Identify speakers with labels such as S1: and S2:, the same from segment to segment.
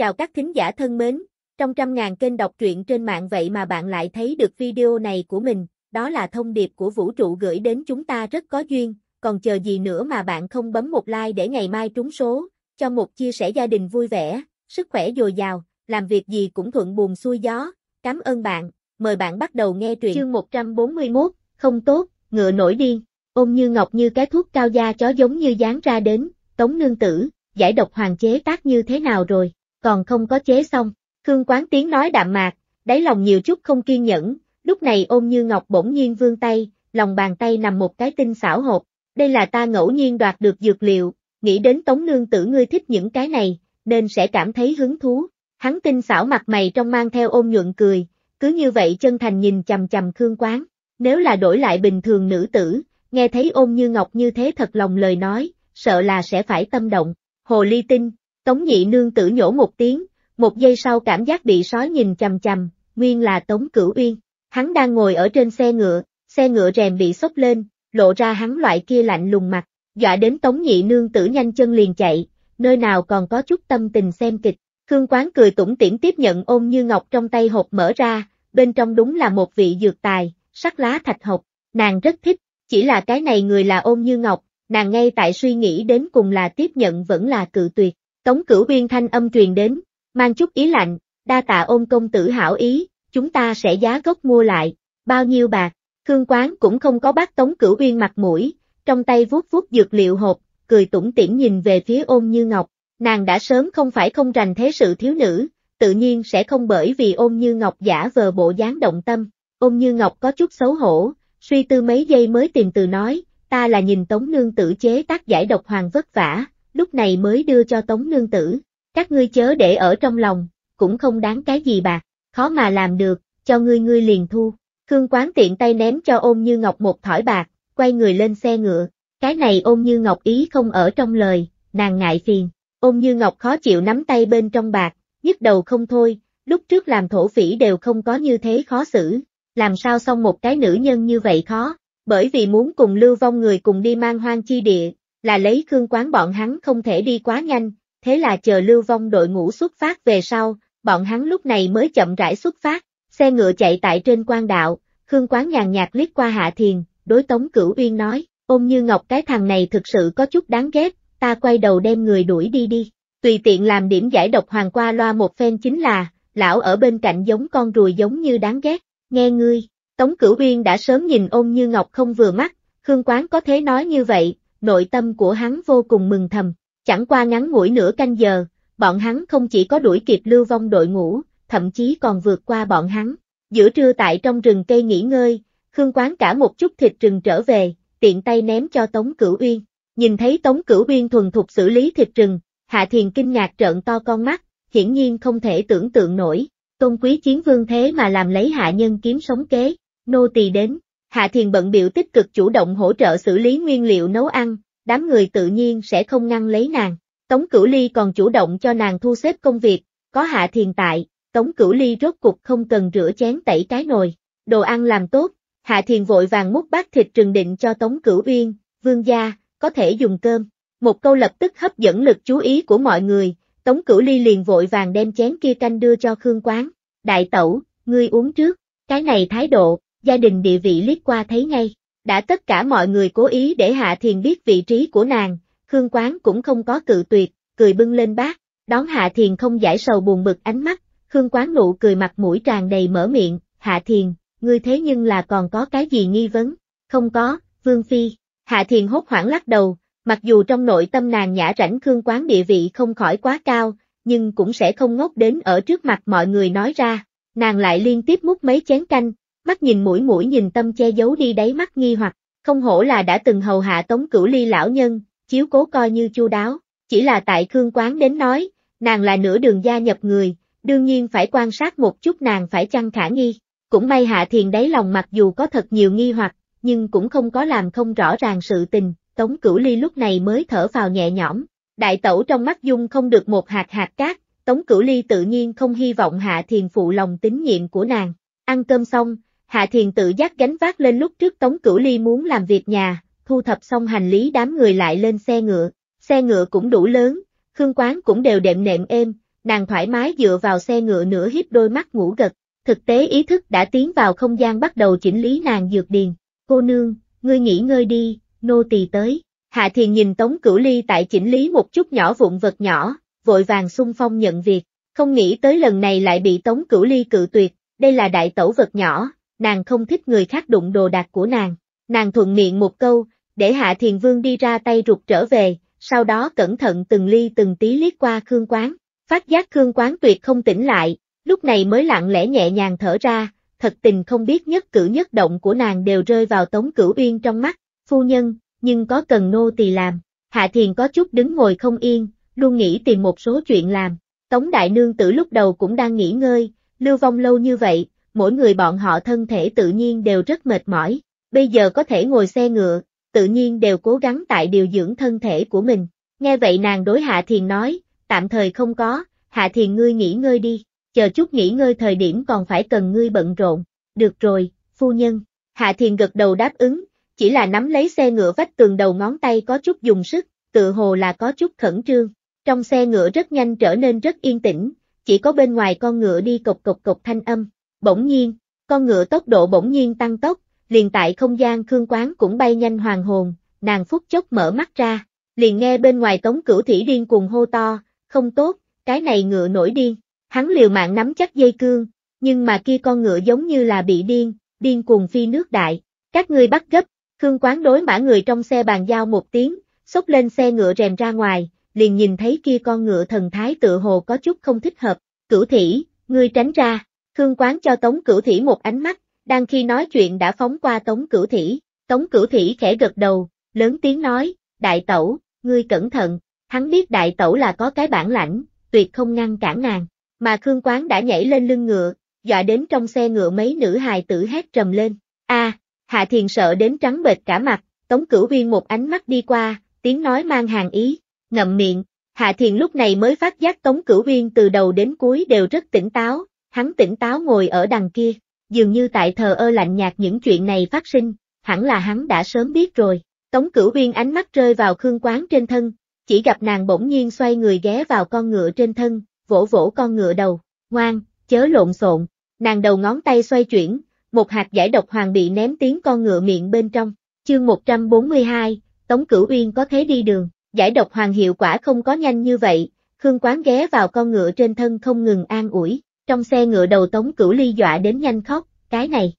S1: Chào các thính giả thân mến, trong trăm ngàn kênh đọc truyện trên mạng vậy mà bạn lại thấy được video này của mình, đó là thông điệp của vũ trụ gửi đến chúng ta rất có duyên, còn chờ gì nữa mà bạn không bấm một like để ngày mai trúng số, cho một chia sẻ gia đình vui vẻ, sức khỏe dồi dào, làm việc gì cũng thuận buồm xuôi gió. Cảm ơn bạn, mời bạn bắt đầu nghe truyện. Chương 141, không tốt, ngựa nổi điên, ôm như ngọc như cái thuốc cao da chó giống như dán ra đến, tống nương tử, giải độc hoàng chế tác như thế nào rồi? còn không có chế xong. Khương Quán Tiếng nói đạm mạc, đáy lòng nhiều chút không kiên nhẫn, lúc này ôm như ngọc bỗng nhiên vươn tay, lòng bàn tay nằm một cái tinh xảo hộp, đây là ta ngẫu nhiên đoạt được dược liệu, nghĩ đến tống nương tử ngươi thích những cái này, nên sẽ cảm thấy hứng thú. Hắn tinh xảo mặt mày trong mang theo ôm nhuận cười, cứ như vậy chân thành nhìn chầm chầm Khương Quán, nếu là đổi lại bình thường nữ tử, nghe thấy ôm như ngọc như thế thật lòng lời nói, sợ là sẽ phải tâm động. Hồ Ly Tinh, Tống nhị nương tử nhổ một tiếng, một giây sau cảm giác bị sói nhìn chằm chằm, nguyên là Tống Cửu Uyên. Hắn đang ngồi ở trên xe ngựa, xe ngựa rèm bị xốc lên, lộ ra hắn loại kia lạnh lùng mặt, dọa đến Tống nhị nương tử nhanh chân liền chạy, nơi nào còn có chút tâm tình xem kịch. Khương Quán cười tủm tỉm tiếp nhận ôm như ngọc trong tay hộp mở ra, bên trong đúng là một vị dược tài, sắc lá thạch hộp, nàng rất thích, chỉ là cái này người là ôm như ngọc, nàng ngay tại suy nghĩ đến cùng là tiếp nhận vẫn là cự tuyệt. Tống cửu uyên thanh âm truyền đến, mang chút ý lạnh, đa tạ ôm công tử hảo ý, chúng ta sẽ giá gốc mua lại, bao nhiêu bạc, Khương Quán cũng không có bắt Tống Cửu Uyên mặt mũi, trong tay vuốt vuốt dược liệu hộp, cười tủm tỉm nhìn về phía ôn như ngọc, nàng đã sớm không phải không rành thế sự thiếu nữ, tự nhiên sẽ không bởi vì ôn như ngọc giả vờ bộ dáng động tâm, ôn như ngọc có chút xấu hổ, suy tư mấy giây mới tìm từ nói, ta là nhìn Tống Nương tử chế tác giải độc hoàng vất vả, lúc này mới đưa cho Tống Nương Tử. Các ngươi chớ để ở trong lòng, cũng không đáng cái gì bạc, khó mà làm được, cho ngươi ngươi liền thu. Khương Quán tiện tay ném cho ôm như ngọc một thỏi bạc, quay người lên xe ngựa. Cái này ôm như ngọc ý không ở trong lời, nàng ngại phiền. Ôm như ngọc khó chịu nắm tay bên trong bạc, nhức đầu không thôi, lúc trước làm thổ phỉ đều không có như thế khó xử. Làm sao xong một cái nữ nhân như vậy khó, bởi vì muốn cùng lưu vong người cùng đi mang hoang chi địa, là lấy Khương Quán bọn hắn không thể đi quá nhanh, thế là chờ lưu vong đội ngũ xuất phát về sau, bọn hắn lúc này mới chậm rãi xuất phát, xe ngựa chạy tại trên quan đạo, Khương Quán nhàn nhạt liếc qua Hạ Thiền, đối Tống Cửu Uyên nói, ôm như ngọc cái thằng này thực sự có chút đáng ghét, ta quay đầu đem người đuổi đi đi, tùy tiện làm điểm giải độc hoàng qua loa một phen chính là, lão ở bên cạnh giống con ruồi giống như đáng ghét, nghe ngươi, Tống Cửu Uyên đã sớm nhìn ôn như ngọc không vừa mắt, Khương Quán có thế nói như vậy, nội tâm của hắn vô cùng mừng thầm. Chẳng qua ngắn ngủi nửa canh giờ, bọn hắn không chỉ có đuổi kịp lưu vong đội ngũ, thậm chí còn vượt qua bọn hắn. Giữa trưa tại trong rừng cây nghỉ ngơi, Khương Quán cả một chút thịt rừng trở về, tiện tay ném cho Tống Cửu Uyên. Nhìn thấy Tống Cửu Uyên thuần thục xử lý thịt rừng, Hạ Thiền kinh ngạc trợn to con mắt, hiển nhiên không thể tưởng tượng nổi, tôn quý chiến vương thế mà làm lấy hạ nhân kiếm sống kế, nô tỳ đến. Hạ Thiền bận biểu tích cực chủ động hỗ trợ xử lý nguyên liệu nấu ăn, đám người tự nhiên sẽ không ngăn lấy nàng. Tống Cửu Ly còn chủ động cho nàng thu xếp công việc, có Hạ Thiền tại, Tống Cửu Ly rốt cục không cần rửa chén tẩy cái nồi. Đồ ăn làm tốt, Hạ Thiền vội vàng múc bát thịt trừng định cho Tống Cửu Uyên, vương gia, có thể dùng cơm. Một câu lập tức hấp dẫn lực chú ý của mọi người, Tống Cửu Ly liền vội vàng đem chén kia canh đưa cho Khương Quán. Đại tẩu, ngươi uống trước, cái này thái độ, gia đình địa vị liếc qua thấy ngay. Đã tất cả mọi người cố ý để Hạ Thiền biết vị trí của nàng, Khương Quán cũng không có cự tuyệt, cười bưng lên bát, đón Hạ Thiền không giải sầu buồn bực ánh mắt, Khương Quán nụ cười mặt mũi tràn đầy mở miệng, Hạ Thiền, ngươi thế nhưng là còn có cái gì nghi vấn, không có, Vương Phi, Hạ Thiền hốt hoảng lắc đầu, mặc dù trong nội tâm nàng nhã rảnh Khương Quán địa vị không khỏi quá cao, nhưng cũng sẽ không ngốc đến ở trước mặt mọi người nói ra, nàng lại liên tiếp múc mấy chén canh, mắt nhìn mũi mũi nhìn tâm che giấu đi đáy mắt nghi hoặc, không hổ là đã từng hầu hạ tống cửu ly lão nhân, chiếu cố coi như chu đáo, chỉ là tại Khương Quán đến nói, nàng là nửa đường gia nhập người, đương nhiên phải quan sát một chút nàng phải chăng khả nghi, cũng may hạ thiền đáy lòng mặc dù có thật nhiều nghi hoặc, nhưng cũng không có làm không rõ ràng sự tình, tống cửu ly lúc này mới thở vào nhẹ nhõm, đại tẩu trong mắt dung không được một hạt hạt cát, tống cửu ly tự nhiên không hy vọng hạ thiền phụ lòng tín nhiệm của nàng, ăn cơm xong, Hạ Thiền tự giác gánh vác lên lúc trước Tống Cửu Ly muốn làm việc nhà, thu thập xong hành lý đám người lại lên xe ngựa, xe ngựa cũng đủ lớn, Khương Quán cũng đều đệm nệm êm, nàng thoải mái dựa vào xe ngựa nửa hiếp đôi mắt ngủ gật, thực tế ý thức đã tiến vào không gian bắt đầu chỉnh lý nàng dược điền, cô nương, ngươi nghỉ ngơi đi, nô tỳ tới. Hạ Thiền nhìn Tống Cửu Ly tại chỉnh lý một chút nhỏ vụn vật nhỏ, vội vàng xung phong nhận việc, không nghĩ tới lần này lại bị Tống Cửu Ly cự tuyệt, đây là đại tẩu vật nhỏ, nàng không thích người khác đụng đồ đạc của nàng. Nàng thuận miệng một câu, để Hạ Thiền Vương đi ra tay rụt trở về, sau đó cẩn thận từng ly từng tí liếc qua Khương Quán, phát giác Khương Quán tuyệt không tỉnh lại, lúc này mới lặng lẽ nhẹ nhàng thở ra, thật tình không biết nhất cử nhất động của nàng đều rơi vào Tống Cửu Uyên trong mắt, phu nhân, nhưng có cần nô tỳ làm, Hạ Thiền có chút đứng ngồi không yên, luôn nghĩ tìm một số chuyện làm, Tống Đại Nương Tử lúc đầu cũng đang nghỉ ngơi, lưu vong lâu như vậy, mỗi người bọn họ thân thể tự nhiên đều rất mệt mỏi, bây giờ có thể ngồi xe ngựa, tự nhiên đều cố gắng tại điều dưỡng thân thể của mình. Nghe vậy nàng đối Hạ Thiền nói, tạm thời không có, Hạ Thiền ngươi nghỉ ngơi đi, chờ chút nghỉ ngơi thời điểm còn phải cần ngươi bận rộn. Được rồi, phu nhân. Hạ Thiền gật đầu đáp ứng, chỉ là nắm lấy xe ngựa vách tường đầu ngón tay có chút dùng sức, tự hồ là có chút khẩn trương. Trong xe ngựa rất nhanh trở nên rất yên tĩnh, chỉ có bên ngoài con ngựa đi cộc cộc cộc thanh âm. Bỗng nhiên, con ngựa tốc độ bỗng nhiên tăng tốc, liền tại không gian Khương Quán cũng bay nhanh hoàng hồn, nàng phút chốc mở mắt ra, liền nghe bên ngoài tống cửu thủy điên cuồng hô to, không tốt, cái này ngựa nổi điên, hắn liều mạng nắm chắc dây cương, nhưng mà kia con ngựa giống như là bị điên, điên cuồng phi nước đại, các ngươi bắt gấp, Khương Quán đối mã người trong xe bàn giao một tiếng, xốc lên xe ngựa rèm ra ngoài, liền nhìn thấy kia con ngựa thần thái tự hồ có chút không thích hợp, cửu thủy ngươi tránh ra. Khương Quán cho Tống Cửu Thỉ một ánh mắt, đang khi nói chuyện đã phóng qua Tống Cửu Thỉ, Tống Cửu Thỉ khẽ gật đầu, lớn tiếng nói, đại tẩu, ngươi cẩn thận, hắn biết đại tẩu là có cái bản lãnh, tuyệt không ngăn cản nàng, mà Khương Quán đã nhảy lên lưng ngựa, dọa đến trong xe ngựa mấy nữ hài tử hét trầm lên, a Hạ Thiền sợ đến trắng bệch cả mặt, Tống Cửu Viên một ánh mắt đi qua, tiếng nói mang hàng ý, ngậm miệng, Hạ Thiền lúc này mới phát giác Tống Cửu Viên từ đầu đến cuối đều rất tỉnh táo, Hắn tỉnh táo ngồi ở đằng kia, dường như tại thờ ơ lạnh nhạt những chuyện này phát sinh, hẳn là hắn đã sớm biết rồi. Tống cửu uyên ánh mắt rơi vào khương quán trên thân, chỉ gặp nàng bỗng nhiên xoay người ghé vào con ngựa trên thân, vỗ vỗ con ngựa đầu, ngoan, chớ lộn xộn. Nàng đầu ngón tay xoay chuyển, một hạt giải độc hoàng bị ném tiếng con ngựa miệng bên trong. Chương 142, Tống Cửu Uyên có thế đi đường, giải độc hoàng hiệu quả không có nhanh như vậy, Khương Quán ghé vào con ngựa trên thân không ngừng an ủi, trong xe ngựa đầu Tống Cửu Ly dọa đến nhanh khóc, cái này.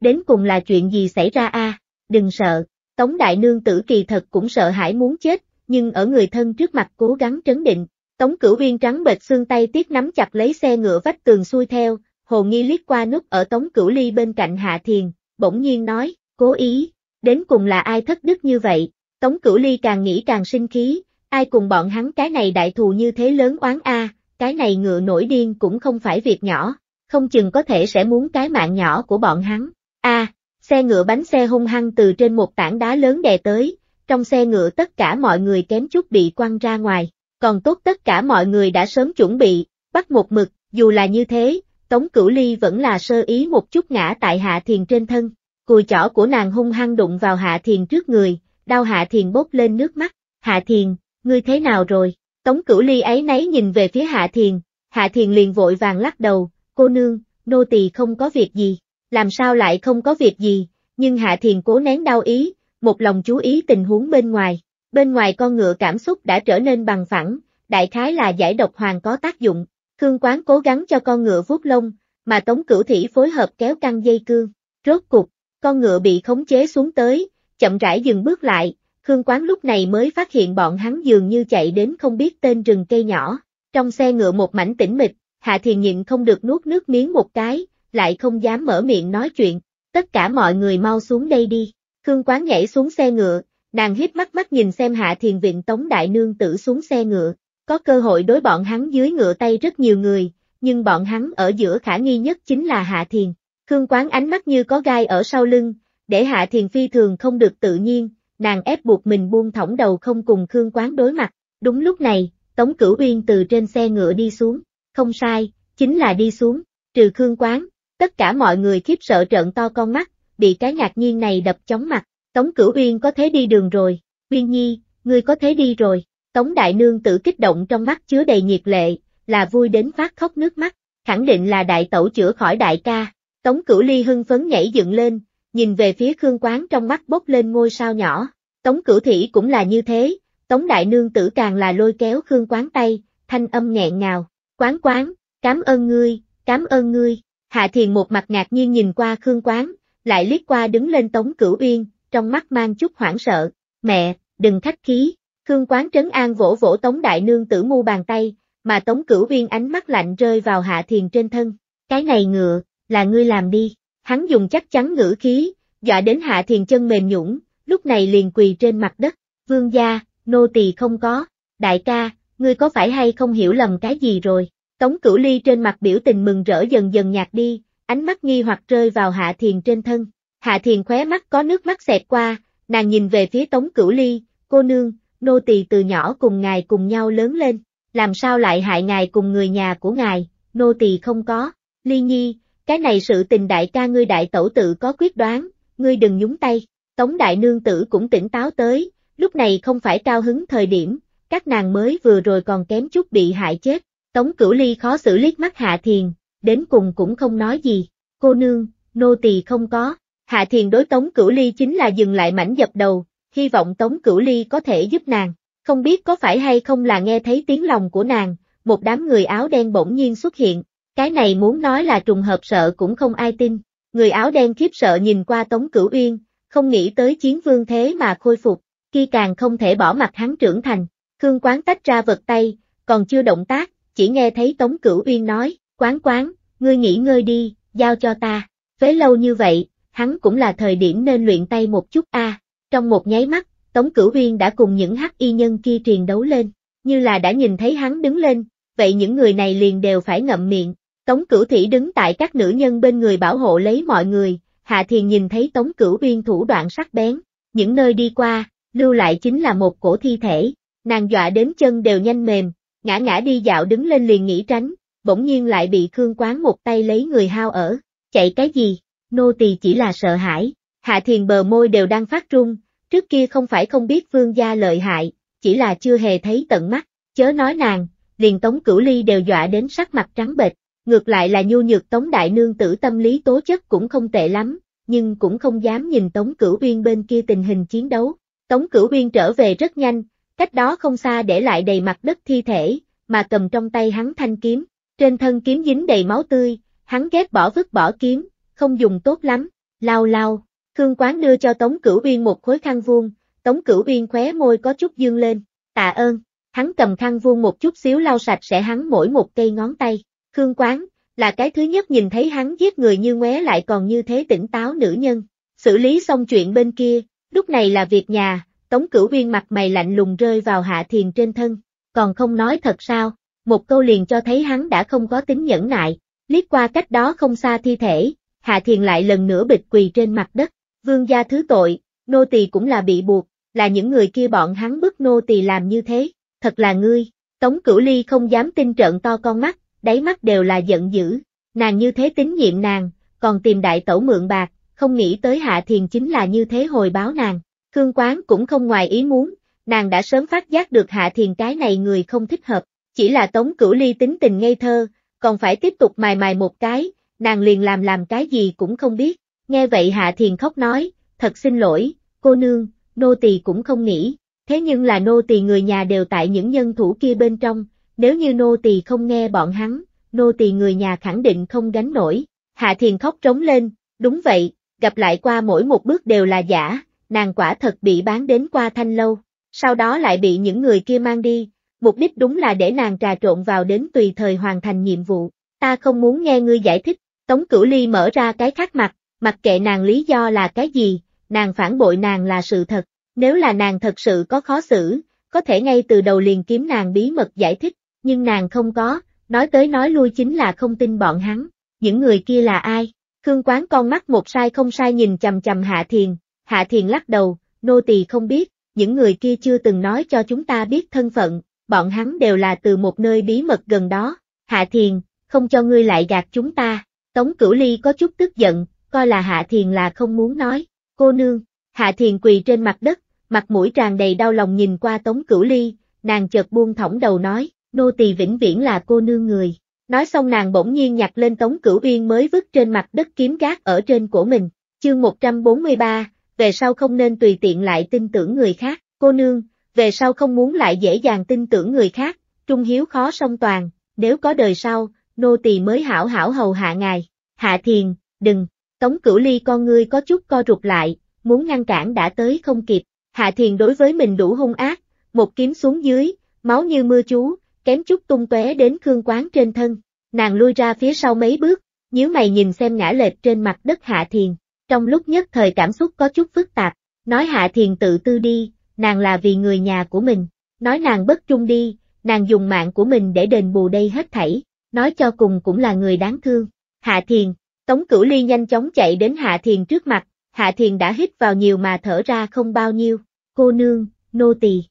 S1: Đến cùng là chuyện gì xảy ra a? đừng sợ, Tống Đại Nương tử kỳ thật cũng sợ hãi muốn chết, nhưng ở người thân trước mặt cố gắng trấn định, Tống Cửu viên trắng bệt xương tay tiếc nắm chặt lấy xe ngựa vách tường xuôi theo, Hồ Nghi liếc qua nút ở Tống Cửu Ly bên cạnh Hạ Thiền, bỗng nhiên nói, cố ý, đến cùng là ai thất đức như vậy, Tống Cửu Ly càng nghĩ càng sinh khí, ai cùng bọn hắn cái này đại thù như thế lớn oán a, cái này ngựa nổi điên cũng không phải việc nhỏ, không chừng có thể sẽ muốn cái mạng nhỏ của bọn hắn. A, à, xe ngựa bánh xe hung hăng từ trên một tảng đá lớn đè tới, trong xe ngựa tất cả mọi người kém chút bị quăng ra ngoài, còn tốt tất cả mọi người đã sớm chuẩn bị, bắt một mực, dù là như thế, Tống Cửu Ly vẫn là sơ ý một chút ngã tại Hạ Thiền trên thân, cùi chỏ của nàng hung hăng đụng vào Hạ Thiền trước người, đau Hạ Thiền bốc lên nước mắt, Hạ Thiền, ngươi thế nào rồi? Tống Cửu Ly ấy nấy nhìn về phía Hạ Thiền, Hạ Thiền liền vội vàng lắc đầu, cô nương, nô tỳ không có việc gì, làm sao lại không có việc gì, nhưng Hạ Thiền cố nén đau ý, một lòng chú ý tình huống bên ngoài, bên ngoài con ngựa cảm xúc đã trở nên bằng phẳng, đại khái là giải độc hoàng có tác dụng, Khương Quán cố gắng cho con ngựa vuốt lông, mà Tống Cửu thủy phối hợp kéo căng dây cương, rốt cục, con ngựa bị khống chế xuống tới, chậm rãi dừng bước lại, Khương Quán lúc này mới phát hiện bọn hắn dường như chạy đến không biết tên rừng cây nhỏ, trong xe ngựa một mảnh tĩnh mịch, Hạ Thiền nhịn không được nuốt nước miếng một cái, lại không dám mở miệng nói chuyện, tất cả mọi người mau xuống đây đi, Khương Quán nhảy xuống xe ngựa, nàng hiếp mắt mắt nhìn xem Hạ Thiền viện tống đại nương tử xuống xe ngựa, có cơ hội đối bọn hắn dưới ngựa tay rất nhiều người, nhưng bọn hắn ở giữa khả nghi nhất chính là Hạ Thiền, Khương Quán ánh mắt như có gai ở sau lưng, để Hạ Thiền phi thường không được tự nhiên, nàng ép buộc mình buông thõng đầu không cùng Khương Quán đối mặt. Đúng lúc này, Tống Cửu Uyên từ trên xe ngựa đi xuống, không sai, chính là đi xuống, trừ Khương Quán, tất cả mọi người khiếp sợ trợn to con mắt, bị cái ngạc nhiên này đập chóng mặt, Tống Cửu Uyên có thể đi đường rồi, Uyên Nhi, ngươi có thể đi rồi, Tống Đại Nương tự kích động trong mắt chứa đầy nhiệt lệ, là vui đến phát khóc nước mắt, khẳng định là đại tẩu chữa khỏi đại ca, Tống Cửu Ly hưng phấn nhảy dựng lên, nhìn về phía Khương Quán trong mắt bốc lên ngôi sao nhỏ, Tống Cửu Thị cũng là như thế, Tống Đại Nương Tử càng là lôi kéo Khương Quán tay, thanh âm nghẹn ngào, Quán Quán, cảm ơn ngươi, cảm ơn ngươi, Hạ Thiền một mặt ngạc nhiên nhìn qua Khương Quán, lại liếc qua đứng lên Tống Cửu Uyên, trong mắt mang chút hoảng sợ, mẹ, đừng khách khí, Khương Quán trấn an vỗ vỗ Tống Đại Nương Tử mu bàn tay, mà Tống Cửu Uyên ánh mắt lạnh rơi vào Hạ Thiền trên thân, cái này ngựa, là ngươi làm đi. Hắn dùng chắc chắn ngữ khí, dọa đến hạ thiền chân mềm nhũng, lúc này liền quỳ trên mặt đất, vương gia, nô tỳ không có, đại ca, ngươi có phải hay không hiểu lầm cái gì rồi, tống cửu ly trên mặt biểu tình mừng rỡ dần dần nhạt đi, ánh mắt nghi hoặc rơi vào hạ thiền trên thân, hạ thiền khóe mắt có nước mắt xẹt qua, nàng nhìn về phía tống cửu ly, cô nương, nô tỳ từ nhỏ cùng ngài cùng nhau lớn lên, làm sao lại hại ngài cùng người nhà của ngài, nô tỳ không có, ly nhi, cái này sự tình đại ca ngươi đại tẩu tự có quyết đoán, ngươi đừng nhúng tay. Tống đại nương tử cũng tỉnh táo tới, lúc này không phải cao hứng thời điểm, các nàng mới vừa rồi còn kém chút bị hại chết. Tống cửu ly khó xử liếc mắt Hạ Thiền, đến cùng cũng không nói gì. Cô nương, nô tỳ không có. Hạ Thiền đối Tống cửu ly chính là dừng lại mảnh dập đầu, hy vọng Tống cửu ly có thể giúp nàng. Không biết có phải hay không là nghe thấy tiếng lòng của nàng, một đám người áo đen bỗng nhiên xuất hiện, cái này muốn nói là trùng hợp sợ cũng không ai tin. Người áo đen khiếp sợ nhìn qua Tống Cửu Uyên, không nghĩ tới chiến vương thế mà khôi phục, khi càng không thể bỏ mặt hắn trưởng thành. Khương Quán tách ra vật tay, còn chưa động tác, chỉ nghe thấy Tống Cửu Uyên nói, Quán Quán, ngươi nghỉ ngơi đi, giao cho ta. Với lâu như vậy, hắn cũng là thời điểm nên luyện tay một chút a. trong một nháy mắt, Tống Cửu Uyên đã cùng những hắc y nhân kia truyền đấu lên, như là đã nhìn thấy hắn đứng lên, vậy những người này liền đều phải ngậm miệng, Tống Cửu Thỉ đứng tại các nữ nhân bên người bảo hộ lấy mọi người, Hạ Thiền nhìn thấy Tống Cửu Uyên thủ đoạn sắc bén, những nơi đi qua, lưu lại chính là một cổ thi thể, nàng dọa đến chân đều nhanh mềm, ngã ngã đi dạo đứng lên liền nghỉ tránh, bỗng nhiên lại bị Khương Quán một tay lấy người hao ở, chạy cái gì, nô tỳ chỉ là sợ hãi, Hạ Thiền bờ môi đều đang phát trung, trước kia không phải không biết vương gia lợi hại, chỉ là chưa hề thấy tận mắt, chớ nói nàng, liền Tống Cửu Ly đều dọa đến sắc mặt trắng bệch, Ngược lại là nhu nhược Tống Đại Nương tử tâm lý tố chất cũng không tệ lắm, nhưng cũng không dám nhìn Tống Cửu Uyên bên kia tình hình chiến đấu. Tống Cửu Uyên trở về rất nhanh, cách đó không xa để lại đầy mặt đất thi thể, mà cầm trong tay hắn thanh kiếm, trên thân kiếm dính đầy máu tươi, hắn ghét bỏ vứt bỏ kiếm, không dùng tốt lắm, lao lao, Khương Quán đưa cho Tống Cửu Uyên một khối khăn vuông, Tống Cửu Uyên khóe môi có chút dương lên, tạ ơn, hắn cầm khăn vuông một chút xíu lau sạch sẽ hắn mỗi một cây ngón tay, Khương Quán, là cái thứ nhất nhìn thấy hắn giết người như ngoé lại còn như thế tỉnh táo nữ nhân. Xử lý xong chuyện bên kia, lúc này là việc nhà, Tống Cửu Uyên mặt mày lạnh lùng rơi vào Hạ Thiền trên thân, còn không nói thật sao, một câu liền cho thấy hắn đã không có tính nhẫn nại, liếc qua cách đó không xa thi thể, Hạ Thiền lại lần nữa bịch quỳ trên mặt đất, vương gia thứ tội, nô tỳ cũng là bị buộc, là những người kia bọn hắn bức nô tỳ làm như thế, thật là ngươi, Tống Cửu Ly không dám tin trợn to con mắt, đáy mắt đều là giận dữ, nàng như thế tín nhiệm nàng, còn tìm đại tẩu mượn bạc, không nghĩ tới hạ thiền chính là như thế hồi báo nàng. Khương Quán cũng không ngoài ý muốn, nàng đã sớm phát giác được hạ thiền cái này người không thích hợp, chỉ là tống cửu ly tính tình ngây thơ, còn phải tiếp tục mài mài một cái, nàng liền làm làm cái gì cũng không biết. Nghe vậy hạ thiền khóc nói, thật xin lỗi, cô nương, nô tỳ cũng không nghĩ, thế nhưng là nô tỳ người nhà đều tại những nhân thủ kia bên trong, nếu như nô tỳ không nghe bọn hắn, nô tỳ người nhà khẳng định không gánh nổi. Hạ Thiền khóc trống lên, đúng vậy, gặp lại qua mỗi một bước đều là giả, nàng quả thật bị bán đến qua thanh lâu, sau đó lại bị những người kia mang đi, mục đích đúng là để nàng trà trộn vào đến tùy thời hoàn thành nhiệm vụ. Ta không muốn nghe ngươi giải thích, Tống Cửu Ly mở ra cái khác mặt, mặc kệ nàng lý do là cái gì, nàng phản bội nàng là sự thật, nếu là nàng thật sự có khó xử, có thể ngay từ đầu liền kiếm nàng bí mật giải thích, nhưng nàng không có, nói tới nói lui chính là không tin bọn hắn, những người kia là ai? Khương Quán con mắt một sai không sai nhìn chầm chầm Hạ Thiền, Hạ Thiền lắc đầu, nô tỳ không biết, những người kia chưa từng nói cho chúng ta biết thân phận, bọn hắn đều là từ một nơi bí mật gần đó, Hạ Thiền, không cho ngươi lại gạt chúng ta, Tống Cửu Ly có chút tức giận, coi là Hạ Thiền là không muốn nói, cô nương, Hạ Thiền quỳ trên mặt đất, mặt mũi tràn đầy đau lòng nhìn qua Tống Cửu Ly, nàng chợt buông thõng đầu nói, nô tỳ vĩnh viễn là cô nương người. Nói xong nàng bỗng nhiên nhặt lên tống cửu uyên mới vứt trên mặt đất kiếm gác ở trên của mình, chương 143, về sau không nên tùy tiện lại tin tưởng người khác, cô nương, về sau không muốn lại dễ dàng tin tưởng người khác, trung hiếu khó song toàn, nếu có đời sau, nô tỳ mới hảo hảo hầu hạ ngài, hạ thiền, đừng, tống cửu ly con ngươi có chút co rụt lại, muốn ngăn cản đã tới không kịp, hạ thiền đối với mình đủ hung ác, một kiếm xuống dưới, máu như mưa chú, kém chút tung tóe đến Khương Quán trên thân. Nàng lui ra phía sau mấy bước, nhíu mày nhìn xem ngã lệch trên mặt đất Hạ Thiền. Trong lúc nhất thời cảm xúc có chút phức tạp, nói Hạ Thiền tự tư đi, nàng là vì người nhà của mình, nói nàng bất trung đi, nàng dùng mạng của mình để đền bù đây hết thảy, nói cho cùng cũng là người đáng thương. Hạ Thiền, Tống Cửu Ly nhanh chóng chạy đến Hạ Thiền trước mặt, Hạ Thiền đã hít vào nhiều mà thở ra không bao nhiêu, cô nương, nô tỳ.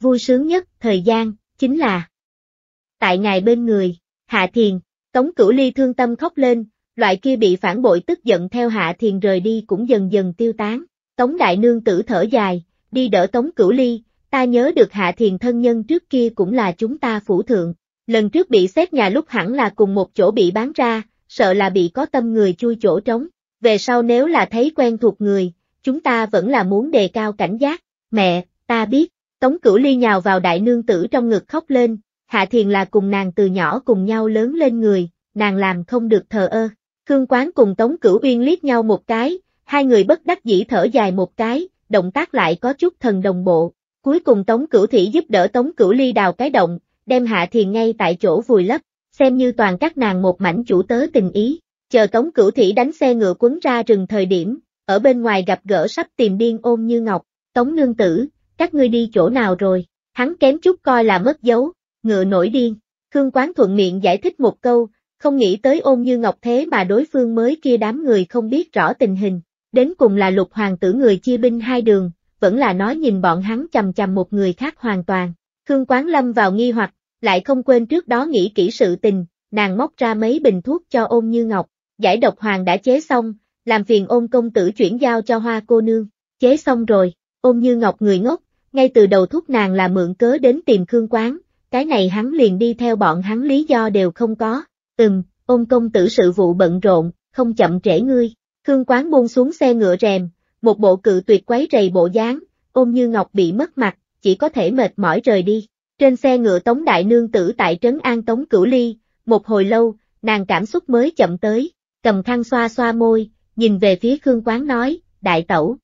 S1: Vui sướng nhất, thời gian, chính là Tại ngài bên người, Hạ Thiền, Tống Cửu Ly thương tâm khóc lên, loại kia bị phản bội tức giận theo Hạ Thiền rời đi cũng dần dần tiêu tán. Tống Đại Nương tử thở dài, đi đỡ Tống Cửu Ly, ta nhớ được Hạ Thiền thân nhân trước kia cũng là chúng ta phủ thượng, lần trước bị xét nhà lúc hẳn là cùng một chỗ bị bán ra, sợ là bị có tâm người chui chỗ trống, về sau nếu là thấy quen thuộc người, chúng ta vẫn là muốn đề cao cảnh giác, mẹ, ta biết. Tống Cửu Ly nhào vào đại nương tử trong ngực khóc lên, Hạ Thiền là cùng nàng từ nhỏ cùng nhau lớn lên người, nàng làm không được thờ ơ. Khương Quán cùng Tống Cửu Uyên liếc nhau một cái, hai người bất đắc dĩ thở dài một cái, động tác lại có chút thần đồng bộ. Cuối cùng Tống Cửu Thị giúp đỡ Tống Cửu Ly đào cái động, đem Hạ Thiền ngay tại chỗ vùi lấp, xem như toàn các nàng một mảnh chủ tớ tình ý. Chờ Tống Cửu Thị đánh xe ngựa quấn ra rừng thời điểm, ở bên ngoài gặp gỡ sắp tìm điên ôn như ngọc, Tống Nương Tử, các ngươi đi chỗ nào rồi, hắn kém chút coi là mất dấu, ngựa nổi điên, Khương Quán thuận miệng giải thích một câu, không nghĩ tới ôn như ngọc thế mà đối phương mới kia đám người không biết rõ tình hình, đến cùng là lục hoàng tử người chia binh hai đường, vẫn là nói nhìn bọn hắn chầm chầm một người khác hoàn toàn, Khương Quán lâm vào nghi hoặc, lại không quên trước đó nghĩ kỹ sự tình, nàng móc ra mấy bình thuốc cho ôn như ngọc, giải độc hoàng đã chế xong, làm phiền ôn công tử chuyển giao cho hoa cô nương, chế xong rồi, ôn như ngọc người ngốc, ngay từ đầu thúc nàng là mượn cớ đến tìm Khương Quán, cái này hắn liền đi theo bọn hắn lý do đều không có, ừm, ôn công tử sự vụ bận rộn, không chậm trễ ngươi, Khương Quán buông xuống xe ngựa rèm, một bộ cự tuyệt quấy rầy bộ dáng, ôm như ngọc bị mất mặt, chỉ có thể mệt mỏi rời đi. Trên xe ngựa Tống Đại Nương Tử tại Trấn An Tống Cửu Ly, một hồi lâu, nàng cảm xúc mới chậm tới, cầm khăn xoa xoa môi, nhìn về phía Khương Quán nói, Đại Tẩu.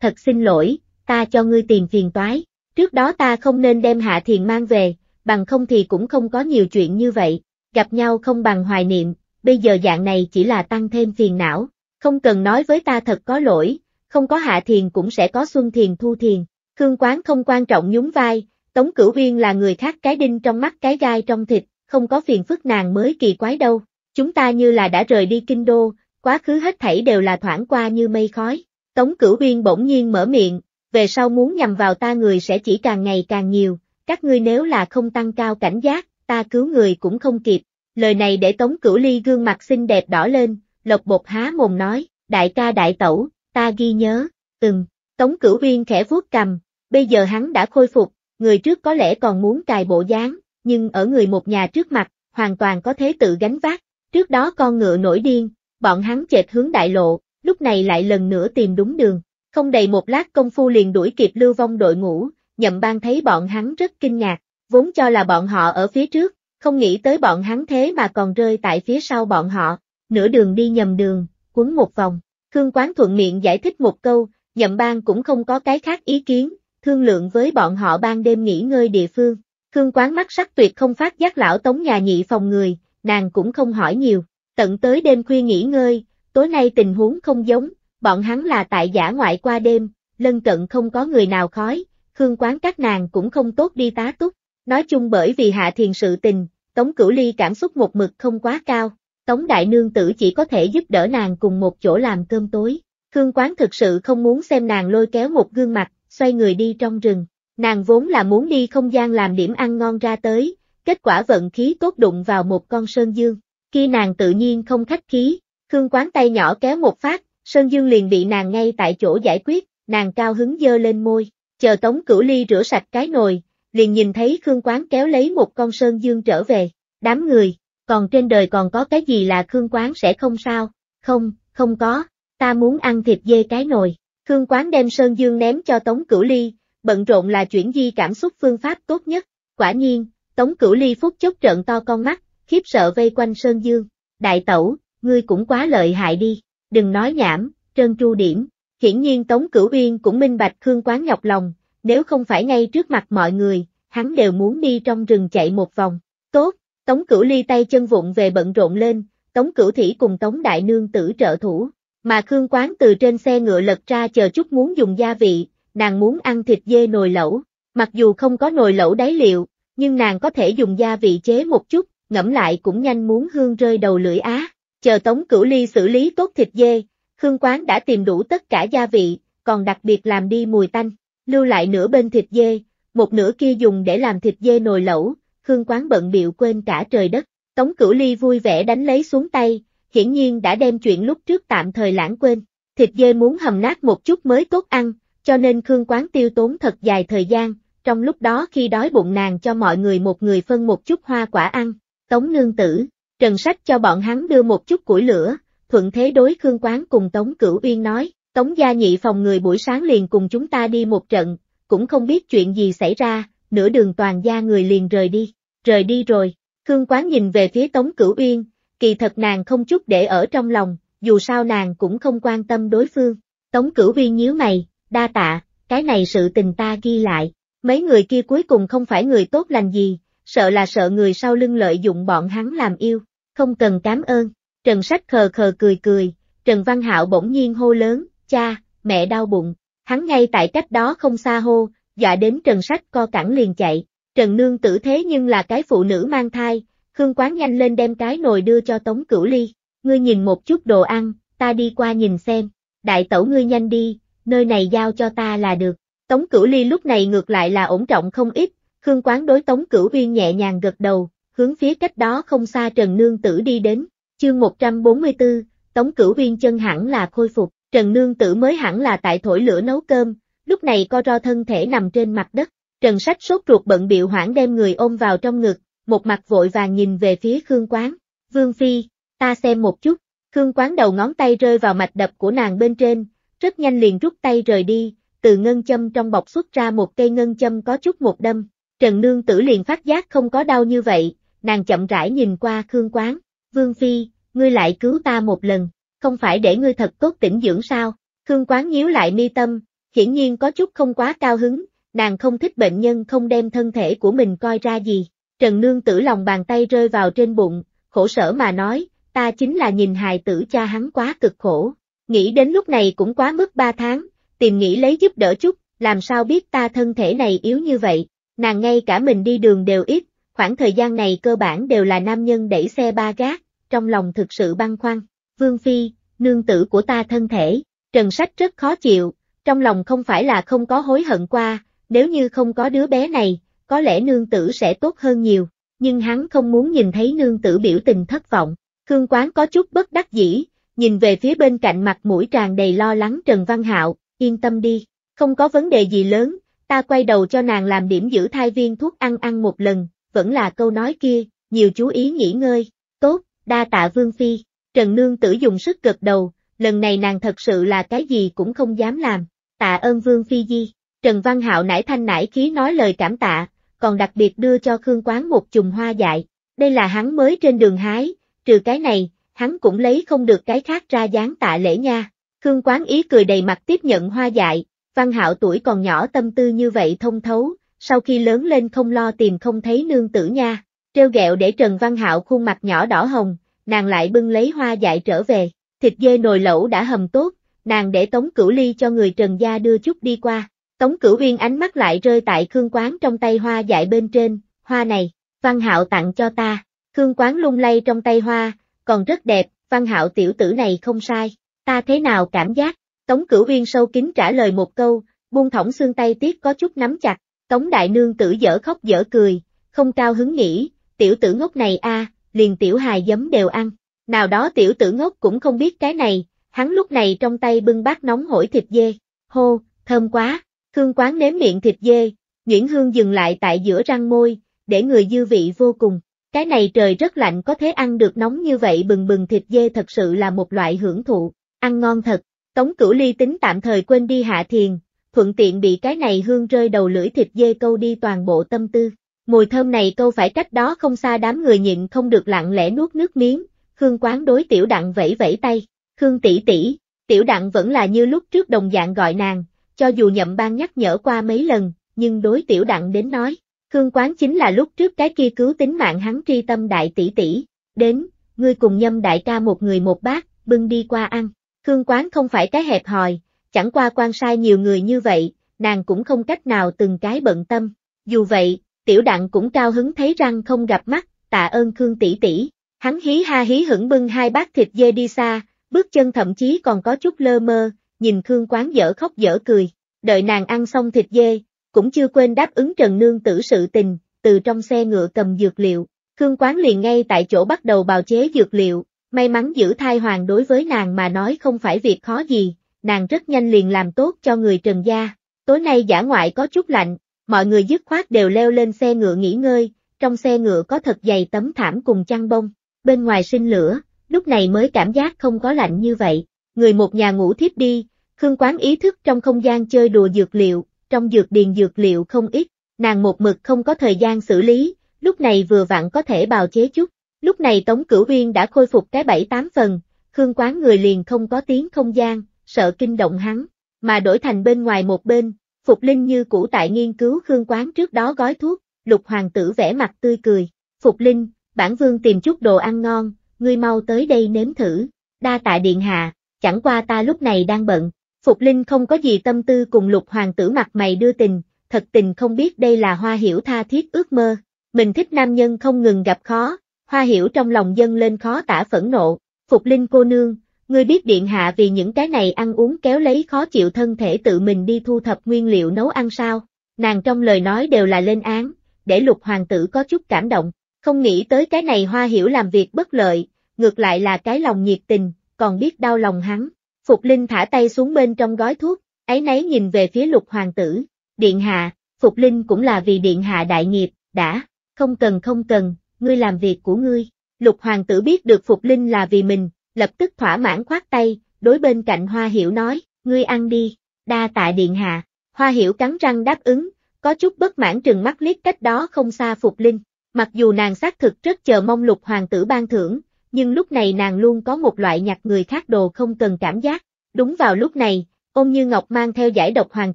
S1: Thật xin lỗi, ta cho ngươi tìm phiền toái. Trước đó ta không nên đem Hạ Thiền mang về, bằng không thì cũng không có nhiều chuyện như vậy. Gặp nhau không bằng hoài niệm, bây giờ dạng này chỉ là tăng thêm phiền não. Không cần nói với ta thật có lỗi, không có Hạ Thiền cũng sẽ có Xuân Thiền Thu Thiền. Khương Quán không quan trọng nhún vai, Tống Cửu Uyên là người khác cái đinh trong mắt cái gai trong thịt, không có phiền phức nàng mới kỳ quái đâu. Chúng ta như là đã rời đi kinh đô, quá khứ hết thảy đều là thoảng qua như mây khói. Tống Cửu Uyên bỗng nhiên mở miệng, về sau muốn nhằm vào ta người sẽ chỉ càng ngày càng nhiều, các ngươi nếu là không tăng cao cảnh giác, ta cứu người cũng không kịp. Lời này để Tống Cửu Ly gương mặt xinh đẹp đỏ lên, lộc bột há mồm nói, đại ca đại tẩu, ta ghi nhớ, từng, Tống Cửu Uyên khẽ vuốt cầm, bây giờ hắn đã khôi phục, người trước có lẽ còn muốn cài bộ dáng, nhưng ở người một nhà trước mặt, hoàn toàn có thế tự gánh vác, trước đó con ngựa nổi điên, bọn hắn chệch hướng đại lộ, lúc này lại lần nữa tìm đúng đường, không đầy một lát công phu liền đuổi kịp lưu vong đội ngũ, nhậm ban thấy bọn hắn rất kinh ngạc, vốn cho là bọn họ ở phía trước, không nghĩ tới bọn hắn thế mà còn rơi tại phía sau bọn họ, nửa đường đi nhầm đường, quấn một vòng. Khương Quán thuận miệng giải thích một câu, nhậm ban cũng không có cái khác ý kiến, thương lượng với bọn họ ban đêm nghỉ ngơi địa phương. Khương Quán mắt sắc tuyệt không phát giác lão tống nhà nhị phòng người, nàng cũng không hỏi nhiều, tận tới đêm khuya nghỉ ngơi, tối nay tình huống không giống, bọn hắn là tại giả ngoại qua đêm, lân cận không có người nào khói, khương quán các nàng cũng không tốt đi tá túc. Nói chung bởi vì hạ thiền sự tình, Tống Cửu Ly cảm xúc một mực không quá cao, Tống Đại Nương Tử chỉ có thể giúp đỡ nàng cùng một chỗ làm cơm tối. Khương Quán thực sự không muốn xem nàng lôi kéo một gương mặt, xoay người đi trong rừng. Nàng vốn là muốn đi không gian làm điểm ăn ngon ra tới, kết quả vận khí tốt đụng vào một con sơn dương. Khi nàng tự nhiên không khách khí, Khương Quán tay nhỏ kéo một phát, Sơn Dương liền bị nàng ngay tại chỗ giải quyết, nàng cao hứng dơ lên môi, chờ Tống Cửu Ly rửa sạch cái nồi, liền nhìn thấy Khương Quán kéo lấy một con Sơn Dương trở về, đám người, còn trên đời còn có cái gì là Khương Quán sẽ không sao, không, không có, ta muốn ăn thịt dê cái nồi, Khương Quán đem Sơn Dương ném cho Tống Cửu Ly, bận rộn là chuyển di cảm xúc phương pháp tốt nhất, quả nhiên, Tống Cửu Ly phút chốc trợn to con mắt, khiếp sợ vây quanh Sơn Dương, đại tẩu, ngươi cũng quá lợi hại đi đừng nói nhảm, trơn chu điểm. Hiển nhiên Tống Cửu Uyên cũng minh bạch Khương Quán nhọc lòng, nếu không phải ngay trước mặt mọi người, hắn đều muốn đi trong rừng chạy một vòng. Tốt, Tống Cửu Ly tay chân vụng về bận rộn lên, Tống Cửu Thỉ cùng Tống Đại Nương tử trợ thủ, mà Khương Quán từ trên xe ngựa lật ra chờ chút muốn dùng gia vị, nàng muốn ăn thịt dê nồi lẩu, mặc dù không có nồi lẩu đáy liệu, nhưng nàng có thể dùng gia vị chế một chút, ngẫm lại cũng nhanh muốn hương rơi đầu lưỡi á. Chờ Tống Cửu Ly xử lý tốt thịt dê, Khương Quán đã tìm đủ tất cả gia vị, còn đặc biệt làm đi mùi tanh, lưu lại nửa bên thịt dê, một nửa kia dùng để làm thịt dê nồi lẩu, Khương Quán bận biệu quên cả trời đất. Tống Cửu Ly vui vẻ đánh lấy xuống tay, hiển nhiên đã đem chuyện lúc trước tạm thời lãng quên. Thịt dê muốn hầm nát một chút mới tốt ăn, cho nên Khương Quán tiêu tốn thật dài thời gian, trong lúc đó khi đói bụng nàng cho mọi người một người phân một chút hoa quả ăn. Tống Nương Tử, Trần Sách cho bọn hắn đưa một chút củi lửa, thuận thế đối Khương Quán cùng Tống Cửu Uyên nói, Tống gia nhị phòng người buổi sáng liền cùng chúng ta đi một trận, cũng không biết chuyện gì xảy ra, nửa đường toàn gia người liền rời đi, rời đi rồi. Khương Quán nhìn về phía Tống Cửu Uyên, kỳ thật nàng không chút để ở trong lòng, dù sao nàng cũng không quan tâm đối phương. Tống Cửu Uyên nhíu mày, đa tạ, cái này sự tình ta ghi lại, mấy người kia cuối cùng không phải người tốt lành gì, sợ là sợ người sau lưng lợi dụng bọn hắn làm yêu không cần cảm ơn. Trần Sách khờ khờ cười cười, Trần Văn Hạo bỗng nhiên hô lớn, cha, mẹ đau bụng. Hắn ngay tại cách đó không xa hô, dọa đến Trần Sách co cẳng liền chạy. Trần Nương tử thế nhưng là cái phụ nữ mang thai, Khương Quán nhanh lên đem cái nồi đưa cho Tống Cửu Ly. Ngươi nhìn một chút đồ ăn, ta đi qua nhìn xem. Đại tẩu ngươi nhanh đi, nơi này giao cho ta là được. Tống Cửu Ly lúc này ngược lại là ổn trọng không ít, Khương Quán đối Tống Cửu Uyên nhẹ nhàng gật đầu, hướng phía cách đó không xa Trần Nương Tử đi đến, chương 144, Tống Cửu Viên chân hẳn là khôi phục, Trần Nương Tử mới hẳn là tại thổi lửa nấu cơm, lúc này co ro thân thể nằm trên mặt đất, Trần Sách sốt ruột bận biệu hoảng đem người ôm vào trong ngực, một mặt vội vàng nhìn về phía Khương Quán, Vương Phi, ta xem một chút, Khương Quán đầu ngón tay rơi vào mạch đập của nàng bên trên, rất nhanh liền rút tay rời đi, từ ngân châm trong bọc xuất ra một cây ngân châm có chút một đâm, Trần Nương Tử liền phát giác không có đau như vậy, nàng chậm rãi nhìn qua Khương Quán, Vương Phi, ngươi lại cứu ta một lần, không phải để ngươi thật tốt tỉnh dưỡng sao, Khương Quán nhíu lại mi tâm, hiển nhiên có chút không quá cao hứng, nàng không thích bệnh nhân không đem thân thể của mình coi ra gì, Trần Nương tử lòng bàn tay rơi vào trên bụng, khổ sở mà nói, ta chính là nhìn hài tử cha hắn quá cực khổ, nghĩ đến lúc này cũng quá mức ba tháng, tìm nghĩ lấy giúp đỡ chút, làm sao biết ta thân thể này yếu như vậy, nàng ngay cả mình đi đường đều ít, khoảng thời gian này cơ bản đều là nam nhân đẩy xe ba gác, trong lòng thực sự băn khoăn. Vương Phi, nương tử của ta thân thể, Trần Sách rất khó chịu, trong lòng không phải là không có hối hận qua, nếu như không có đứa bé này, có lẽ nương tử sẽ tốt hơn nhiều, nhưng hắn không muốn nhìn thấy nương tử biểu tình thất vọng. Khương Quán có chút bất đắc dĩ, nhìn về phía bên cạnh mặt mũi tràn đầy lo lắng Trần Văn Hạo, yên tâm đi, không có vấn đề gì lớn, ta quay đầu cho nàng làm điểm giữ thai viên thuốc ăn ăn một lần, vẫn là câu nói kia, nhiều chú ý nghỉ ngơi, tốt, đa tạ Vương Phi, Trần Nương tử dùng sức gật đầu, lần này nàng thật sự là cái gì cũng không dám làm, tạ ơn Vương Phi Di, Trần Văn Hạo nải thanh nải khí nói lời cảm tạ, còn đặc biệt đưa cho Khương Quán một chùm hoa dại, đây là hắn mới trên đường hái, trừ cái này, hắn cũng lấy không được cái khác ra dáng tạ lễ nha. Khương Quán Ý cười đầy mặt tiếp nhận hoa dại, Văn Hạo tuổi còn nhỏ tâm tư như vậy thông thấu, sau khi lớn lên không lo tìm không thấy nương tử nha, treo gẹo để Trần Văn Hạo khuôn mặt nhỏ đỏ hồng, nàng lại bưng lấy hoa dại trở về, thịt dê nồi lẩu đã hầm tốt, nàng để Tống Cửu Ly cho người Trần Gia đưa chút đi qua, Tống Cửu Uyên ánh mắt lại rơi tại Khương Quán trong tay hoa dại bên trên, hoa này, Văn Hạo tặng cho ta, Khương Quán lung lay trong tay hoa, còn rất đẹp, Văn Hạo tiểu tử này không sai, ta thế nào cảm giác, Tống Cửu Uyên sâu kín trả lời một câu, buông thõng xương tay tiếc có chút nắm chặt, Tống Đại Nương tử dở khóc dở cười, không cao hứng nghĩ, tiểu tử ngốc này a, à, liền tiểu hài giấm đều ăn. Nào đó tiểu tử ngốc cũng không biết cái này, hắn lúc này trong tay bưng bát nóng hổi thịt dê. Hô, thơm quá, Khương Quán nếm miệng thịt dê, Nguyễn Hương dừng lại tại giữa răng môi, để người dư vị vô cùng. Cái này trời rất lạnh có thế ăn được nóng như vậy bừng bừng thịt dê thật sự là một loại hưởng thụ, ăn ngon thật. Tống Cửu Ly tính tạm thời quên đi hạ thiền, thuận tiện bị cái này hương rơi đầu lưỡi thịt dê câu đi toàn bộ tâm tư. Mùi thơm này câu phải cách đó không xa đám người nhịn không được lặng lẽ nuốt nước miếng, Khương Quán đối tiểu đặng vẫy vẫy tay, Khương tỷ tỷ, tiểu đặng vẫn là như lúc trước đồng dạng gọi nàng, cho dù nhậm ban nhắc nhở qua mấy lần, nhưng đối tiểu đặng đến nói, Khương Quán chính là lúc trước cái kia cứu tính mạng hắn tri tâm đại tỷ tỷ, đến, ngươi cùng nhâm đại ca một người một bát, bưng đi qua ăn, Khương Quán không phải cái hẹp hòi, chẳng qua quan sai nhiều người như vậy, nàng cũng không cách nào từng cái bận tâm. Dù vậy, tiểu đặng cũng cao hứng thấy răng không gặp mắt, tạ ơn Khương tỷ tỷ. Hắn hí ha hí hững bưng hai bát thịt dê đi xa, bước chân thậm chí còn có chút lơ mơ, nhìn Khương quán dở khóc dở cười, đợi nàng ăn xong thịt dê, cũng chưa quên đáp ứng Trần Nương tử sự tình, từ trong xe ngựa cầm dược liệu, Khương quán liền ngay tại chỗ bắt đầu bào chế dược liệu, may mắn giữ thai hoàng đối với nàng mà nói không phải việc khó gì, nàng rất nhanh liền làm tốt cho người Trần gia. Tối nay giả ngoại có chút lạnh, mọi người dứt khoát đều leo lên xe ngựa nghỉ ngơi, trong xe ngựa có thật dày tấm thảm cùng chăn bông, bên ngoài sinh lửa, lúc này mới cảm giác không có lạnh như vậy. Người một nhà ngủ thiếp đi, Khương Quán ý thức trong không gian chơi đùa dược liệu, trong dược điền dược liệu không ít, nàng một mực không có thời gian xử lý, lúc này vừa vặn có thể bào chế chút. Lúc này Tống Cửu Uyên đã khôi phục cái bảy tám phần, Khương Quán người liền không có tiếng không gian, sợ kinh động hắn, mà đổi thành bên ngoài một bên, Phục Linh như cũ tại nghiên cứu Khương Quán trước đó gói thuốc, lục hoàng tử vẽ mặt tươi cười, Phục Linh, bản vương tìm chút đồ ăn ngon, ngươi mau tới đây nếm thử, đa tạ điện hạ, chẳng qua ta lúc này đang bận, Phục Linh không có gì tâm tư cùng lục hoàng tử mặt mày đưa tình, thật tình không biết đây là hoa hiểu tha thiết ước mơ, mình thích nam nhân không ngừng gặp khó, hoa hiểu trong lòng dân lên khó tả phẫn nộ, Phục Linh cô nương, Ngươi biết điện hạ vì những cái này ăn uống kéo lấy khó chịu thân thể tự mình đi thu thập nguyên liệu nấu ăn sao, nàng trong lời nói đều là lên án, để lục hoàng tử có chút cảm động, không nghĩ tới cái này hoa hiểu làm việc bất lợi, ngược lại là cái lòng nhiệt tình, còn biết đau lòng hắn. Phục Linh thả tay xuống bên trong gói thuốc, ấy nấy nhìn về phía lục hoàng tử, điện hạ, Phục Linh cũng là vì điện hạ đại nghiệp, đã, không cần không cần, ngươi làm việc của ngươi. Lục hoàng tử biết được Phục Linh là vì mình, lập tức thỏa mãn khoát tay, đối bên cạnh Hoa Hiểu nói, ngươi ăn đi, đa tạ điện hạ. Hoa Hiểu cắn răng đáp ứng, có chút bất mãn trừng mắt liếc cách đó không xa Phục Linh. Mặc dù nàng xác thực rất chờ mong lục hoàng tử ban thưởng, nhưng lúc này nàng luôn có một loại nhặt người khác đồ không cần cảm giác. Đúng vào lúc này, ôn như ngọc mang theo giải độc hoàng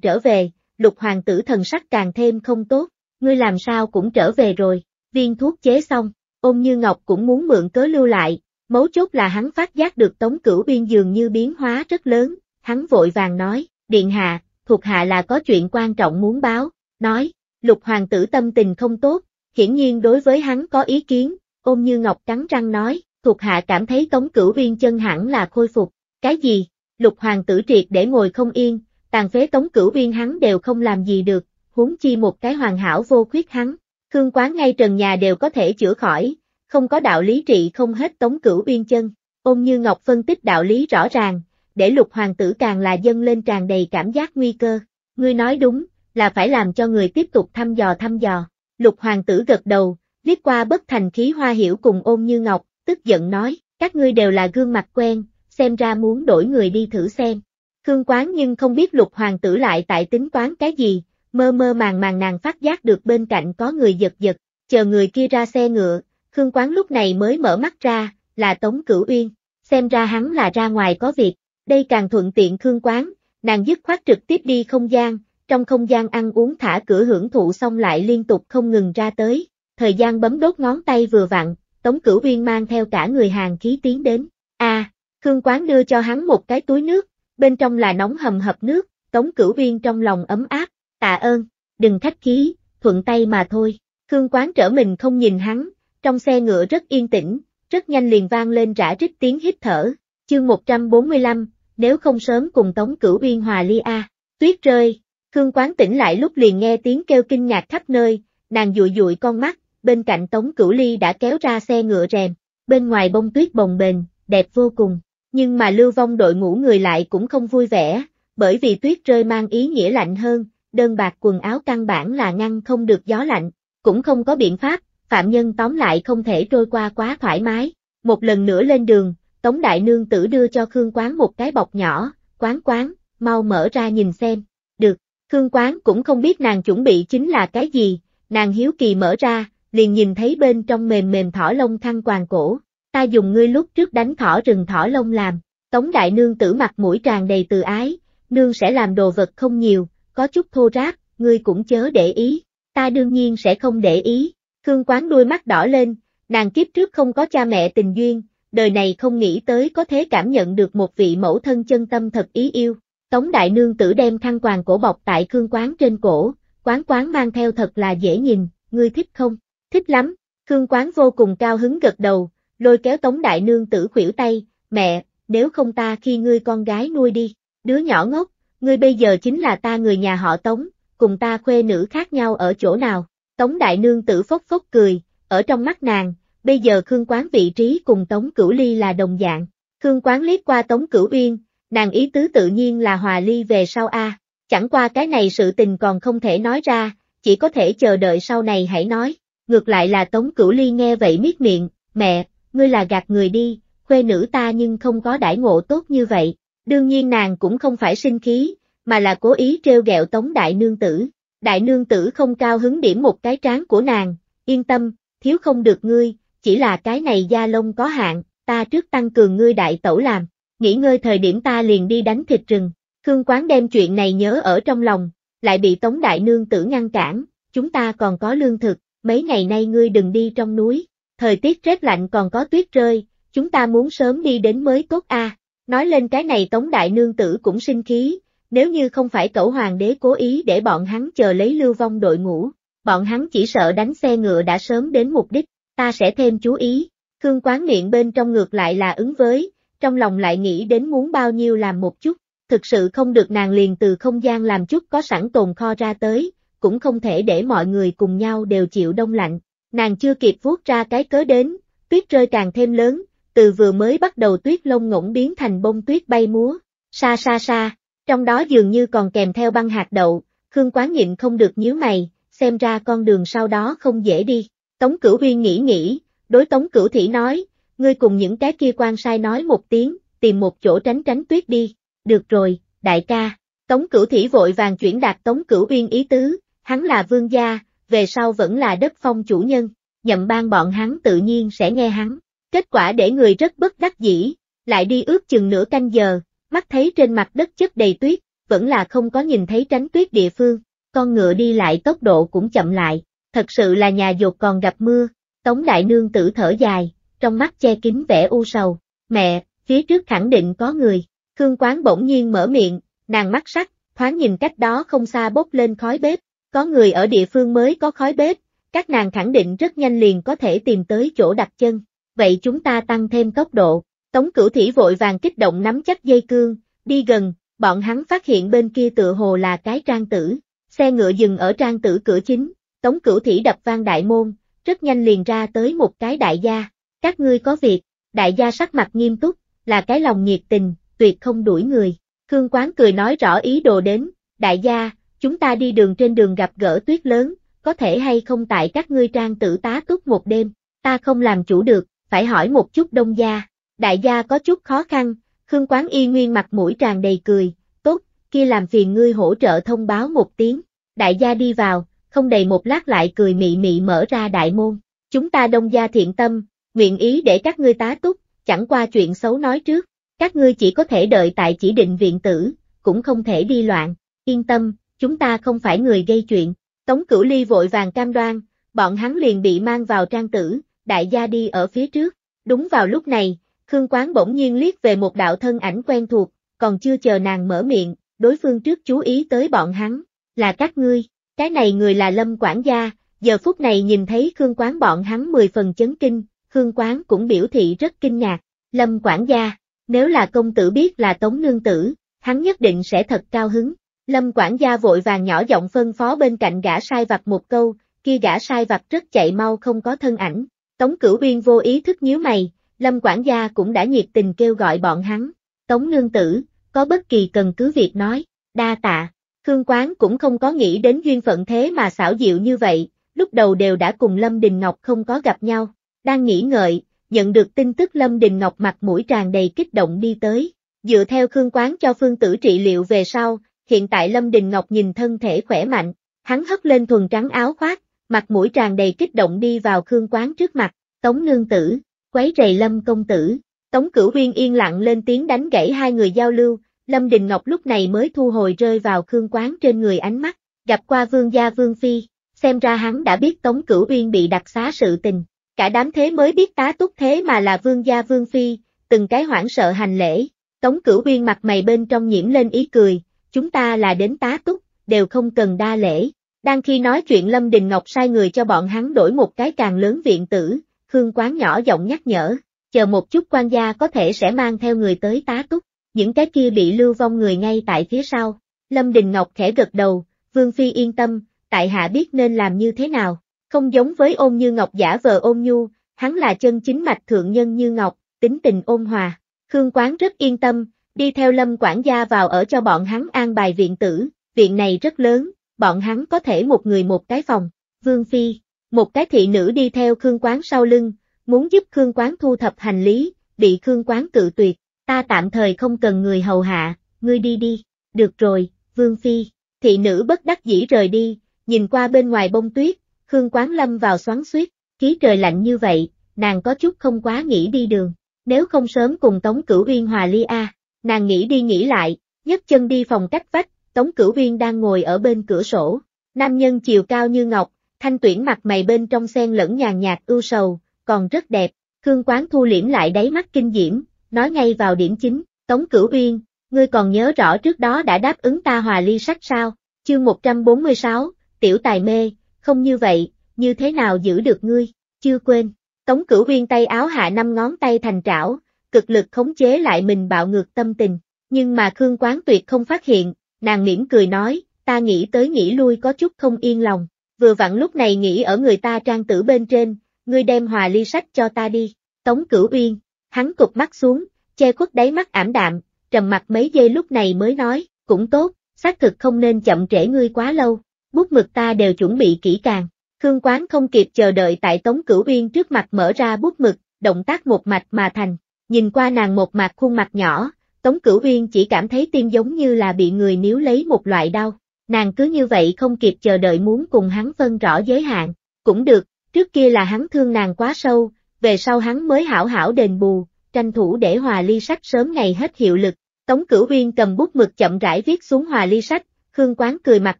S1: trở về, lục hoàng tử thần sắc càng thêm không tốt, ngươi làm sao cũng trở về rồi, viên thuốc chế xong, ôn như ngọc cũng muốn mượn cớ lưu lại, Mấu chốt là hắn phát giác được Tống Cửu biên dường như biến hóa rất lớn, hắn vội vàng nói, Điện Hạ, thuộc hạ là có chuyện quan trọng muốn báo, nói, lục hoàng tử tâm tình không tốt, hiển nhiên đối với hắn có ý kiến, ôm như ngọc cắn răng nói, thuộc hạ cảm thấy Tống Cửu biên chân hẳn là khôi phục, cái gì, lục hoàng tử triệt để ngồi không yên, tàn phế Tống Cửu biên hắn đều không làm gì được, huống chi một cái hoàn hảo vô khuyết hắn, Khương Quán ngay trần nhà đều có thể chữa khỏi, không có đạo lý trị không hết Tống Cửu Uyên chân. Ôn Như Ngọc phân tích đạo lý rõ ràng, để lục hoàng tử càng là dâng lên tràn đầy cảm giác nguy cơ. Ngươi nói đúng, là phải làm cho người tiếp tục thăm dò thăm dò. Lục hoàng tử gật đầu, liếc qua bất thành khí hoa hiểu cùng ôn như ngọc, tức giận nói, các ngươi đều là gương mặt quen, xem ra muốn đổi người đi thử xem. Khương quán nhưng không biết lục hoàng tử lại tại tính toán cái gì, mơ mơ màng màng nàng phát giác được bên cạnh có người giật giật, chờ người kia ra xe ngựa, Khương Quán lúc này mới mở mắt ra, là Tống Cửu Uyên, xem ra hắn là ra ngoài có việc, đây càng thuận tiện Khương Quán, nàng dứt khoát trực tiếp đi không gian, trong không gian ăn uống thả cửa hưởng thụ xong lại liên tục không ngừng ra tới, thời gian bấm đốt ngón tay vừa vặn, Tống Cửu Uyên mang theo cả người hàng khí tiến đến, a Khương Quán đưa cho hắn một cái túi nước, bên trong là nóng hầm hập nước, Tống Cửu Uyên trong lòng ấm áp, tạ ơn, đừng khách khí, thuận tay mà thôi, Khương Quán trở mình không nhìn hắn, trong xe ngựa rất yên tĩnh, rất nhanh liền vang lên rã rít tiếng hít thở. Chương 145, nếu không sớm cùng Tống Cửu Uyên hòa ly a. Tuyết rơi, Khương Quán tỉnh lại lúc liền nghe tiếng kêu kinh ngạc khắp nơi, nàng dụi dụi con mắt, bên cạnh Tống Cửu Ly đã kéo ra xe ngựa rèm, bên ngoài bông tuyết bồng bềnh, đẹp vô cùng, nhưng mà lưu vong đội ngũ người lại cũng không vui vẻ, bởi vì tuyết rơi mang ý nghĩa lạnh hơn, đơn bạc quần áo căn bản là ngăn không được gió lạnh, cũng không có biện pháp, phạm nhân tóm lại không thể trôi qua quá thoải mái. Một lần nữa lên đường, Tống Đại Nương tử đưa cho Khương Quán một cái bọc nhỏ, quán quán, mau mở ra nhìn xem. Được, Khương Quán cũng không biết nàng chuẩn bị chính là cái gì, nàng hiếu kỳ mở ra, liền nhìn thấy bên trong mềm mềm thỏ lông thăng quàng cổ. Ta dùng ngươi lúc trước đánh thỏ rừng thỏ lông làm, Tống Đại Nương tử mặt mũi tràn đầy từ ái, nương sẽ làm đồ vật không nhiều, có chút thô ráp, ngươi cũng chớ để ý, ta đương nhiên sẽ không để ý, Khương Quán đuôi mắt đỏ lên, nàng kiếp trước không có cha mẹ tình duyên, đời này không nghĩ tới có thể cảm nhận được một vị mẫu thân chân tâm thật ý yêu. Tống đại nương tử đem khăn quàng cổ bọc tại Khương Quán trên cổ, Quán Quán mang theo thật là dễ nhìn, ngươi thích không? Thích lắm, Khương Quán vô cùng cao hứng gật đầu, lôi kéo Tống đại nương tử khuỷu tay, mẹ, nếu không ta khi ngươi con gái nuôi đi, đứa nhỏ ngốc, ngươi bây giờ chính là ta người nhà họ Tống, cùng ta khuê nữ khác nhau ở chỗ nào? Tống Đại Nương tử phốc phốc cười, ở trong mắt nàng, bây giờ Khương Quán vị trí cùng Tống Cửu Ly là đồng dạng. Khương Quán liếc qua Tống Cửu Uyên, nàng ý tứ tự nhiên là hòa ly về sau a, chẳng qua cái này sự tình còn không thể nói ra, chỉ có thể chờ đợi sau này hãy nói. Ngược lại là Tống Cửu Ly nghe vậy miết miệng, mẹ, ngươi là gạt người đi, khuê nữ ta nhưng không có đãi ngộ tốt như vậy. Đương nhiên nàng cũng không phải sinh khí, mà là cố ý trêu ghẹo Tống Đại Nương Tử đại nương tử không cao hứng điểm một cái trán của nàng, yên tâm, thiếu không được ngươi, chỉ là cái này da lông có hạn, ta trước tăng cường ngươi đại tẩu làm, nghỉ ngơi thời điểm ta liền đi đánh thịt rừng, Khương Quán đem chuyện này nhớ ở trong lòng, lại bị Tống Đại Nương tử ngăn cản, chúng ta còn có lương thực, mấy ngày nay ngươi đừng đi trong núi, thời tiết rét lạnh còn có tuyết rơi, chúng ta muốn sớm đi đến mới tốt a. Nói lên cái này Tống Đại Nương Tử cũng sinh khí, nếu như không phải cẩu hoàng đế cố ý để bọn hắn chờ lấy lưu vong đội ngũ, bọn hắn chỉ sợ đánh xe ngựa đã sớm đến mục đích, ta sẽ thêm chú ý. Khương quán miệng bên trong ngược lại là ứng với, trong lòng lại nghĩ đến muốn bao nhiêu làm một chút, thực sự không được nàng liền từ không gian làm chút có sẵn tồn kho ra tới, cũng không thể để mọi người cùng nhau đều chịu đông lạnh. Nàng chưa kịp vuốt ra cái cớ đến, tuyết rơi càng thêm lớn, từ vừa mới bắt đầu tuyết lông ngỗng biến thành bông tuyết bay múa, xa xa xa, trong đó dường như còn kèm theo băng hạt đậu, Khương Quán nhịn không được nhíu mày, xem ra con đường sau đó không dễ đi. Tống Cửu Uyên nghĩ nghĩ, đối Tống Cửu Thị nói, ngươi cùng những cái kia quan sai nói một tiếng, tìm một chỗ tránh tránh tuyết đi. Được rồi, đại ca. Tống Cửu Thị vội vàng chuyển đạt Tống Cửu Uyên ý tứ, hắn là vương gia, về sau vẫn là đất phong chủ nhân, nhậm ban bọn hắn tự nhiên sẽ nghe hắn. Kết quả để người rất bất đắc dĩ, lại đi ước chừng nửa canh giờ, mắt thấy trên mặt đất chất đầy tuyết, vẫn là không có nhìn thấy tránh tuyết địa phương, con ngựa đi lại tốc độ cũng chậm lại, thật sự là nhà dột còn gặp mưa, Tống Đại Nương tử thở dài, trong mắt che kín vẻ u sầu, mẹ, phía trước khẳng định có người, Khương Quán bỗng nhiên mở miệng, nàng mắt sắc, thoáng nhìn cách đó không xa bốc lên khói bếp, có người ở địa phương mới có khói bếp, các nàng khẳng định rất nhanh liền có thể tìm tới chỗ đặt chân, vậy chúng ta tăng thêm tốc độ, Tống cửu thỉ vội vàng kích động nắm chắc dây cương, đi gần, bọn hắn phát hiện bên kia tựa hồ là cái trang tử. Xe ngựa dừng ở trang tử cửa chính, tống cửu thỉ đập vang đại môn, rất nhanh liền ra tới một cái đại gia. Các ngươi có việc, đại gia sắc mặt nghiêm túc, là cái lòng nhiệt tình, tuyệt không đuổi người. Khương Quán cười nói rõ ý đồ đến, đại gia, chúng ta đi đường trên đường gặp gỡ tuyết lớn, có thể hay không tại các ngươi trang tử tá túc một đêm, ta không làm chủ được, phải hỏi một chút đông gia. Đại gia có chút khó khăn, Khương Quán Y nguyên mặt mũi tràn đầy cười, tốt, kia làm phiền ngươi hỗ trợ thông báo một tiếng. Đại gia đi vào, không đầy một lát lại cười mị mị mở ra đại môn. Chúng ta đông gia thiện tâm, nguyện ý để các ngươi tá túc, chẳng qua chuyện xấu nói trước. Các ngươi chỉ có thể đợi tại chỉ định viện tử, cũng không thể đi loạn. Yên tâm, chúng ta không phải người gây chuyện. Tống Cửu Ly vội vàng cam đoan, bọn hắn liền bị mang vào trang tử, đại gia đi ở phía trước. Đúng vào lúc này, Khương Quán bỗng nhiên liếc về một đạo thân ảnh quen thuộc, còn chưa chờ nàng mở miệng, đối phương trước chú ý tới bọn hắn, là các ngươi, cái này người là Lâm Quản gia, giờ phút này nhìn thấy Khương Quán bọn hắn 10 phần chấn kinh, Khương Quán cũng biểu thị rất kinh ngạc, Lâm Quản gia, nếu là công tử biết là Tống Nương Tử, hắn nhất định sẽ thật cao hứng, Lâm Quản gia vội vàng nhỏ giọng phân phó bên cạnh gã sai vặt một câu, kia gã sai vặt rất chạy mau không có thân ảnh, Tống Cửu Uyên vô ý thức nhíu mày, Lâm quản gia cũng đã nhiệt tình kêu gọi bọn hắn. Tống nương tử, có bất kỳ cần cứ việc nói, đa tạ. Khương Quán cũng không có nghĩ đến duyên phận thế mà xảo diệu như vậy, lúc đầu đều đã cùng Lâm Đình Ngọc không có gặp nhau. Đang nghĩ ngợi, nhận được tin tức Lâm Đình Ngọc mặt mũi tràn đầy kích động đi tới. Dựa theo Khương Quán cho phương tử trị liệu về sau, hiện tại Lâm Đình Ngọc nhìn thân thể khỏe mạnh, hắn hất lên thuần trắng áo khoác, mặt mũi tràn đầy kích động đi vào Khương Quán trước mặt, tống nương tử, quấy rầy Lâm công tử. Tống Cửu Huyên yên lặng lên tiếng đánh gãy hai người giao lưu, Lâm Đình Ngọc lúc này mới thu hồi rơi vào Khương Quán trên người ánh mắt, gặp qua Vương Gia Vương Phi, xem ra hắn đã biết Tống Cửu Huyên bị đặc xá sự tình, cả đám thế mới biết tá túc thế mà là Vương Gia Vương Phi, từng cái hoảng sợ hành lễ, Tống Cửu Huyên mặt mày bên trong nhiễm lên ý cười, chúng ta là đến tá túc, đều không cần đa lễ, đang khi nói chuyện Lâm Đình Ngọc sai người cho bọn hắn đổi một cái càng lớn viện tử, Khương quán nhỏ giọng nhắc nhở, chờ một chút quan gia có thể sẽ mang theo người tới tá túc, những cái kia bị lưu vong người ngay tại phía sau. Lâm Đình Ngọc khẽ gật đầu, Vương Phi yên tâm, tại hạ biết nên làm như thế nào, không giống với ôn như Ngọc giả vờ ôn nhu, hắn là chân chính mạch thượng nhân như Ngọc, tính tình ôn hòa. Khương Quán rất yên tâm, đi theo Lâm quản gia vào ở cho bọn hắn an bài viện tử, viện này rất lớn, bọn hắn có thể một người một cái phòng. Vương Phi, một cái thị nữ đi theo Khương Quán sau lưng, muốn giúp Khương Quán thu thập hành lý, bị Khương Quán cự tuyệt, ta tạm thời không cần người hầu hạ, ngươi đi đi, được rồi, Vương Phi, thị nữ bất đắc dĩ rời đi, nhìn qua bên ngoài bông tuyết, Khương Quán lâm vào xoắn suýt, khí trời lạnh như vậy, nàng có chút không quá nghĩ đi đường, nếu không sớm cùng Tống Cửu Uyên hòa ly a, nàng nghĩ đi nghĩ lại, nhấc chân đi phòng cách vách, Tống Cửu Uyên đang ngồi ở bên cửa sổ, nam nhân chiều cao như ngọc, thanh tuyển mặt mày bên trong sen lẫn nhàn nhạt ưu sầu, còn rất đẹp, Khương Quán thu liễm lại đáy mắt kinh diễm, nói ngay vào điểm chính, Tống Cửu Uyên, ngươi còn nhớ rõ trước đó đã đáp ứng ta hòa ly sách sao, chương 146, tiểu tài mê, không như vậy, như thế nào giữ được ngươi, chưa quên, Tống Cửu Uyên tay áo hạ năm ngón tay thành trảo, cực lực khống chế lại mình bạo ngược tâm tình, nhưng mà Khương Quán tuyệt không phát hiện, nàng mỉm cười nói, ta nghĩ tới nghĩ lui có chút không yên lòng, Vừa vặn lúc này nghĩ ở người ta trang tử bên trên, ngươi đem hòa ly sách cho ta đi. Tống Cửu Uyên, hắn cục mắt xuống, che khuất đáy mắt ảm đạm, trầm mặt mấy giây lúc này mới nói, cũng tốt, xác thực không nên chậm trễ ngươi quá lâu, bút mực ta đều chuẩn bị kỹ càng. Khương Quán không kịp chờ đợi tại Tống Cửu Uyên trước mặt mở ra bút mực, động tác một mạch mà thành, nhìn qua nàng một mặt khuôn mặt nhỏ, Tống Cửu Uyên chỉ cảm thấy tim giống như là bị người níu lấy một loại đau, Nàng cứ như vậy không kịp chờ đợi muốn cùng hắn phân rõ giới hạn, cũng được, trước kia là hắn thương nàng quá sâu, về sau hắn mới hảo hảo đền bù, tranh thủ để hòa ly sách sớm ngày hết hiệu lực. Tống Cửu Uyên cầm bút mực chậm rãi viết xuống hòa ly sách, Khương Quán cười mặt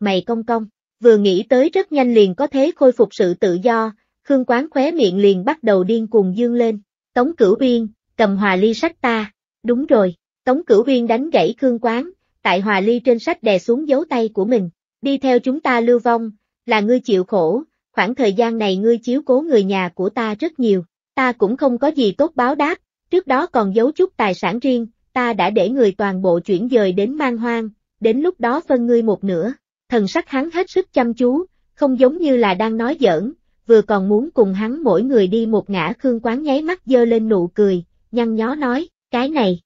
S1: mày cong cong, vừa nghĩ tới rất nhanh liền có thế khôi phục sự tự do, Khương Quán khóe miệng liền bắt đầu điên cuồng dương lên, Tống Cửu Uyên, cầm hòa ly sách ta, đúng rồi, Tống Cửu Uyên đánh gãy Khương Quán, tại hòa ly trên sách đè xuống dấu tay của mình, đi theo chúng ta lưu vong, là ngươi chịu khổ, khoảng thời gian này ngươi chiếu cố người nhà của ta rất nhiều, ta cũng không có gì tốt báo đáp, trước đó còn giấu chút tài sản riêng, ta đã để người toàn bộ chuyển dời đến mang hoang, đến lúc đó phân ngươi một nửa, thần sắc hắn hết sức chăm chú, không giống như là đang nói giỡn, vừa còn muốn cùng hắn mỗi người đi một ngã khương quán nháy mắt dơ lên nụ cười, nhăn nhó nói, cái này,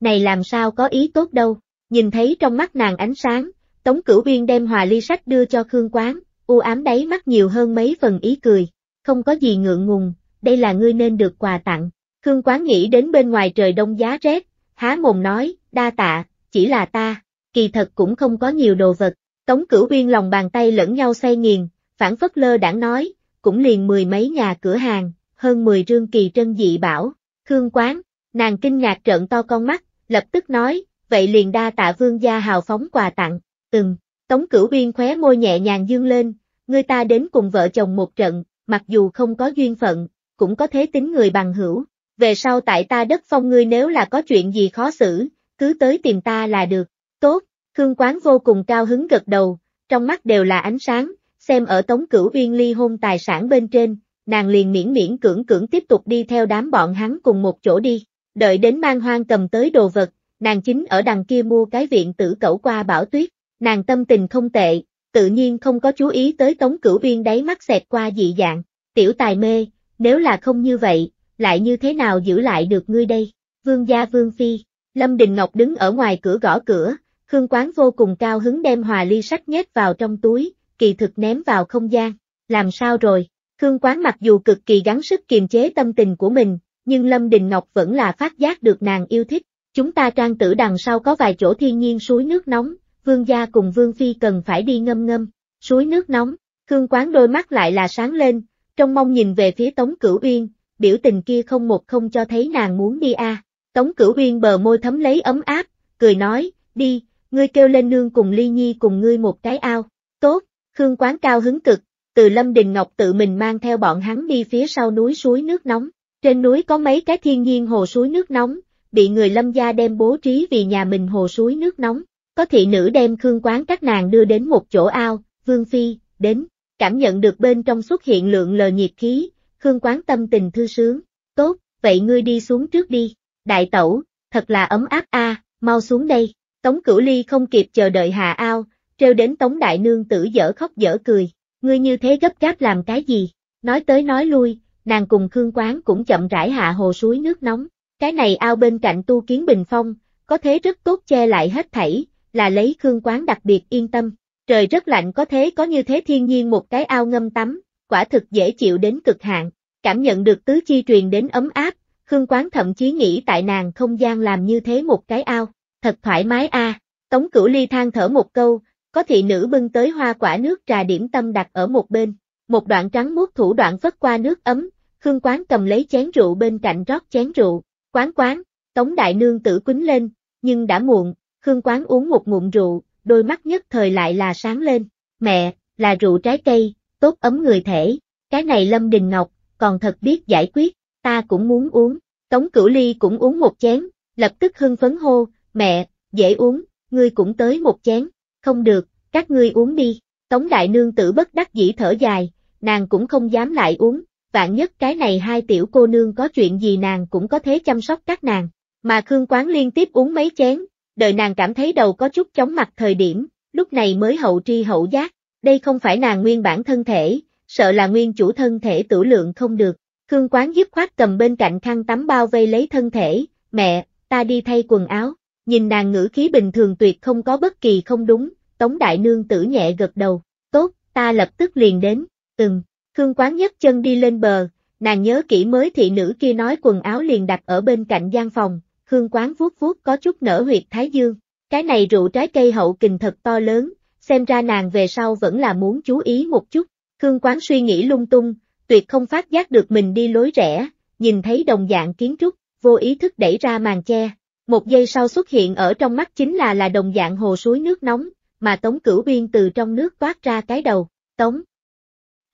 S1: này làm sao có ý tốt đâu nhìn thấy trong mắt nàng ánh sáng, Tống Cửu Uyên đem hòa ly sách đưa cho Khương Quán, u ám đáy mắt nhiều hơn mấy phần ý cười, không có gì ngượng ngùng, đây là ngươi nên được quà tặng. Khương Quán nghĩ đến bên ngoài trời đông giá rét, há mồm nói, đa tạ, chỉ là ta, kỳ thật cũng không có nhiều đồ vật. Tống Cửu Uyên lòng bàn tay lẫn nhau say nghiền, phản phất lơ đãng nói, cũng liền mười mấy nhà cửa hàng, hơn mười rương kỳ trân dị bảo. Khương Quán, nàng kinh ngạc trợn to con mắt, lập tức nói, vậy liền đa tạ vương gia hào phóng quà tặng, từng, tống cửu uyên khóe môi nhẹ nhàng dương lên, người ta đến cùng vợ chồng một trận, mặc dù không có duyên phận, cũng có thế tính người bằng hữu, về sau tại ta đất phong ngươi nếu là có chuyện gì khó xử, cứ tới tìm ta là được, tốt, Khương Quán vô cùng cao hứng gật đầu, trong mắt đều là ánh sáng, xem ở tống cửu uyên ly hôn tài sản bên trên, nàng liền miễn miễn cưỡng cưỡng tiếp tục đi theo đám bọn hắn cùng một chỗ đi, đợi đến mang hoang cầm tới đồ vật, nàng chính ở đằng kia mua cái viện tử cẩu qua bảo tuyết, nàng tâm tình không tệ, tự nhiên không có chú ý tới tống cửu viên đáy mắt xẹt qua dị dạng, tiểu tài mê, nếu là không như vậy, lại như thế nào giữ lại được ngươi đây, vương gia vương phi, Lâm Đình Ngọc đứng ở ngoài cửa gõ cửa, Khương Quán vô cùng cao hứng đem hòa ly sách nhét vào trong túi, kỳ thực ném vào không gian, làm sao rồi, Khương Quán mặc dù cực kỳ gắng sức kiềm chế tâm tình của mình, nhưng Lâm Đình Ngọc vẫn là phát giác được nàng yêu thích, Chúng ta trang tử đằng sau có vài chỗ thiên nhiên suối nước nóng, vương gia cùng vương phi cần phải đi ngâm ngâm, suối nước nóng, Khương Quán đôi mắt lại là sáng lên, trong mong nhìn về phía Tống Cửu Uyên, biểu tình kia không một không cho thấy nàng muốn đi a. Tống Cửu Uyên bờ môi thấm lấy ấm áp, cười nói, đi, ngươi kêu lên nương cùng Ly Nhi cùng ngươi một cái ao, tốt, Khương Quán cao hứng cực, từ Lâm Đình Ngọc tự mình mang theo bọn hắn đi phía sau núi suối nước nóng, trên núi có mấy cái thiên nhiên hồ suối nước nóng, bị người lâm gia đem bố trí vì nhà mình hồ suối nước nóng, có thị nữ đem khương quán các nàng đưa đến một chỗ ao, vương phi, đến, cảm nhận được bên trong xuất hiện lượng lờ nhiệt khí, khương quán tâm tình thư sướng, tốt, vậy ngươi đi xuống trước đi, đại tẩu, thật là ấm áp a, mau xuống đây, tống cửu ly không kịp chờ đợi hạ ao, treo đến tống đại nương tử dở khóc dở cười, ngươi như thế gấp gáp làm cái gì, nói tới nói lui, nàng cùng khương quán cũng chậm rãi hạ hồ suối nước nóng, cái này ao bên cạnh tu kiến bình phong, có thế rất tốt che lại hết thảy, là lấy Khương Quán đặc biệt yên tâm. Trời rất lạnh có thế có như thế thiên nhiên một cái ao ngâm tắm, quả thực dễ chịu đến cực hạn. Cảm nhận được tứ chi truyền đến ấm áp, Khương Quán thậm chí nghĩ tại nàng không gian làm như thế một cái ao, thật thoải mái a. À. Tống Cửu Ly than thở một câu, có thị nữ bưng tới hoa quả nước trà điểm tâm đặt ở một bên, một đoạn trắng muốt thủ đoạn phất qua nước ấm, Khương Quán cầm lấy chén rượu bên cạnh rót chén rượu, Quán quán, Tống Đại Nương tử quính lên, nhưng đã muộn, Khương Quán uống một ngụm rượu, đôi mắt nhất thời lại là sáng lên. Mẹ, là rượu trái cây, tốt ấm người thể, cái này Lâm Đình Ngọc, còn thật biết giải quyết, ta cũng muốn uống. Tống Cửu Ly cũng uống một chén, lập tức hưng phấn hô, mẹ, dễ uống, ngươi cũng tới một chén, không được, các ngươi uống đi. Tống Đại Nương tử bất đắc dĩ thở dài, nàng cũng không dám lại uống, vạn nhất cái này hai tiểu cô nương có chuyện gì nàng cũng có thể chăm sóc các nàng. Mà Khương Quán liên tiếp uống mấy chén, đợi nàng cảm thấy đầu có chút chóng mặt thời điểm, lúc này mới hậu tri hậu giác, đây không phải nàng nguyên bản thân thể, sợ là nguyên chủ thân thể tử lượng không được. Khương Quán dứt khoát cầm bên cạnh khăn tắm bao vây lấy thân thể, mẹ, ta đi thay quần áo, nhìn nàng ngữ khí bình thường tuyệt không có bất kỳ không đúng, Tống Đại Nương tử nhẹ gật đầu, tốt, ta lập tức liền đến, từng. Khương quán nhất chân đi lên bờ, nàng nhớ kỹ mới thị nữ kia nói quần áo liền đặt ở bên cạnh gian phòng, Khương quán vuốt vuốt có chút nở huyệt thái dương. Cái này rượu trái cây hậu kình thật to lớn, xem ra nàng về sau vẫn là muốn chú ý một chút. Khương quán suy nghĩ lung tung, tuyệt không phát giác được mình đi lối rẻ. nhìn thấy đồng dạng kiến trúc, vô ý thức đẩy ra màn che. Một giây sau xuất hiện ở trong mắt chính là là đồng dạng hồ suối nước nóng, mà Tống Cửu Biên từ trong nước toát ra cái đầu. Tống,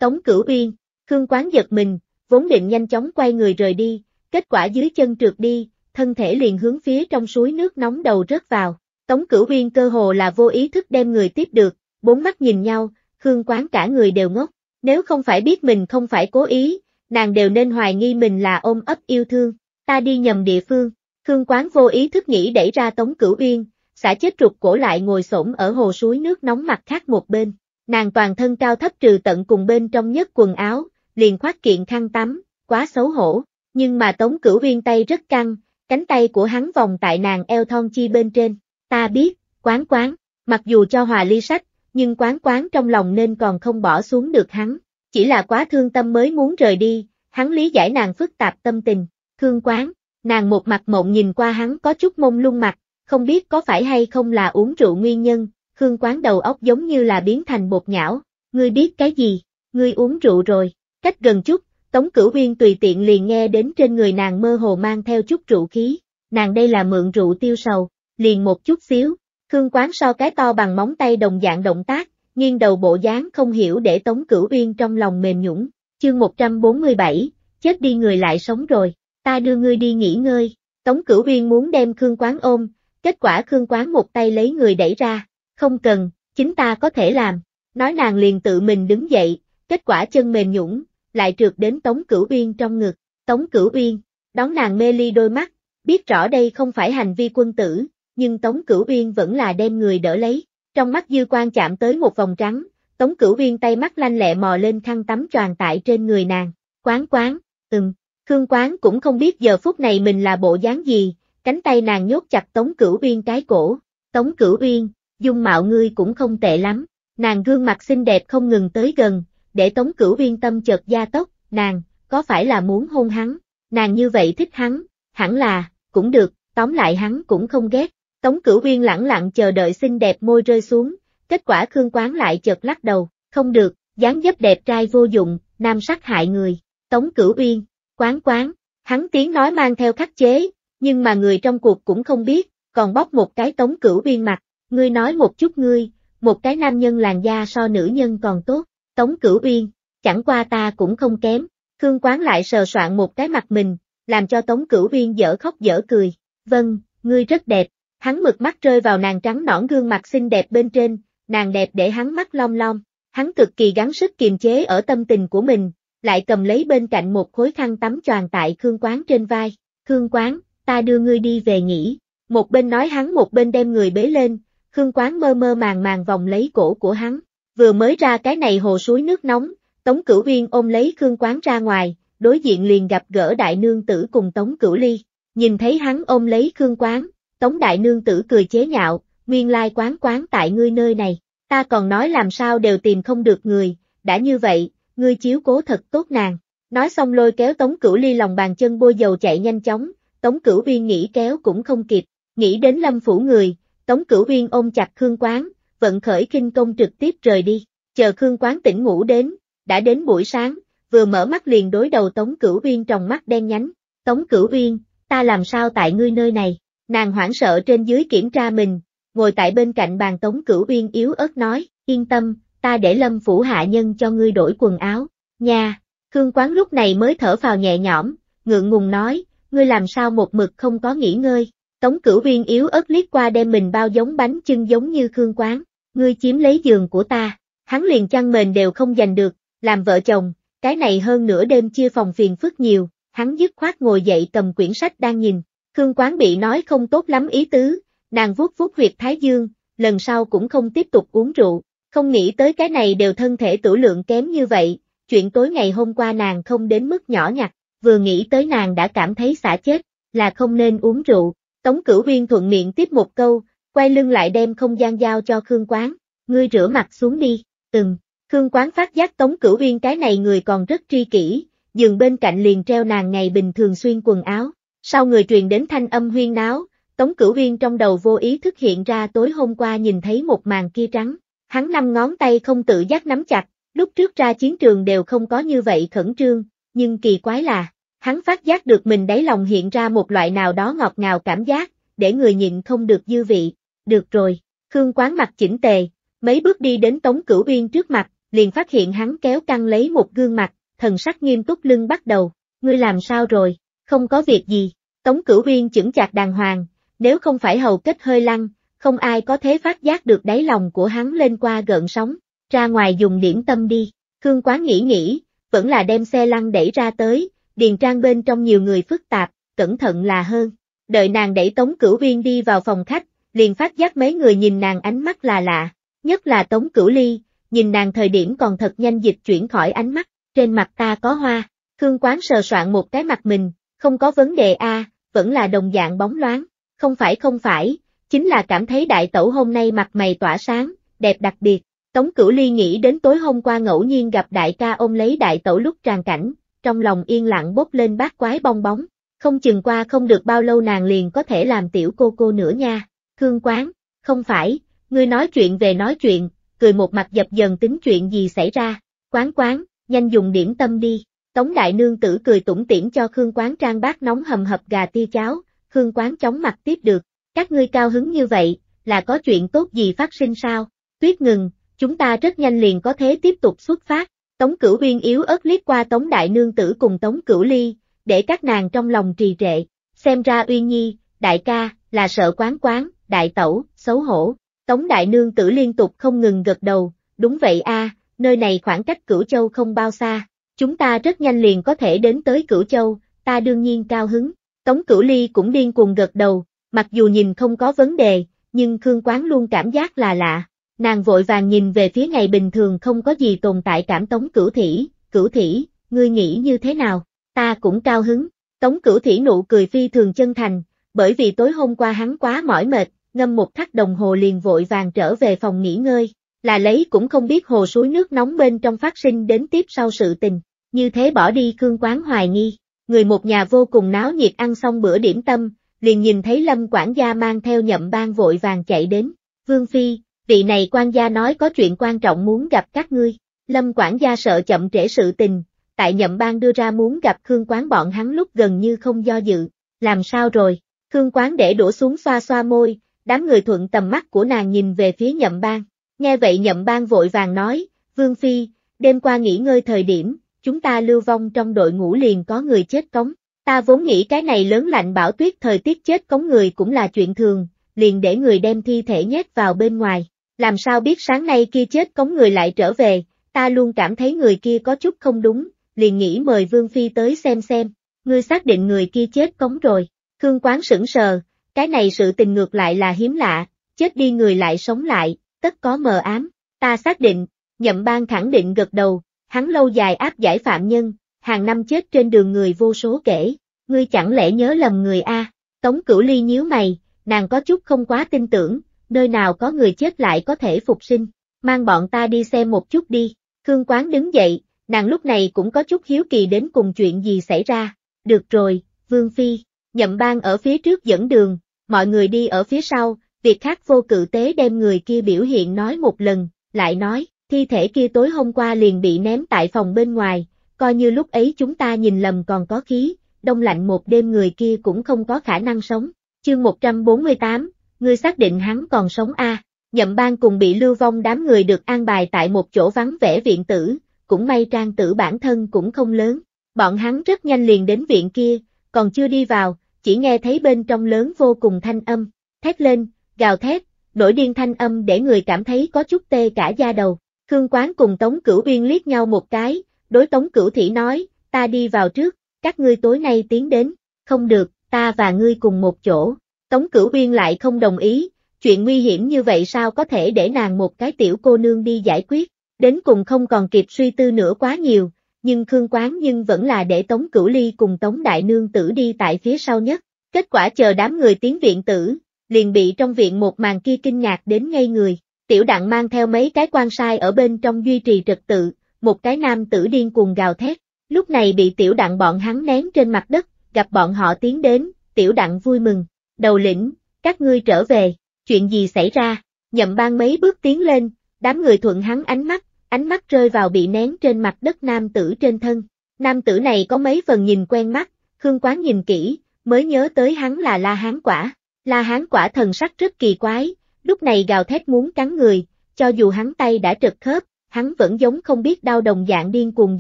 S1: Tống Cửu Uyên, Khương Quán giật mình, vốn định nhanh chóng quay người rời đi, kết quả dưới chân trượt đi, thân thể liền hướng phía trong suối nước nóng đầu rớt vào. Tống Cửu Uyên cơ hồ là vô ý thức đem người tiếp được, bốn mắt nhìn nhau, Khương Quán cả người đều ngốc, nếu không phải biết mình không phải cố ý, nàng đều nên hoài nghi mình là ôm ấp yêu thương, ta đi nhầm địa phương. Khương Quán vô ý thức nghĩ đẩy ra Tống Cửu Uyên, xả chết trục cổ lại ngồi xổm ở hồ suối nước nóng mặt khác một bên. Nàng toàn thân cao thấp trừ tận cùng bên trong nhất quần áo, liền khoác kiện khăn tắm, quá xấu hổ, nhưng mà Tống Cửu Uyên tay rất căng, cánh tay của hắn vòng tại nàng eo thon chi bên trên, ta biết, quán quán, mặc dù cho hòa ly sách, nhưng quán quán trong lòng nên còn không bỏ xuống được hắn, chỉ là quá thương tâm mới muốn rời đi, hắn lý giải nàng phức tạp tâm tình, thương quán, nàng một mặt mộng nhìn qua hắn có chút mông lung mặt, không biết có phải hay không là uống rượu nguyên nhân, Khương Quán đầu óc giống như là biến thành bột nhão, ngươi biết cái gì, ngươi uống rượu rồi, cách gần chút, Tống Cửu Uyên tùy tiện liền nghe đến trên người nàng mơ hồ mang theo chút rượu khí, nàng đây là mượn rượu tiêu sầu, liền một chút xíu, Khương Quán so cái to bằng móng tay đồng dạng động tác, nghiêng đầu bộ dáng không hiểu để Tống Cửu Uyên trong lòng mềm nhũng, chương 147, chết đi người lại sống rồi, ta đưa ngươi đi nghỉ ngơi, Tống Cửu Uyên muốn đem Khương Quán ôm, kết quả Khương Quán một tay lấy người đẩy ra, không cần, chính ta có thể làm. Nói nàng liền tự mình đứng dậy, kết quả chân mềm nhũng, lại trượt đến Tống Cửu Uyên trong ngực. Tống Cửu Uyên, đón nàng mê ly đôi mắt, biết rõ đây không phải hành vi quân tử, nhưng Tống Cửu Uyên vẫn là đem người đỡ lấy. Trong mắt dư quan chạm tới một vòng trắng, Tống Cửu Uyên tay mắt lanh lẹ mò lên khăn tắm tròn tại trên người nàng. Quán quán, ừm, Khương Quán cũng không biết giờ phút này mình là bộ dáng gì, cánh tay nàng nhốt chặt Tống Cửu Uyên cái cổ. Tống Cửu Uyên, dung mạo ngươi cũng không tệ lắm, nàng gương mặt xinh đẹp không ngừng tới gần, để Tống Cửu Uyên tâm chợt gia tốc, nàng, có phải là muốn hôn hắn, nàng như vậy thích hắn, hẳn là, cũng được, tóm lại hắn cũng không ghét, Tống Cửu Uyên lẳng lặng chờ đợi xinh đẹp môi rơi xuống, kết quả Khương Quán lại chợt lắc đầu, không được, dáng dấp đẹp trai vô dụng, nam sát hại người, Tống Cửu Uyên, quán quán, hắn tiếng nói mang theo khắc chế, nhưng mà người trong cuộc cũng không biết, còn bóc một cái Tống Cửu Uyên mặt. Ngươi nói một chút ngươi, một cái nam nhân làn da so nữ nhân còn tốt, Tống Cửu Uyên, chẳng qua ta cũng không kém, Khương Quán lại sờ soạn một cái mặt mình, làm cho Tống Cửu Uyên dở khóc dở cười, vâng, ngươi rất đẹp, hắn mực mắt rơi vào nàng trắng nõn gương mặt xinh đẹp bên trên, nàng đẹp để hắn mắt long long, hắn cực kỳ gắng sức kiềm chế ở tâm tình của mình, lại cầm lấy bên cạnh một khối khăn tắm choàng tại Khương Quán trên vai, Khương Quán, ta đưa ngươi đi về nghỉ, một bên nói hắn một bên đem người bế lên, Khương Quán mơ mơ màng màng vòng lấy cổ của hắn. Vừa mới ra cái này hồ suối nước nóng, Tống Cửu Uyên ôm lấy Khương Quán ra ngoài, đối diện liền gặp gỡ Đại Nương Tử cùng Tống Cửu Ly. Nhìn thấy hắn ôm lấy Khương Quán, Tống Đại Nương Tử cười chế nhạo, nguyên lai quán quán tại ngươi nơi này, ta còn nói làm sao đều tìm không được người, đã như vậy, ngươi chiếu cố thật tốt nàng. Nói xong lôi kéo Tống Cửu Ly lòng bàn chân bôi dầu chạy nhanh chóng, Tống Cửu Uyên nghĩ kéo cũng không kịp, nghĩ đến Lâm Phủ người, Tống Cửu Uyên ôm chặt Khương Quán, vận khởi kinh công trực tiếp rời đi, chờ Khương Quán tỉnh ngủ đến, đã đến buổi sáng, vừa mở mắt liền đối đầu Tống Cửu Uyên trong mắt đen nhánh, Tống Cửu Uyên, ta làm sao tại ngươi nơi này, nàng hoảng sợ trên dưới kiểm tra mình, ngồi tại bên cạnh bàn Tống Cửu Uyên yếu ớt nói, yên tâm, ta để lâm phủ hạ nhân cho ngươi đổi quần áo, nha, Khương Quán lúc này mới thở vào nhẹ nhõm, ngượng ngùng nói, ngươi làm sao một mực không có nghỉ ngơi, Tống cửu viên yếu ớt liếc qua đem mình bao giống bánh chưng giống như khương quán, ngươi chiếm lấy giường của ta, hắn liền chăn mền đều không giành được, làm vợ chồng, cái này hơn nửa đêm chia phòng phiền phức nhiều, hắn dứt khoát ngồi dậy cầm quyển sách đang nhìn, khương quán bị nói không tốt lắm ý tứ, nàng vuốt vuốt huyệt thái dương, lần sau cũng không tiếp tục uống rượu, không nghĩ tới cái này đều thân thể tử lượng kém như vậy, chuyện tối ngày hôm qua nàng không đến mức nhỏ nhặt, vừa nghĩ tới nàng đã cảm thấy xả chết, là không nên uống rượu, Tống Cửu Huyên thuận miệng tiếp một câu, quay lưng lại đem không gian giao cho Khương Quán, ngươi rửa mặt xuống đi, từng. Khương Quán phát giác Tống Cửu Huyên cái này người còn rất tri kỷ, giường bên cạnh liền treo nàng ngày bình thường xuyên quần áo, sau người truyền đến thanh âm huyên náo, Tống Cửu Huyên trong đầu vô ý thức hiện ra tối hôm qua nhìn thấy một màn kia trắng, hắn năm ngón tay không tự giác nắm chặt, lúc trước ra chiến trường đều không có như vậy khẩn trương, nhưng kỳ quái là, Hắn phát giác được mình đáy lòng hiện ra một loại nào đó ngọt ngào cảm giác, để người nhịn không được dư vị. Được rồi, Khương quán mặt chỉnh tề, mấy bước đi đến Tống Cửu Uyên trước mặt, liền phát hiện hắn kéo căng lấy một gương mặt, thần sắc nghiêm túc lưng bắt đầu. Ngươi làm sao rồi, không có việc gì. Tống Cửu Uyên chững chạc đàng hoàng, nếu không phải hầu kết hơi lăng, không ai có thế phát giác được đáy lòng của hắn lên qua gợn sóng. Ra ngoài dùng điểm tâm đi, Khương Quán nghĩ nghĩ, vẫn là đem xe lăn đẩy ra tới, điền trang bên trong nhiều người phức tạp, cẩn thận là hơn. Đợi nàng đẩy Tống Cửu Uyên đi vào phòng khách, liền phát giác mấy người nhìn nàng ánh mắt là lạ, nhất là Tống Cửu Ly, nhìn nàng thời điểm còn thật nhanh dịch chuyển khỏi ánh mắt, trên mặt ta có hoa, Khương Quán sờ soạn một cái mặt mình, không có vấn đề a, vẫn là đồng dạng bóng loáng, không phải không phải, chính là cảm thấy đại tẩu hôm nay mặt mày tỏa sáng, đẹp đặc biệt. Tống Cửu Ly nghĩ đến tối hôm qua ngẫu nhiên gặp đại ca ôm lấy đại tẩu lúc tràn cảnh, trong lòng yên lặng bốc lên bát quái bong bóng, không chừng qua không được bao lâu nàng liền có thể làm tiểu cô cô nữa nha, Khương Quán, không phải, ngươi nói chuyện về nói chuyện, cười một mặt dập dần tính chuyện gì xảy ra, quán quán, nhanh dùng điểm tâm đi, Tống Đại Nương tử cười tủm tỉm cho Khương Quán trang bát nóng hầm hập gà tia cháo, Khương Quán chóng mặt tiếp được, các ngươi cao hứng như vậy, là có chuyện tốt gì phát sinh sao, tuyết ngừng, chúng ta rất nhanh liền có thế tiếp tục xuất phát, Tống Cửu Uyên yếu ớt liếc qua Tống Đại Nương Tử cùng Tống Cửu Ly, để các nàng trong lòng trì trệ, xem ra Uyên Nhi, đại ca, là sợ quán quán, đại tẩu, xấu hổ. Tống Đại Nương Tử liên tục không ngừng gật đầu, đúng vậy a, nơi này khoảng cách Cửu Châu không bao xa, chúng ta rất nhanh liền có thể đến tới Cửu Châu, ta đương nhiên cao hứng. Tống Cửu Ly cũng điên cuồng gật đầu, mặc dù nhìn không có vấn đề, nhưng Khương Quán luôn cảm giác là lạ. Nàng vội vàng nhìn về phía ngày bình thường không có gì tồn tại cảm Tống Cửu Thỉ, Cửu Thỉ, ngươi nghĩ như thế nào? Ta cũng cao hứng. Tống Cửu Thỉ nụ cười phi thường chân thành, bởi vì tối hôm qua hắn quá mỏi mệt, ngâm một thắt đồng hồ liền vội vàng trở về phòng nghỉ ngơi, là lấy cũng không biết hồ suối nước nóng bên trong phát sinh đến tiếp sau sự tình, như thế bỏ đi cương quán hoài nghi. Người một nhà vô cùng náo nhiệt ăn xong bữa điểm tâm, liền nhìn thấy Lâm quản gia mang theo nhậm ban vội vàng chạy đến. Vương Phi, vị này quan gia nói có chuyện quan trọng muốn gặp các ngươi. Lâm quản gia sợ chậm trễ sự tình, tại nhậm bang đưa ra muốn gặp Khương Quán bọn hắn lúc gần như không do dự. Làm sao rồi? Khương Quán để đổ xuống xoa xoa môi, đám người thuận tầm mắt của nàng nhìn về phía nhậm bang Nghe vậy nhậm bang vội vàng nói, Vương Phi, đêm qua nghỉ ngơi thời điểm, chúng ta lưu vong trong đội ngũ liền có người chết cống. Ta vốn nghĩ cái này lớn lạnh bảo tuyết thời tiết chết cống người cũng là chuyện thường, liền để người đem thi thể nhét vào bên ngoài. Làm sao biết sáng nay kia chết cống người lại trở về, ta luôn cảm thấy người kia có chút không đúng, liền nghĩ mời Vương Phi tới xem xem, ngươi xác định người kia chết cống rồi, Khương Quán sững sờ, cái này sự tình ngược lại là hiếm lạ, chết đi người lại sống lại, tất có mờ ám, ta xác định, nhậm ban khẳng định gật đầu, hắn lâu dài áp giải phạm nhân, hàng năm chết trên đường người vô số kể, ngươi chẳng lẽ nhớ lầm người A, Tống Cửu Ly nhíu mày, nàng có chút không quá tin tưởng, nơi nào có người chết lại có thể phục sinh, mang bọn ta đi xem một chút đi. Khương Quán đứng dậy, nàng lúc này cũng có chút hiếu kỳ đến cùng chuyện gì xảy ra. Được rồi, Vương Phi, nhậm Bang ở phía trước dẫn đường, mọi người đi ở phía sau, việc khác vô cự tế đem người kia biểu hiện nói một lần, lại nói, thi thể kia tối hôm qua liền bị ném tại phòng bên ngoài, coi như lúc ấy chúng ta nhìn lầm còn có khí, đông lạnh một đêm người kia cũng không có khả năng sống. Chương 148, ngươi xác định hắn còn sống a à. Nhậm Bang cùng bị lưu vong đám người được an bài tại một chỗ vắng vẻ viện tử, cũng may trang tử bản thân cũng không lớn. Bọn hắn rất nhanh liền đến viện kia, còn chưa đi vào, chỉ nghe thấy bên trong lớn vô cùng thanh âm, thét lên, gào thét, nổi điên thanh âm để người cảm thấy có chút tê cả da đầu. Khương Quán cùng Tống Cửu Uyên liếc nhau một cái, đối Tống Cửu Thị nói, ta đi vào trước, các ngươi tối nay tiến đến, không được, ta và ngươi cùng một chỗ. Tống Cửu Uyên lại không đồng ý, chuyện nguy hiểm như vậy sao có thể để nàng một cái tiểu cô nương đi giải quyết, đến cùng không còn kịp suy tư nữa quá nhiều, nhưng Khương Quán nhưng vẫn là để Tống Cửu Ly cùng Tống Đại Nương Tử đi tại phía sau nhất, kết quả chờ đám người tiến viện tử, liền bị trong viện một màn kia kinh ngạc đến ngay người, tiểu đặng mang theo mấy cái quan sai ở bên trong duy trì trật tự, một cái nam tử điên cuồng gào thét, lúc này bị tiểu đặng bọn hắn nén trên mặt đất, gặp bọn họ tiến đến, tiểu đặng vui mừng, đầu lĩnh, các ngươi trở về, chuyện gì xảy ra, nhậm ban mấy bước tiến lên, đám người thuận hắn ánh mắt, ánh mắt rơi vào bị nén trên mặt đất nam tử trên thân. Nam tử này có mấy phần nhìn quen mắt, Khương Quán nhìn kỹ, mới nhớ tới hắn là La Hán Quả. La Hán Quả thần sắc rất kỳ quái, lúc này gào thét muốn cắn người, cho dù hắn tay đã trật khớp, hắn vẫn giống không biết đau đồng dạng điên cuồng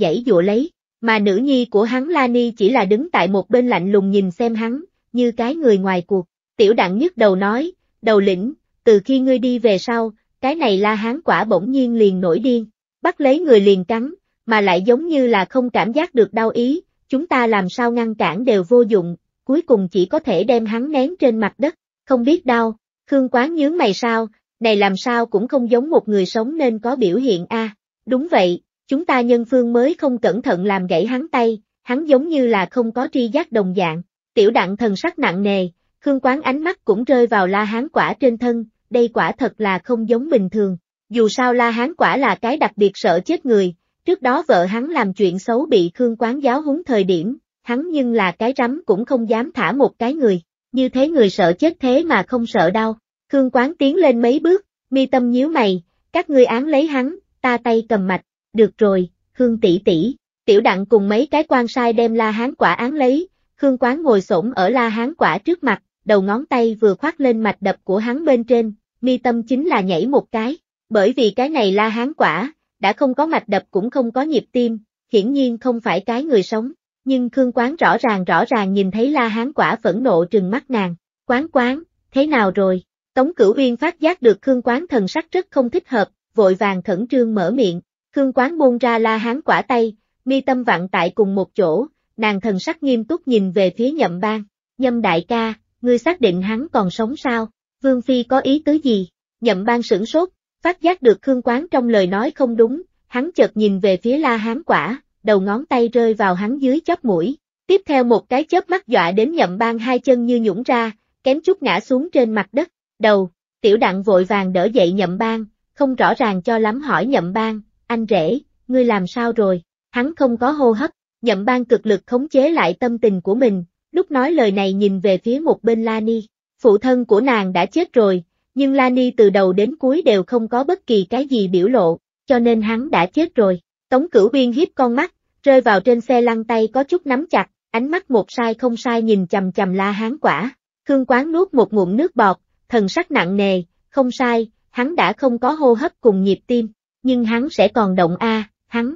S1: giãy dụa lấy, mà nữ nhi của hắn La Ni chỉ là đứng tại một bên lạnh lùng nhìn xem hắn, như cái người ngoài cuộc. Tiểu Đặng nhức đầu nói, đầu lĩnh, từ khi ngươi đi về sau, cái này la hán quả bỗng nhiên liền nổi điên, bắt lấy người liền cắn, mà lại giống như là không cảm giác được đau ý, chúng ta làm sao ngăn cản đều vô dụng, cuối cùng chỉ có thể đem hắn nén trên mặt đất, không biết đau, Khương Quán nhớ mày sao, này làm sao cũng không giống một người sống nên có biểu hiện a. đúng vậy, chúng ta nhân phương mới không cẩn thận làm gãy hắn tay, hắn giống như là không có tri giác đồng dạng, tiểu đặng thần sắc nặng nề, Khương Quán ánh mắt cũng rơi vào la hán quả trên thân, đây quả thật là không giống bình thường. Dù sao la hán quả là cái đặc biệt sợ chết người, trước đó vợ hắn làm chuyện xấu bị Khương Quán giáo húng thời điểm, hắn nhưng là cái rắm cũng không dám thả một cái người, như thế người sợ chết thế mà không sợ đau. Khương Quán tiến lên mấy bước, mi tâm nhíu mày, các ngươi án lấy hắn, ta tay cầm mạch, được rồi, Khương tỷ tỷ, tiểu đặng cùng mấy cái quan sai đem la hán quả án lấy, Khương Quán ngồi xổm ở la hán quả trước mặt, đầu ngón tay vừa khoát lên mạch đập của hắn bên trên, mi tâm chính là nhảy một cái, bởi vì cái này là hán quả, đã không có mạch đập cũng không có nhịp tim, hiển nhiên không phải cái người sống, nhưng Khương Quán rõ ràng rõ ràng nhìn thấy la hán quả phẫn nộ trừng mắt nàng, quán quán, thế nào rồi, Tống Cửu Uyên phát giác được Khương Quán thần sắc rất không thích hợp, vội vàng khẩn trương mở miệng, Khương Quán buông ra la hán quả tay, mi tâm vặn tại cùng một chỗ, nàng thần sắc nghiêm túc nhìn về phía nhậm bang, nhâm đại ca, ngươi xác định hắn còn sống sao? Vương Phi có ý tứ gì? Nhậm ban sửng sốt, phát giác được Khương Quán trong lời nói không đúng, hắn chợt nhìn về phía la hán quả, đầu ngón tay rơi vào hắn dưới chóp mũi. Tiếp theo một cái chớp mắt dọa đến nhậm ban hai chân như nhũng ra, kém chút ngã xuống trên mặt đất. Đầu, tiểu đặng vội vàng đỡ dậy nhậm ban, không rõ ràng cho lắm hỏi nhậm ban, anh rể, ngươi làm sao rồi? Hắn không có hô hấp, nhậm ban cực lực khống chế lại tâm tình của mình, lúc nói lời này nhìn về phía một bên Lani, phụ thân của nàng đã chết rồi, nhưng Lani từ đầu đến cuối đều không có bất kỳ cái gì biểu lộ, cho nên hắn đã chết rồi. Tống cửu biên hiếp con mắt, rơi vào trên xe lăn tay có chút nắm chặt, ánh mắt một sai không sai nhìn chầm chầm la hán quả. Khương quán nuốt một ngụm nước bọt, thần sắc nặng nề, không sai, hắn đã không có hô hấp cùng nhịp tim, nhưng hắn sẽ còn động a, hắn.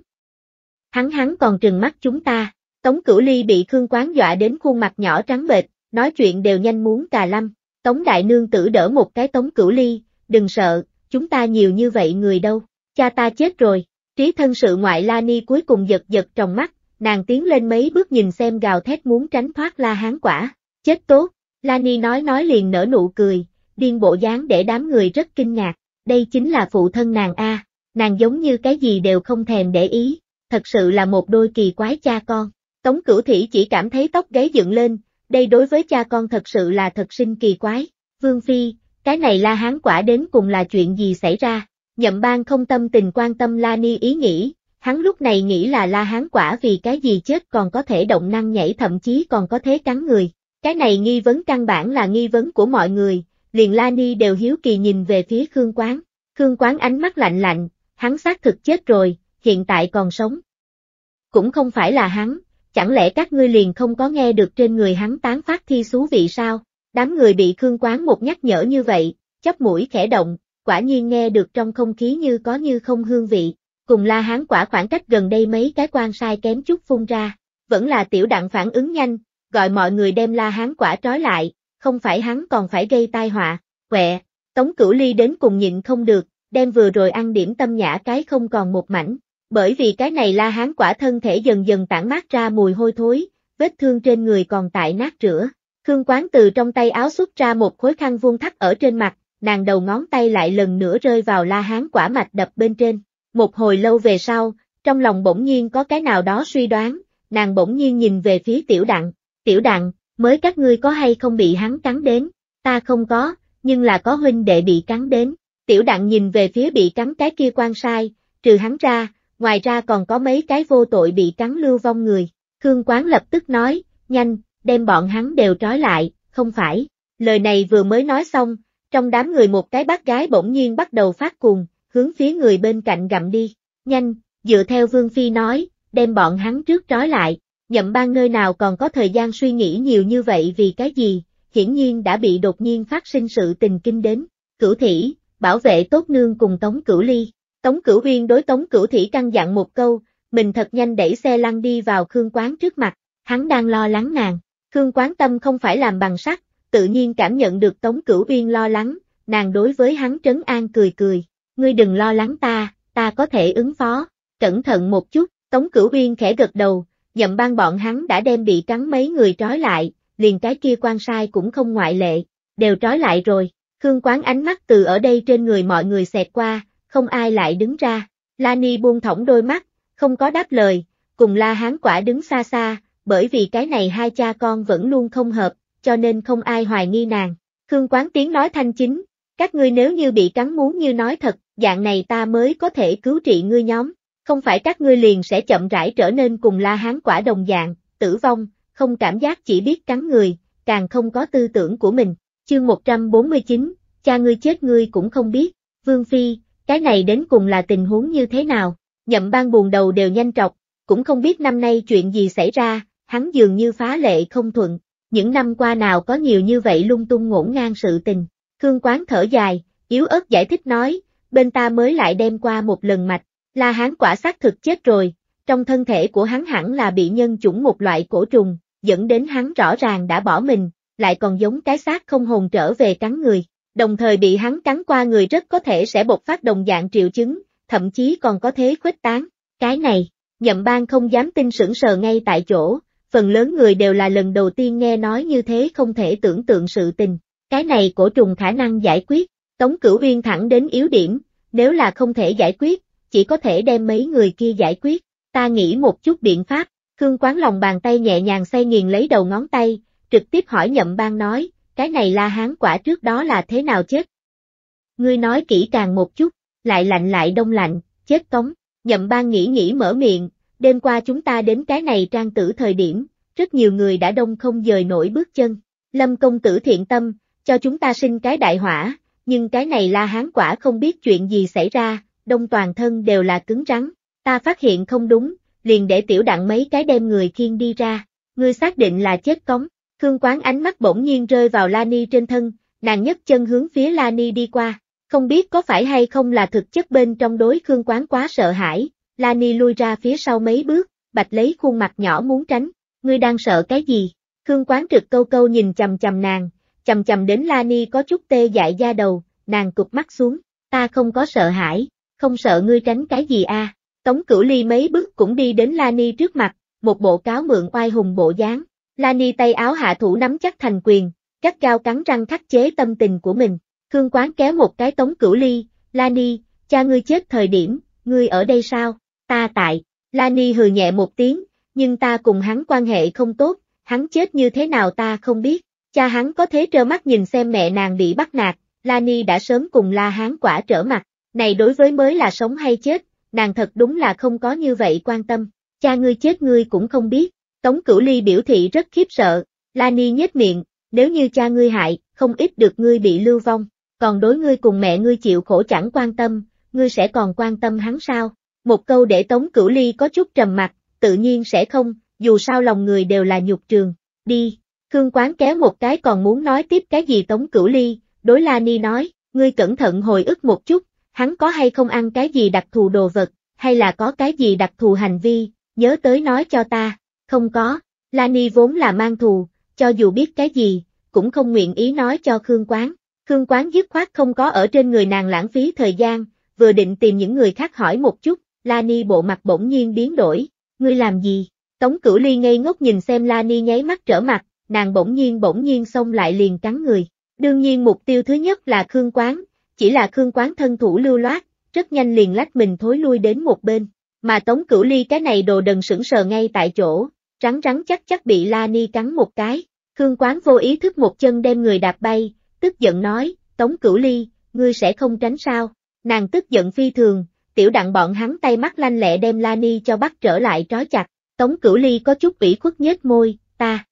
S1: Hắn hắn còn trừng mắt chúng ta, Tống Cửu Ly bị Khương Quán dọa đến khuôn mặt nhỏ trắng bệch, nói chuyện đều nhanh muốn cà lăm. Tống Đại Nương tử đỡ một cái Tống Cửu Ly, đừng sợ, chúng ta nhiều như vậy người đâu, cha ta chết rồi. Trí thân sự ngoại La Ni cuối cùng giật giật trong mắt, nàng tiến lên mấy bước nhìn xem gào thét muốn tránh thoát La Hán quả. Chết tốt, La Ni nói nói liền nở nụ cười, điên bộ dáng để đám người rất kinh ngạc, đây chính là phụ thân nàng A, nàng giống như cái gì đều không thèm để ý, thật sự là một đôi kỳ quái cha con. Tống cửu thị chỉ cảm thấy tóc gáy dựng lên, đây đối với cha con thật sự là thật sinh kỳ quái. Vương Phi, cái này La Hán quả đến cùng là chuyện gì xảy ra? Nhậm Bang không tâm tình quan tâm La Ni ý nghĩ, hắn lúc này nghĩ là La Hán quả vì cái gì chết còn có thể động năng nhảy thậm chí còn có thế cắn người. Cái này nghi vấn căn bản là nghi vấn của mọi người, liền La Ni đều hiếu kỳ nhìn về phía Khương Quán. Khương Quán ánh mắt lạnh lạnh, hắn xác thực chết rồi, hiện tại còn sống. Cũng không phải là hắn, chẳng lẽ các ngươi liền không có nghe được trên người hắn tán phát thi xú vị sao? Đám người bị Khương Quán một nhắc nhở như vậy, chóp mũi khẽ động, quả nhiên nghe được trong không khí như có như không hương vị, cùng la hán quả khoảng cách gần đây mấy cái quan sai kém chút phun ra, vẫn là tiểu đặng phản ứng nhanh, gọi mọi người đem la hán quả trói lại, không phải hắn còn phải gây tai họa, quẹ, tống cửu ly đến cùng nhịn không được, đem vừa rồi ăn điểm tâm nhã cái không còn một mảnh, bởi vì cái này la hán quả thân thể dần dần tản mát ra mùi hôi thối, vết thương trên người còn tại nát rửa. Khương Quán từ trong tay áo xuất ra một khối khăn vuông thắt ở trên mặt, nàng đầu ngón tay lại lần nữa rơi vào la hán quả mạch đập bên trên. Một hồi lâu về sau, trong lòng bỗng nhiên có cái nào đó suy đoán, nàng bỗng nhiên nhìn về phía tiểu đặng, tiểu đặng, mới các ngươi có hay không bị hắn cắn đến, ta không có, nhưng là có huynh đệ bị cắn đến. Tiểu đặng nhìn về phía bị cắn cái kia quan sai, trừ hắn ra, ngoài ra còn có mấy cái vô tội bị cắn lưu vong người. Khương Quán lập tức nói, nhanh, đem bọn hắn đều trói lại, không phải. Lời này vừa mới nói xong, trong đám người một cái bác gái bỗng nhiên bắt đầu phát cuồng, hướng phía người bên cạnh gặm đi. Nhanh, dựa theo Vương Phi nói, đem bọn hắn trước trói lại, nhậm ban nơi nào còn có thời gian suy nghĩ nhiều như vậy vì cái gì, hiển nhiên đã bị đột nhiên phát sinh sự tình kinh đến. Cửu thỉ, bảo vệ tốt nương cùng Tống Cửu Ly, Tống Cửu Uyên đối Tống Cửu thị căn dặn một câu, mình thật nhanh đẩy xe lăn đi vào Khương Quán trước mặt, hắn đang lo lắng nàng. Khương Quán Tâm không phải làm bằng sắt, tự nhiên cảm nhận được Tống Cửu Uyên lo lắng, nàng đối với hắn trấn an cười cười, ngươi đừng lo lắng ta, ta có thể ứng phó, cẩn thận một chút, Tống Cửu Uyên khẽ gật đầu, nhậm ban bọn hắn đã đem bị trắng mấy người trói lại, liền cái kia quan sai cũng không ngoại lệ, đều trói lại rồi, Khương Quán ánh mắt từ ở đây trên người mọi người xẹt qua, không ai lại đứng ra. Lani buông thõng đôi mắt, không có đáp lời, cùng La Hán Quả đứng xa xa, bởi vì cái này hai cha con vẫn luôn không hợp, cho nên không ai hoài nghi nàng. Khương Quán tiếng nói thanh chính, các ngươi nếu như bị cắn muốn như nói thật, dạng này ta mới có thể cứu trị ngươi nhóm, không phải các ngươi liền sẽ chậm rãi trở nên cùng La Hán Quả đồng dạng, tử vong, không cảm giác chỉ biết cắn người, càng không có tư tưởng của mình. Chương 149, cha ngươi chết ngươi cũng không biết, Vương Phi, cái này đến cùng là tình huống như thế nào? Nhậm ban buồn đầu đều nhanh trọc, cũng không biết năm nay chuyện gì xảy ra, hắn dường như phá lệ không thuận. Những năm qua nào có nhiều như vậy lung tung ngổn ngang sự tình. Khương Quán thở dài, yếu ớt giải thích nói, bên ta mới lại đem qua một lần mạch, là hắn quả xác thực chết rồi, trong thân thể của hắn hẳn là bị nhân chủng một loại cổ trùng, dẫn đến hắn rõ ràng đã bỏ mình, lại còn giống cái xác không hồn trở về cắn người đồng thời bị hắn cắn qua người rất có thể sẽ bộc phát đồng dạng triệu chứng, thậm chí còn có thế khuếch tán. Cái này, nhậm Bang không dám tin sững sờ ngay tại chỗ, phần lớn người đều là lần đầu tiên nghe nói như thế không thể tưởng tượng sự tình. Cái này cổ trùng khả năng giải quyết, Tống Cửu Uyên thẳng đến yếu điểm, nếu là không thể giải quyết, chỉ có thể đem mấy người kia giải quyết. Ta nghĩ một chút biện pháp, Khương Quán lòng bàn tay nhẹ nhàng xoay nghiền lấy đầu ngón tay, trực tiếp hỏi nhậm Bang nói, cái này la hán quả trước đó là thế nào chết? Ngươi nói kỹ càng một chút, lại lạnh lại đông lạnh, chết cống, nhậm ban nghĩ nghĩ mở miệng, đêm qua chúng ta đến cái này trang tử thời điểm, rất nhiều người đã đông không dời nổi bước chân, lâm công tử thiện tâm, cho chúng ta sinh cái đại hỏa, nhưng cái này la hán quả không biết chuyện gì xảy ra, đông toàn thân đều là cứng rắn, ta phát hiện không đúng, liền để tiểu đặng mấy cái đem người khiên đi ra, ngươi xác định là chết cống. Khương Quán ánh mắt bỗng nhiên rơi vào Lani trên thân, nàng nhấc chân hướng phía Lani đi qua. Không biết có phải hay không là thực chất bên trong đối Khương Quán quá sợ hãi, Lani lui ra phía sau mấy bước, bạch lấy khuôn mặt nhỏ muốn tránh, ngươi đang sợ cái gì? Khương Quán trực câu câu nhìn chầm chầm nàng, chầm chầm đến Lani có chút tê dại da đầu, nàng cụp mắt xuống, ta không có sợ hãi, không sợ ngươi tránh cái gì a? À. Tống Cửu Ly mấy bước cũng đi đến Lani trước mặt, một bộ cáo mượn oai hùng bộ dáng, Lani tay áo hạ thủ nắm chắc thành quyền, gắt cao cắn răng khắc chế tâm tình của mình. Khương Quán kéo một cái tống cửu ly, Lani, cha ngươi chết thời điểm, ngươi ở đây sao? Ta tại, Lani hừ nhẹ một tiếng, nhưng ta cùng hắn quan hệ không tốt, hắn chết như thế nào ta không biết. Cha hắn có thế trơ mắt nhìn xem mẹ nàng bị bắt nạt, Lani đã sớm cùng La Hán quả trở mặt, này đối với mới là sống hay chết, nàng thật đúng là không có như vậy quan tâm, cha ngươi chết ngươi cũng không biết, Tống Cửu Ly biểu thị rất khiếp sợ, La Ni nhếch miệng, nếu như cha ngươi hại, không ít được ngươi bị lưu vong, còn đối ngươi cùng mẹ ngươi chịu khổ chẳng quan tâm, ngươi sẽ còn quan tâm hắn sao? Một câu để Tống Cửu Ly có chút trầm mặt, tự nhiên sẽ không, dù sao lòng người đều là nhục trường, đi. Khương Quán kéo một cái còn muốn nói tiếp cái gì Tống Cửu Ly, đối La Ni nói, ngươi cẩn thận hồi ức một chút, hắn có hay không ăn cái gì đặc thù đồ vật, hay là có cái gì đặc thù hành vi, nhớ tới nói cho ta. Không có, Lani vốn là mang thù, cho dù biết cái gì, cũng không nguyện ý nói cho Khương Quán. Khương Quán dứt khoát không có ở trên người nàng lãng phí thời gian, vừa định tìm những người khác hỏi một chút, Lani bộ mặt bỗng nhiên biến đổi, ngươi làm gì? Tống Cửu Ly ngây ngốc nhìn xem Lani nháy mắt trở mặt, nàng bỗng nhiên bỗng nhiên xông lại liền cắn người. Đương nhiên mục tiêu thứ nhất là Khương Quán, chỉ là Khương Quán thân thủ lưu loát, rất nhanh liền lách mình thối lui đến một bên, mà Tống Cửu Ly cái này đồ đần sững sờ ngay tại chỗ, rắn rắn chắc chắc bị La Ni cắn một cái, Khương Quán vô ý thức một chân đem người đạp bay, tức giận nói, Tống Cửu Ly, ngươi sẽ không tránh sao, nàng tức giận phi thường, tiểu đặng bọn hắn tay mắt lanh lẹ đem La Ni cho bắt trở lại trói chặt, Tống Cửu Ly có chút ủy khuất nhếch môi, ta.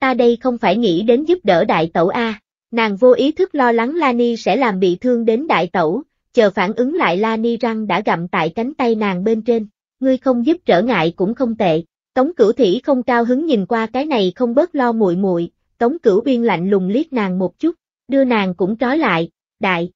S1: Ta đây không phải nghĩ đến giúp đỡ đại tẩu A, nàng vô ý thức lo lắng La Ni sẽ làm bị thương đến đại tẩu, chờ phản ứng lại La Ni răng đã gặm tại cánh tay nàng bên trên, ngươi không giúp trở ngại cũng không tệ. Tống Cửu Thỉ không cao hứng nhìn qua cái này không bớt lo muội muội, Tống Cửu Biên lạnh lùng liếc nàng một chút, đưa nàng cũng trói lại, đại.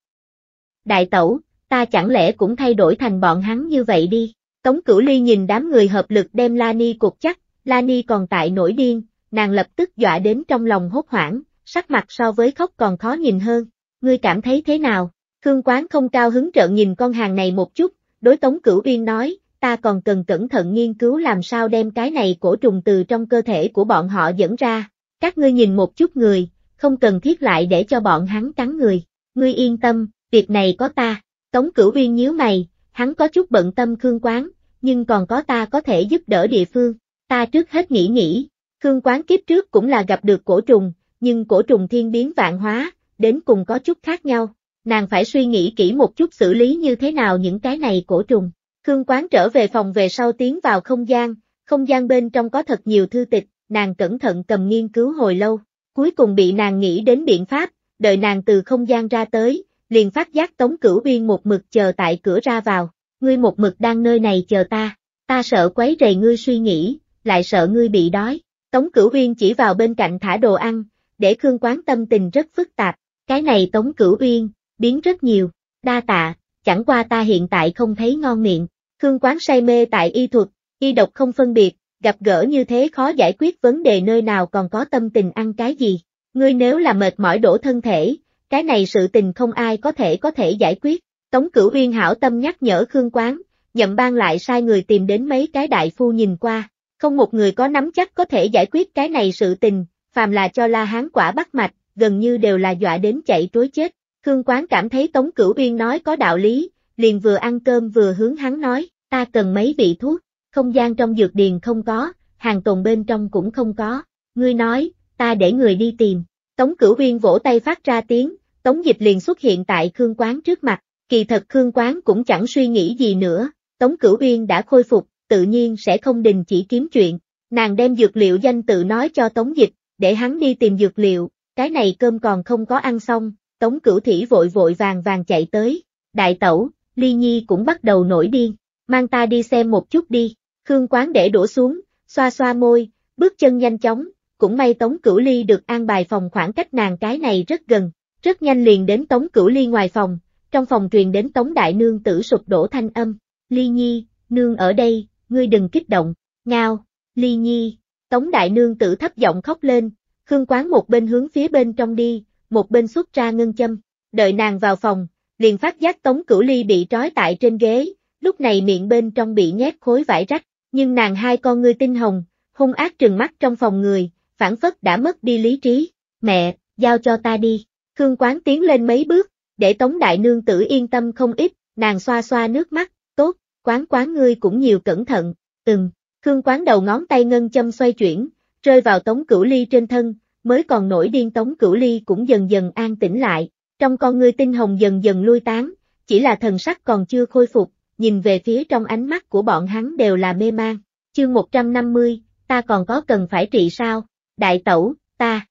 S1: Đại tẩu, ta chẳng lẽ cũng thay đổi thành bọn hắn như vậy đi. Tống Cửu Ly nhìn đám người hợp lực đem Lani Ni chắc, Lani còn tại nổi điên, nàng lập tức dọa đến trong lòng hốt hoảng, sắc mặt so với khóc còn khó nhìn hơn. Ngươi cảm thấy thế nào? Khương Quán không cao hứng trợn nhìn con hàng này một chút, đối Tống Cửu Uyên nói, ta còn cần cẩn thận nghiên cứu làm sao đem cái này cổ trùng từ trong cơ thể của bọn họ dẫn ra. Các ngươi nhìn một chút người, không cần thiết lại để cho bọn hắn cắn người. Ngươi yên tâm, việc này có ta. Tống cửu viên nhíu mày, hắn có chút bận tâm Khương Quán, nhưng còn có ta có thể giúp đỡ địa phương. Ta trước hết nghĩ nghĩ, Khương Quán kiếp trước cũng là gặp được cổ trùng, nhưng cổ trùng thiên biến vạn hóa, đến cùng có chút khác nhau. Nàng phải suy nghĩ kỹ một chút xử lý như thế nào những cái này cổ trùng. Khương Quán trở về phòng về sau tiến vào không gian, không gian bên trong có thật nhiều thư tịch, nàng cẩn thận cầm nghiên cứu hồi lâu, cuối cùng bị nàng nghĩ đến biện pháp, đợi nàng từ không gian ra tới, liền phát giác Tống Cửu Uyên một mực chờ tại cửa ra vào, ngươi một mực đang nơi này chờ ta, ta sợ quấy rầy ngươi suy nghĩ, lại sợ ngươi bị đói. Tống Cửu Uyên chỉ vào bên cạnh thả đồ ăn, để Khương Quán tâm tình rất phức tạp, cái này Tống Cửu Uyên, biến rất nhiều, đa tạ, chẳng qua ta hiện tại không thấy ngon miệng. Khương Quán say mê tại y thuật, y độc không phân biệt, gặp gỡ như thế khó giải quyết vấn đề nơi nào còn có tâm tình ăn cái gì. Ngươi nếu là mệt mỏi đổ thân thể, cái này sự tình không ai có thể có thể giải quyết. Tống Cửu Uyên hảo tâm nhắc nhở Khương Quán, nhậm ban lại sai người tìm đến mấy cái đại phu nhìn qua, không một người có nắm chắc có thể giải quyết cái này sự tình, phàm là cho La Hán quả bắt mạch, gần như đều là dọa đến chạy trối chết. Khương Quán cảm thấy Tống Cửu Uyên nói có đạo lý, liền vừa ăn cơm vừa hướng hắn nói, ta cần mấy vị thuốc, không gian trong dược điền không có, hàng tồn bên trong cũng không có, ngươi nói, ta để người đi tìm. Tống cửu uyên vỗ tay phát ra tiếng, Tống Dịch liền xuất hiện tại Khương Quán trước mặt, kỳ thật Khương Quán cũng chẳng suy nghĩ gì nữa, Tống Cửu Uyên đã khôi phục, tự nhiên sẽ không đình chỉ kiếm chuyện, nàng đem dược liệu danh tự nói cho Tống Dịch, để hắn đi tìm dược liệu, cái này cơm còn không có ăn xong, Tống Cửu Thỉ vội vội vàng vàng chạy tới, đại tẩu, Ly Nhi cũng bắt đầu nổi điên, mang ta đi xem một chút đi, Khương Quán để đổ xuống, xoa xoa môi, bước chân nhanh chóng, cũng may Tống Cửu Ly được an bài phòng khoảng cách nàng cái này rất gần, rất nhanh liền đến Tống Cửu Ly ngoài phòng, trong phòng truyền đến Tống Đại Nương tử sụp đổ thanh âm, Ly Nhi, nương ở đây, ngươi đừng kích động, ngao, Ly Nhi, Tống Đại Nương tử thấp giọng khóc lên, Khương Quán một bên hướng phía bên trong đi, một bên xuất ra ngân châm, đợi nàng vào phòng, liền phát giác Tống Cửu Ly bị trói tại trên ghế, lúc này miệng bên trong bị nhét khối vải rách, nhưng nàng hai con ngươi tinh hồng, hung ác trừng mắt trong phòng người, phản phất đã mất đi lý trí, mẹ, giao cho ta đi, Khương Quán tiến lên mấy bước, để Tống Đại Nương tử yên tâm không ít, nàng xoa xoa nước mắt, tốt, Quán Quán ngươi cũng nhiều cẩn thận, từng, Khương Quán đầu ngón tay ngân châm xoay chuyển, rơi vào Tống Cửu Ly trên thân, mới còn nổi điên Tống Cửu Ly cũng dần dần an tĩnh lại, trong con ngươi tinh hồng dần dần lui tán, chỉ là thần sắc còn chưa khôi phục, nhìn về phía trong ánh mắt của bọn hắn đều là mê mang. Chương 150, ta còn có cần phải trị sao? Đại tẩu, ta.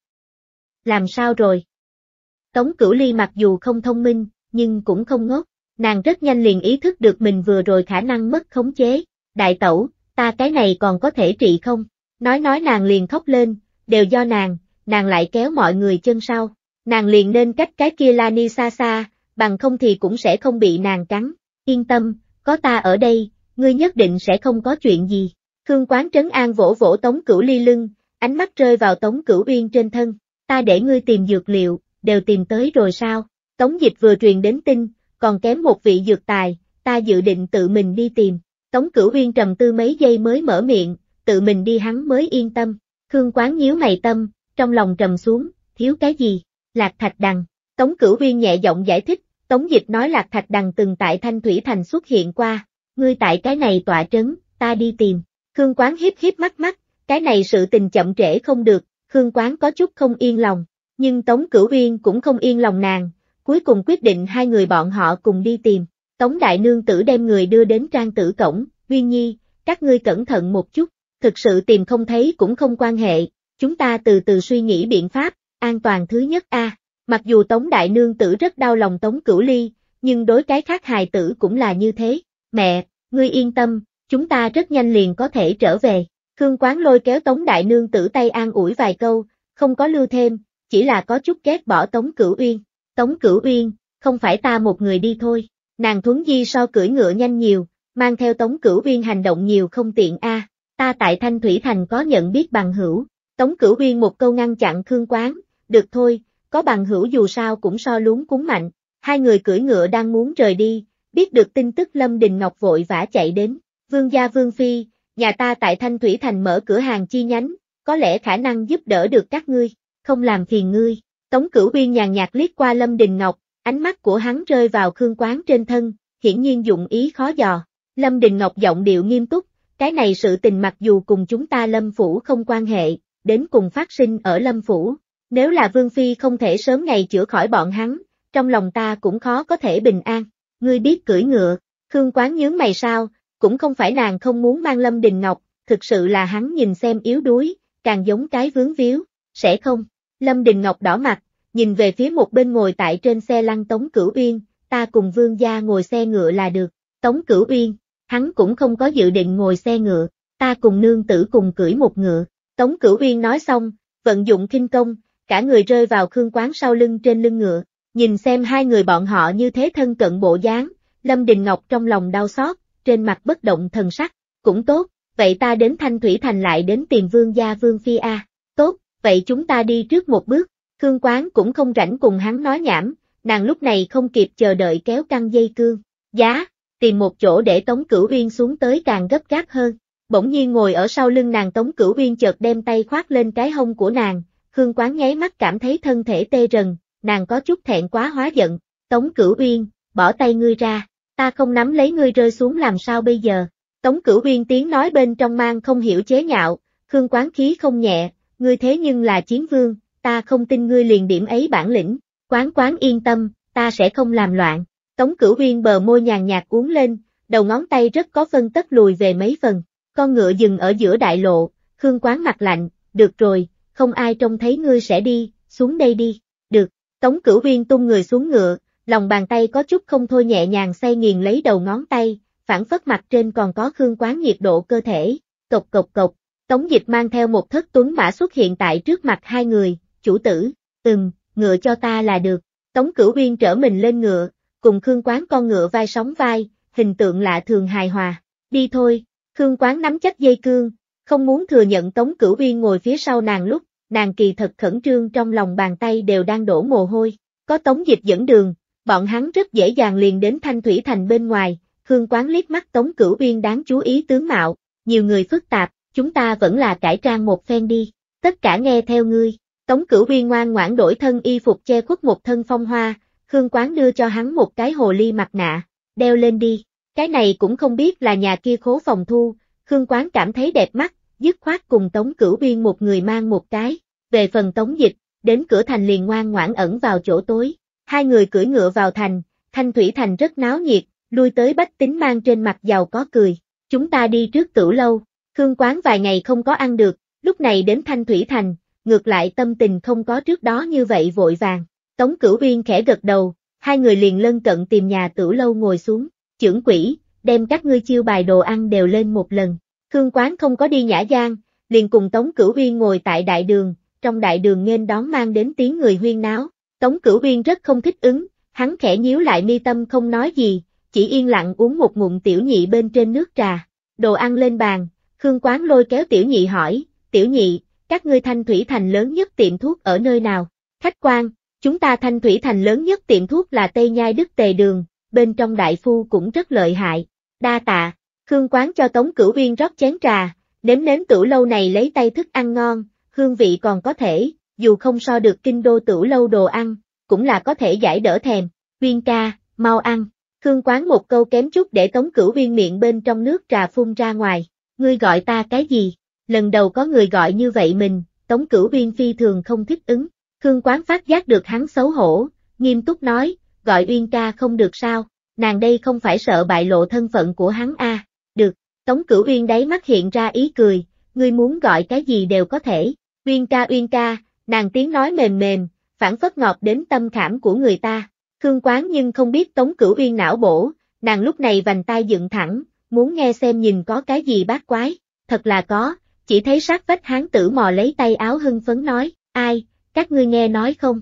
S1: Làm sao rồi? Tống Cửu Ly mặc dù không thông minh, nhưng cũng không ngốc, nàng rất nhanh liền ý thức được mình vừa rồi khả năng mất khống chế. Đại tẩu, ta cái này còn có thể trị không? Nói nói nàng liền khóc lên, đều do nàng, nàng lại kéo mọi người chân sau nàng liền nên cách cái kia Lani xa xa, bằng không thì cũng sẽ không bị nàng cắn. Yên tâm, có ta ở đây, ngươi nhất định sẽ không có chuyện gì. Khương Quán Trấn An vỗ vỗ Tống Cửu Ly lưng, ánh mắt rơi vào Tống Cửu Uyên trên thân, ta để ngươi tìm dược liệu, đều tìm tới rồi sao? Tống Dịch vừa truyền đến tin, còn kém một vị dược tài, ta dự định tự mình đi tìm. Tống Cửu Uyên trầm tư mấy giây mới mở miệng, tự mình đi hắn mới yên tâm. Khương Quán nhíu mày tâm, trong lòng trầm xuống, thiếu cái gì? Lạc Thạch Đằng. Tống Cửu Uyên nhẹ giọng giải thích, Tống Dịch nói Lạc Thạch Đằng từng tại Thanh Thủy Thành xuất hiện qua, ngươi tại cái này tọa trấn, ta đi tìm. Khương Quán hiếp hiếp mắt mắt, cái này sự tình chậm trễ không được, Khương Quán có chút không yên lòng, nhưng Tống Cửu Uyên cũng không yên lòng nàng, cuối cùng quyết định hai người bọn họ cùng đi tìm. Tống Đại Nương Tử đem người đưa đến trang tử cổng, Uyên Nhi, các ngươi cẩn thận một chút, thực sự tìm không thấy cũng không quan hệ, chúng ta từ từ suy nghĩ biện pháp, an toàn thứ nhất a. Mặc dù Tống Đại Nương tử rất đau lòng Tống Cửu Ly, nhưng đối cái khác hài tử cũng là như thế. Mẹ, ngươi yên tâm, chúng ta rất nhanh liền có thể trở về. Khương Quán lôi kéo Tống Đại Nương tử tay an ủi vài câu, không có lưu thêm, chỉ là có chút ghét bỏ Tống Cửu Uyên. Tống Cửu Uyên, không phải ta một người đi thôi. Nàng Thuấn Di so cưỡi ngựa nhanh nhiều, mang theo Tống Cửu Uyên hành động nhiều không tiện a. Ta tại Thanh Thủy Thành có nhận biết bằng hữu. Tống Cửu Uyên một câu ngăn chặn Khương Quán, được thôi, có bằng hữu dù sao cũng so luống cúng mạnh, hai người cưỡi ngựa đang muốn rời đi, biết được tin tức Lâm Đình Ngọc vội vã chạy đến, vương gia vương phi, nhà ta tại Thanh Thủy Thành mở cửa hàng chi nhánh, có lẽ khả năng giúp đỡ được các ngươi, không làm phiền ngươi, Tống Cửu Uyên nhàn nhạt liếc qua Lâm Đình Ngọc, ánh mắt của hắn rơi vào Khương Quán trên thân, hiển nhiên dụng ý khó dò, Lâm Đình Ngọc giọng điệu nghiêm túc, cái này sự tình mặc dù cùng chúng ta Lâm Phủ không quan hệ, đến cùng phát sinh ở Lâm Phủ, nếu là Vương Phi không thể sớm ngày chữa khỏi bọn hắn, trong lòng ta cũng khó có thể bình an. Ngươi biết cưỡi ngựa, Khương Quán nhớ mày sao, cũng không phải nàng không muốn mang Lâm Đình Ngọc, thực sự là hắn nhìn xem yếu đuối, càng giống cái vướng víu, sẽ không. Lâm Đình Ngọc đỏ mặt, nhìn về phía một bên ngồi tại trên xe lăn Tống Cửu Uyên, ta cùng Vương Gia ngồi xe ngựa là được, Tống Cửu Uyên, hắn cũng không có dự định ngồi xe ngựa, ta cùng nương tử cùng cưỡi một ngựa, Tống Cửu Uyên nói xong, vận dụng kinh công, cả người rơi vào Khương Quán sau lưng trên lưng ngựa, nhìn xem hai người bọn họ như thế thân cận bộ dáng, Lâm Đình Ngọc trong lòng đau xót, trên mặt bất động thần sắc, cũng tốt, vậy ta đến Thanh Thủy Thành lại đến tìm vương gia vương phi A, tốt, vậy chúng ta đi trước một bước, Khương Quán cũng không rảnh cùng hắn nói nhảm, nàng lúc này không kịp chờ đợi kéo căng dây cương, giá, tìm một chỗ để Tống Cửu Uyên xuống tới càng gấp gáp hơn. Bỗng nhiên ngồi ở sau lưng nàng Tống Cửu Uyên chợt đem tay khoác lên cái hông của nàng, Hương Quán nháy mắt cảm thấy thân thể tê rần, nàng có chút thẹn quá hóa giận, Tống Cửu Uyên, bỏ tay ngươi ra, ta không nắm lấy ngươi rơi xuống làm sao bây giờ. Tống Cửu Uyên tiếng nói bên trong mang không hiểu chế nhạo, Khương Quán khí không nhẹ, ngươi thế nhưng là chiến vương, ta không tin ngươi liền điểm ấy bản lĩnh, Quán Quán yên tâm, ta sẽ không làm loạn. Tống Cửu Uyên bờ môi nhàn nhạt uống lên, đầu ngón tay rất có phân tất lùi về mấy phần, con ngựa dừng ở giữa đại lộ, Khương Quán mặt lạnh, được rồi, không ai trông thấy ngươi sẽ đi, xuống đây đi, được, Tống Cửu Uyên tung người xuống ngựa, lòng bàn tay có chút không thôi nhẹ nhàng say nghiền lấy đầu ngón tay, phản phất mặt trên còn có khương quán nhiệt độ cơ thể, cộc cộc cộc, Tống Dịch mang theo một thất tuấn mã xuất hiện tại trước mặt hai người, chủ tử, ừm, ngựa cho ta là được, Tống Cửu Uyên trở mình lên ngựa, cùng Khương Quán con ngựa vai sóng vai, hình tượng lạ thường hài hòa, đi thôi, Khương Quán nắm chắc dây cương, không muốn thừa nhận Tống Cửu Uyên ngồi phía sau nàng lúc, nàng kỳ thật khẩn trương trong lòng bàn tay đều đang đổ mồ hôi. Có Tống Dịch dẫn đường, bọn hắn rất dễ dàng liền đến Thanh Thủy Thành bên ngoài, Khương Quán liếc mắt Tống Cửu Uyên đáng chú ý tướng mạo, nhiều người phức tạp, chúng ta vẫn là cải trang một phen đi, tất cả nghe theo ngươi. Tống Cửu Uyên ngoan ngoãn đổi thân y phục che khuất một thân phong hoa, Khương Quán đưa cho hắn một cái hồ ly mặt nạ, đeo lên đi. Cái này cũng không biết là nhà kia khố phòng thu, Khương Quán cảm thấy đẹp mắt, dứt khoát cùng Tống Cửu Uyên một người mang một cái. Về phần Tống Dịch, đến cửa thành liền ngoan ngoãn ẩn vào chỗ tối. Hai người cưỡi ngựa vào thành, thanh thủy thành rất náo nhiệt, lui tới bách tính mang trên mặt giàu có cười. Chúng ta đi trước cửu lâu, Khương Quán vài ngày không có ăn được, lúc này đến thanh thủy thành, ngược lại tâm tình không có trước đó như vậy vội vàng. Tống Cửu Uyên khẽ gật đầu, hai người liền lân cận tìm nhà tử lâu ngồi xuống, trưởng quỷ, đem các ngươi chiêu bài đồ ăn đều lên một lần, Khương Quán không có đi Nhã Giang, liền cùng Tống Cửu Uyên ngồi tại đại đường, trong đại đường nên đón mang đến tiếng người huyên náo. Tống Cửu Uyên rất không thích ứng, hắn khẽ nhíu lại mi tâm không nói gì, chỉ yên lặng uống một ngụm tiểu nhị bên trên nước trà. Đồ ăn lên bàn, Khương Quán lôi kéo tiểu nhị hỏi, tiểu nhị, các ngươi thanh thủy thành lớn nhất tiệm thuốc ở nơi nào? Khách quan, chúng ta thanh thủy thành lớn nhất tiệm thuốc là Tây Nhai Đức Tề Đường, bên trong đại phu cũng rất lợi hại. Đa tạ, Khương quán cho Tống Cửu Uyên rót chén trà, nếm nếm tửu lâu này lấy tay thức ăn ngon, hương vị còn có thể, dù không so được kinh đô tửu lâu đồ ăn, cũng là có thể giải đỡ thèm, Uyên ca, mau ăn. Khương quán một câu kém chút để Tống Cửu Uyên miệng bên trong nước trà phun ra ngoài, ngươi gọi ta cái gì? Lần đầu có người gọi như vậy mình, Tống Cửu Uyên phi thường không thích ứng, Khương quán phát giác được hắn xấu hổ, nghiêm túc nói, gọi Uyên ca không được sao, nàng đây không phải sợ bại lộ thân phận của hắn a. À. Tống Cửu Uyên đáy mắt hiện ra ý cười, ngươi muốn gọi cái gì đều có thể. Uyên ca Uyên ca, nàng tiếng nói mềm mềm, phản phất ngọt đến tâm khảm của người ta. Khương Quán nhưng không biết Tống Cửu Uyên não bổ, nàng lúc này vành tai dựng thẳng, muốn nghe xem nhìn có cái gì bát quái. Thật là có, chỉ thấy sát vách hán tử mò lấy tay áo hưng phấn nói, ai, các ngươi nghe nói không?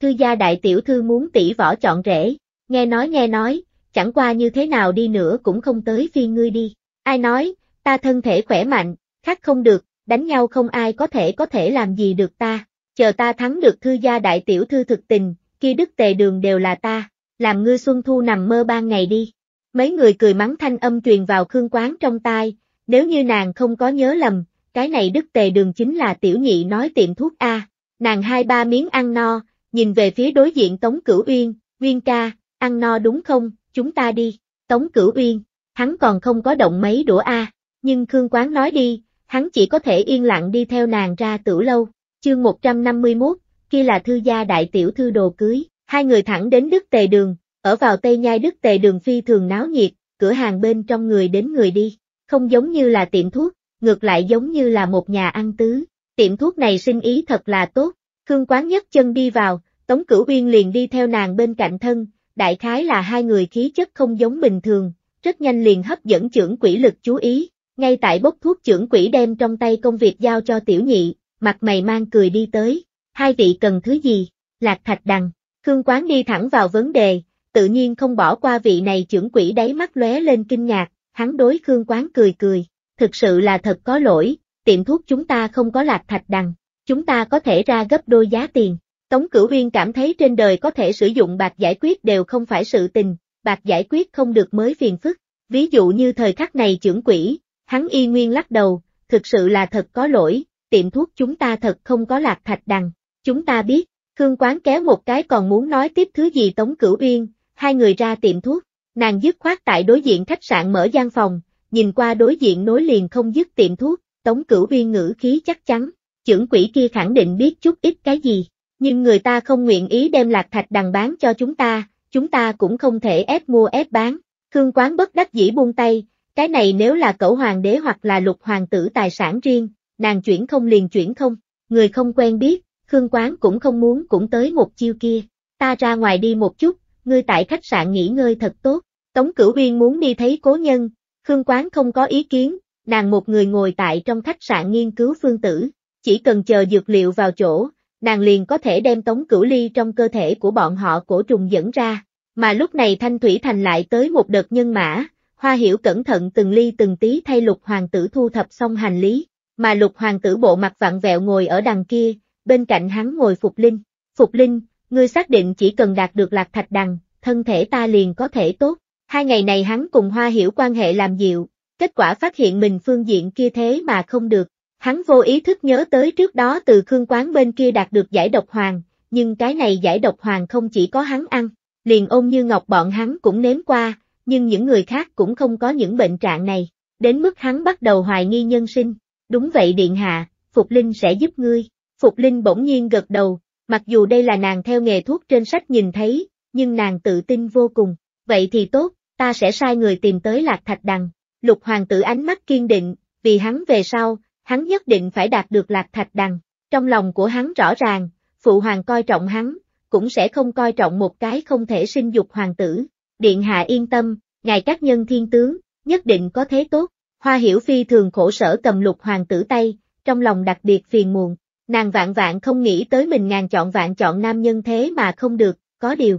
S1: Thư gia đại tiểu thư muốn tỷ võ chọn rễ, nghe nói nghe nói, chẳng qua như thế nào đi nữa cũng không tới phi ngươi đi. Ai nói, ta thân thể khỏe mạnh, khác không được, đánh nhau không ai có thể có thể làm gì được ta, chờ ta thắng được thư gia đại tiểu thư thực tình, kia đức tề đường đều là ta, làm ngư xuân thu nằm mơ ban ngày đi. Mấy người cười mắng thanh âm truyền vào khương quán trong tai, nếu như nàng không có nhớ lầm, cái này đức tề đường chính là tiểu nhị nói tiệm thuốc A, nàng hai ba miếng ăn no, nhìn về phía đối diện Tống Cửu Uyên, Uyên ca, ăn no đúng không, chúng ta đi, Tống Cửu Uyên, hắn còn không có động mấy đũa a. Nhưng Khương Quán nói đi, hắn chỉ có thể yên lặng đi theo nàng ra tử lâu. Chương 151, kia là thư gia đại tiểu thư đồ cưới, hai người thẳng đến Đức Tề Đường, ở vào Tây Nhai Đức Tề Đường phi thường náo nhiệt, cửa hàng bên trong người đến người đi, không giống như là tiệm thuốc, ngược lại giống như là một nhà ăn tứ. Tiệm thuốc này sinh ý thật là tốt, Khương Quán nhấc chân đi vào, Tống Cửu Uyên liền đi theo nàng bên cạnh thân, đại khái là hai người khí chất không giống bình thường, rất nhanh liền hấp dẫn trưởng quỷ lực chú ý, ngay tại bốc thuốc trưởng quỷ đem trong tay công việc giao cho tiểu nhị, mặt mày mang cười đi tới, hai vị cần thứ gì, lạc thạch đằng, Khương Quán đi thẳng vào vấn đề, tự nhiên không bỏ qua vị này trưởng quỷ đáy mắt lóe lên kinh ngạc, hắn đối Khương Quán cười cười, thực sự là thật có lỗi, tiệm thuốc chúng ta không có lạc thạch đằng, chúng ta có thể ra gấp đôi giá tiền. Tống Cửu viên cảm thấy trên đời có thể sử dụng bạc giải quyết đều không phải sự tình, bạc giải quyết không được mới phiền phức. Ví dụ như thời khắc này trưởng quỷ, hắn y nguyên lắc đầu, thực sự là thật có lỗi, tiệm thuốc chúng ta thật không có lạc thạch đằng. Chúng ta biết, Khương Quán kéo một cái còn muốn nói tiếp thứ gì Tống Cửu Uyên, hai người ra tiệm thuốc, nàng dứt khoát tại đối diện khách sạn mở gian phòng, nhìn qua đối diện nối liền không dứt tiệm thuốc, Tống Cửu Uyên ngữ khí chắc chắn, trưởng quỷ kia khẳng định biết chút ít cái gì, nhưng người ta không nguyện ý đem lạc thạch đằng bán cho chúng ta, chúng ta cũng không thể ép mua ép bán. Khương Quán bất đắc dĩ buông tay, cái này nếu là cẩu hoàng đế hoặc là lục hoàng tử tài sản riêng, nàng chuyển không liền chuyển không, người không quen biết, Khương Quán cũng không muốn cũng tới một chiêu kia, ta ra ngoài đi một chút, ngươi tại khách sạn nghỉ ngơi thật tốt, Tống Cửu Uyên muốn đi thấy cố nhân, Khương Quán không có ý kiến, nàng một người ngồi tại trong khách sạn nghiên cứu phương tử, chỉ cần chờ dược liệu vào chỗ, nàng liền có thể đem tống cửu ly trong cơ thể của bọn họ cổ trùng dẫn ra. Mà lúc này Thanh Thủy Thành lại tới một đợt nhân mã, Hoa Hiểu cẩn thận từng ly từng tí thay lục hoàng tử thu thập xong hành lý, mà lục hoàng tử bộ mặt vặn vẹo ngồi ở đằng kia, bên cạnh hắn ngồi Phục Linh. Phục Linh, ngươi xác định chỉ cần đạt được lạc thạch đằng, thân thể ta liền có thể tốt. Hai ngày này hắn cùng Hoa Hiểu quan hệ làm dịu, kết quả phát hiện mình phương diện kia thế mà không được, Hắn vô ý thức nhớ tới trước đó từ Khương Quán bên kia đạt được giải độc hoàng, nhưng cái này giải độc hoàng không chỉ có hắn ăn, liền ôn như ngọc bọn hắn cũng nếm qua, nhưng những người khác cũng không có những bệnh trạng này, đến mức hắn bắt đầu hoài nghi nhân sinh. Đúng vậy Điện Hạ, Phục Linh sẽ giúp ngươi. Phục Linh bỗng nhiên gật đầu, mặc dù đây là nàng theo nghề thuốc trên sách nhìn thấy, nhưng nàng tự tin vô cùng. Vậy thì tốt, ta sẽ sai người tìm tới Lạc Thạch Đằng. Lục Hoàng tử ánh mắt kiên định, vì hắn về sau, hắn nhất định phải đạt được lạc thạch đằng. Trong lòng của hắn rõ ràng, phụ hoàng coi trọng hắn, cũng sẽ không coi trọng một cái không thể sinh dục hoàng tử. Điện hạ yên tâm, ngài các nhân thiên tướng, nhất định có thế tốt. Hoa hiểu phi thường khổ sở cầm lục hoàng tử tay, trong lòng đặc biệt phiền muộn. Nàng vạn vạn không nghĩ tới mình ngàn chọn vạn chọn nam nhân thế mà không được, có điều.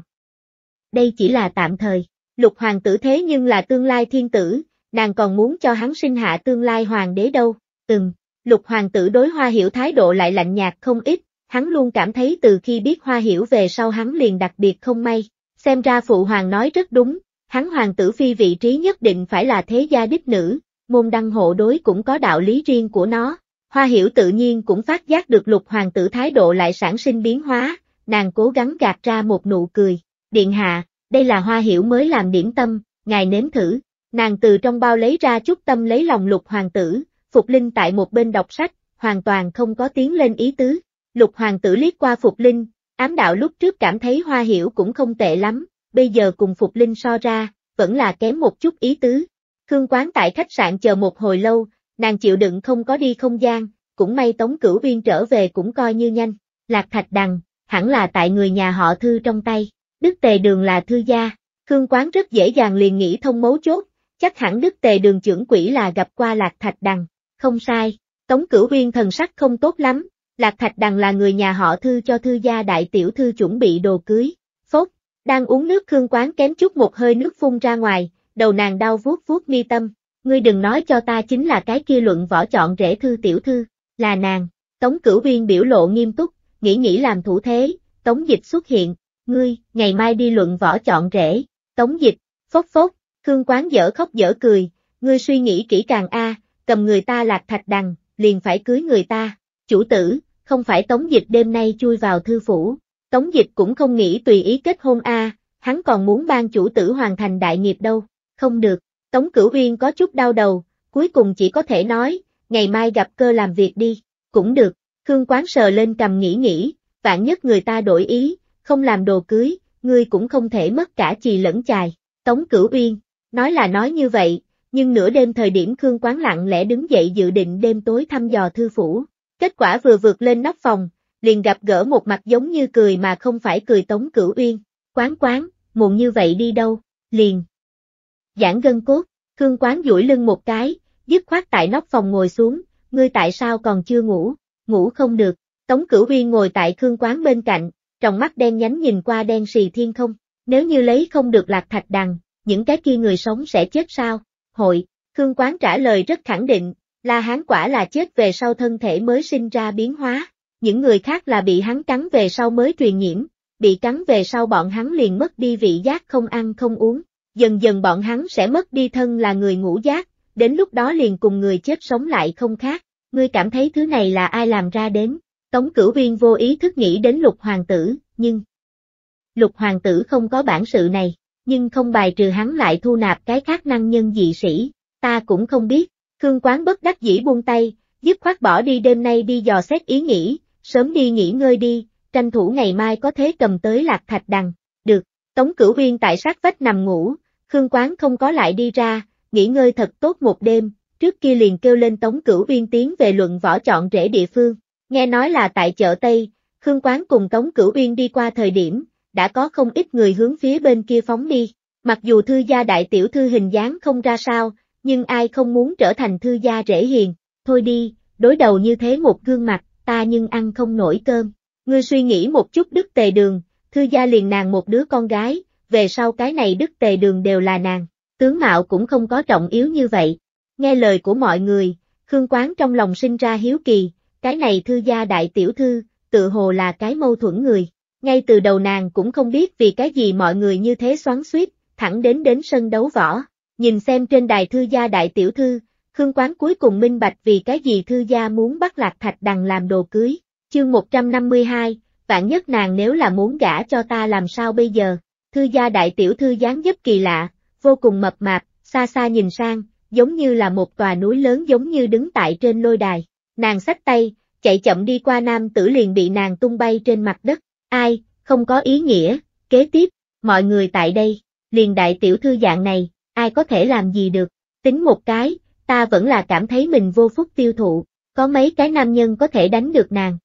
S1: Đây chỉ là tạm thời, lục hoàng tử thế nhưng là tương lai thiên tử, nàng còn muốn cho hắn sinh hạ tương lai hoàng đế đâu, từng. Lục hoàng tử đối hoa hiểu thái độ lại lạnh nhạt không ít, hắn luôn cảm thấy từ khi biết hoa hiểu về sau hắn liền đặc biệt không may. Xem ra phụ hoàng nói rất đúng, hắn hoàng tử phi vị trí nhất định phải là thế gia đích nữ, môn đăng hộ đối cũng có đạo lý riêng của nó. Hoa hiểu tự nhiên cũng phát giác được lục hoàng tử thái độ lại sản sinh biến hóa, nàng cố gắng gạt ra một nụ cười. Điện hạ, đây là hoa hiểu mới làm điểm tâm, ngài nếm thử. Nàng từ trong bao lấy ra chút tâm lấy lòng lục hoàng tử, Phục Linh tại một bên đọc sách, hoàn toàn không có tiếng lên ý tứ. Lục hoàng tử liếc qua Phục Linh, ám đạo lúc trước cảm thấy hoa hiểu cũng không tệ lắm, bây giờ cùng Phục Linh so ra, vẫn là kém một chút ý tứ. Khương quán tại khách sạn chờ một hồi lâu, nàng chịu đựng không có đi không gian, cũng may Tống Cửu viên trở về cũng coi như nhanh, Lạc Thạch Đằng, hẳn là tại người nhà họ Thư trong tay, Đức Tề Đường là Thư gia, Khương Quán rất dễ dàng liền nghĩ thông mấu chốt, chắc hẳn Đức Tề Đường trưởng quỷ là gặp qua Lạc Thạch Đằng, không sai, Tống Cửu Uyên thần sắc không tốt lắm, Lạc Thạch Đằng là người nhà họ thư cho thư gia đại tiểu thư chuẩn bị đồ cưới, phốt, đang uống nước khương quán kém chút một hơi nước phun ra ngoài, đầu nàng đau vuốt vuốt mi tâm, ngươi đừng nói cho ta chính là cái kia luận võ chọn rễ thư tiểu thư, là nàng, Tống Cửu Uyên biểu lộ nghiêm túc, nghĩ nghĩ làm thủ thế, Tống Dịch xuất hiện, ngươi, ngày mai đi luận võ chọn rễ, Tống Dịch, phốt phốt, khương quán dở khóc dở cười, ngươi suy nghĩ kỹ càng a à, cầm người ta lạc thạch đằng, liền phải cưới người ta, chủ tử, không phải tống dịch đêm nay chui vào thư phủ, tống dịch cũng không nghĩ tùy ý kết hôn a hắn còn muốn ban chủ tử hoàn thành đại nghiệp đâu, không được, tống cửu uyên có chút đau đầu, cuối cùng chỉ có thể nói, ngày mai gặp cơ làm việc đi, cũng được, Khương Quán sờ lên cầm nghĩ nghĩ, vạn nhất người ta đổi ý, không làm đồ cưới, ngươi cũng không thể mất cả chì lẫn chài, Tống Cửu Uyên, nói là nói như vậy, nhưng nửa đêm thời điểm Khương Quán lặng lẽ đứng dậy dự định đêm tối thăm dò thư phủ. Kết quả vừa vượt lên nóc phòng, liền gặp gỡ một mặt giống như cười mà không phải cười Tống Cửu Uyên. Quán quán, muộn như vậy đi đâu, liền. Giãn gân cốt, Khương Quán duỗi lưng một cái, dứt khoát tại nóc phòng ngồi xuống, ngươi tại sao còn chưa ngủ, ngủ không được. Tống Cửu Uyên ngồi tại Khương Quán bên cạnh, trong mắt đen nhánh nhìn qua đen xì thiên không, nếu như lấy không được lạc thạch đằng, những cái kia người sống sẽ chết sao? hội, Khương Quán trả lời rất khẳng định, La Hán quả là chết về sau thân thể mới sinh ra biến hóa, những người khác là bị hắn cắn về sau mới truyền nhiễm, bị cắn về sau bọn hắn liền mất đi vị giác không ăn không uống, dần dần bọn hắn sẽ mất đi thân là người ngủ giác, đến lúc đó liền cùng người chết sống lại không khác, ngươi cảm thấy thứ này là ai làm ra đến, Tống Cửu Viên vô ý thức nghĩ đến lục hoàng tử, nhưng... Lục hoàng tử không có bản sự này nhưng không bài trừ hắn lại thu nạp cái khác năng nhân dị sĩ, ta cũng không biết, Khương Quán bất đắc dĩ buông tay, dứt khoát bỏ đi đêm nay đi dò xét ý nghĩ, sớm đi nghỉ ngơi đi, tranh thủ ngày mai có thế cầm tới lạc thạch đằng, được, Tống Cửu Uyên tại sát vách nằm ngủ, Khương Quán không có lại đi ra, nghỉ ngơi thật tốt một đêm, trước kia liền kêu lên Tống Cửu Uyên tiến về luận võ chọn rễ địa phương, nghe nói là tại chợ Tây, Khương Quán cùng Tống Cửu Uyên đi qua thời điểm, đã có không ít người hướng phía bên kia phóng đi. Mặc dù thư gia đại tiểu thư hình dáng không ra sao, nhưng ai không muốn trở thành thư gia rễ hiền, thôi đi, đối đầu như thế một gương mặt, ta nhưng ăn không nổi cơm. Ngươi suy nghĩ một chút đức tề đường, thư gia liền nàng một đứa con gái, về sau cái này đức tề đường đều là nàng, tướng mạo cũng không có trọng yếu như vậy. Nghe lời của mọi người, Khương Quán trong lòng sinh ra hiếu kỳ, cái này thư gia đại tiểu thư, tự hồ là cái mâu thuẫn người, ngay từ đầu nàng cũng không biết vì cái gì mọi người như thế xoắn suýt, thẳng đến đến sân đấu võ, nhìn xem trên đài thư gia đại tiểu thư, Khương Quán cuối cùng minh bạch vì cái gì thư gia muốn bắt Lạc Thạch Đằng làm đồ cưới, chương 152, vạn nhất nàng nếu là muốn gả cho ta làm sao bây giờ, thư gia đại tiểu thư dáng dấp kỳ lạ, vô cùng mập mạp, xa xa nhìn sang, giống như là một tòa núi lớn giống như đứng tại trên lôi đài, nàng sách tay, chạy chậm đi qua nam tử liền bị nàng tung bay trên mặt đất, Ai, không có ý nghĩa, kế tiếp, mọi người tại đây, liền đại tiểu thư dạng này, ai có thể làm gì được, tính một cái, ta vẫn là cảm thấy mình vô phúc tiêu thụ, có mấy cái nam nhân có thể đánh được nàng.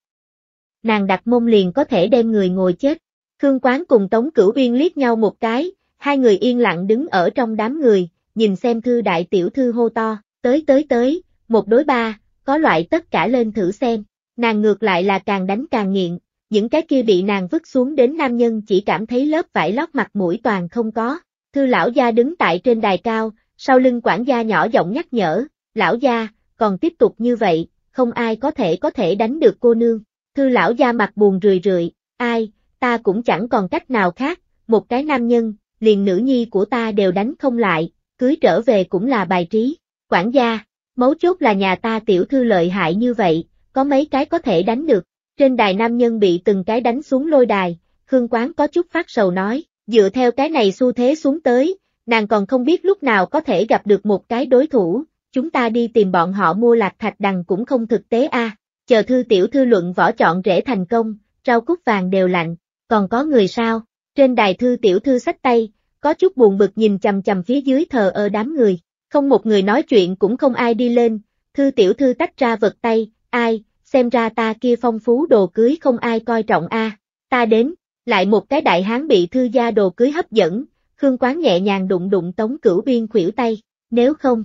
S1: Nàng đặt mông liền có thể đem người ngồi chết, Khương Quán cùng Tống Cửu Uyên liếc nhau một cái, hai người yên lặng đứng ở trong đám người, nhìn xem thư đại tiểu thư hô to, tới tới tới, một đối ba, có loại tất cả lên thử xem, nàng ngược lại là càng đánh càng nghiện, những cái kia bị nàng vứt xuống đến nam nhân chỉ cảm thấy lớp vải lót mặt mũi toàn không có. Thư lão gia đứng tại trên đài cao, sau lưng quản gia nhỏ giọng nhắc nhở, lão gia, còn tiếp tục như vậy, không ai có thể có thể đánh được cô nương. Thư lão gia mặt buồn rười rượi, ai, ta cũng chẳng còn cách nào khác, một cái nam nhân, liền nữ nhi của ta đều đánh không lại, cưới trở về cũng là bài trí. Quản gia, mấu chốt là nhà ta tiểu thư lợi hại như vậy, có mấy cái có thể đánh được. Trên đài nam nhân bị từng cái đánh xuống lôi đài, Khương Quán có chút phát sầu nói, dựa theo cái này xu thế xuống tới, nàng còn không biết lúc nào có thể gặp được một cái đối thủ, chúng ta đi tìm bọn họ mua lạc thạch đằng cũng không thực tế a. chờ thư tiểu thư luận võ chọn rễ thành công, rau cúc vàng đều lạnh, còn có người sao, trên đài thư tiểu thư sách tay, có chút buồn bực nhìn chầm chầm phía dưới thờ ơ đám người, không một người nói chuyện cũng không ai đi lên, thư tiểu thư tách ra vật tay, ai, xem ra ta kia phong phú đồ cưới không ai coi trọng a. Ta đến, lại một cái đại hán bị thư gia đồ cưới hấp dẫn, Khương Quán nhẹ nhàng đụng đụng Tống Cửu Uyên khuỷu tay, nếu không.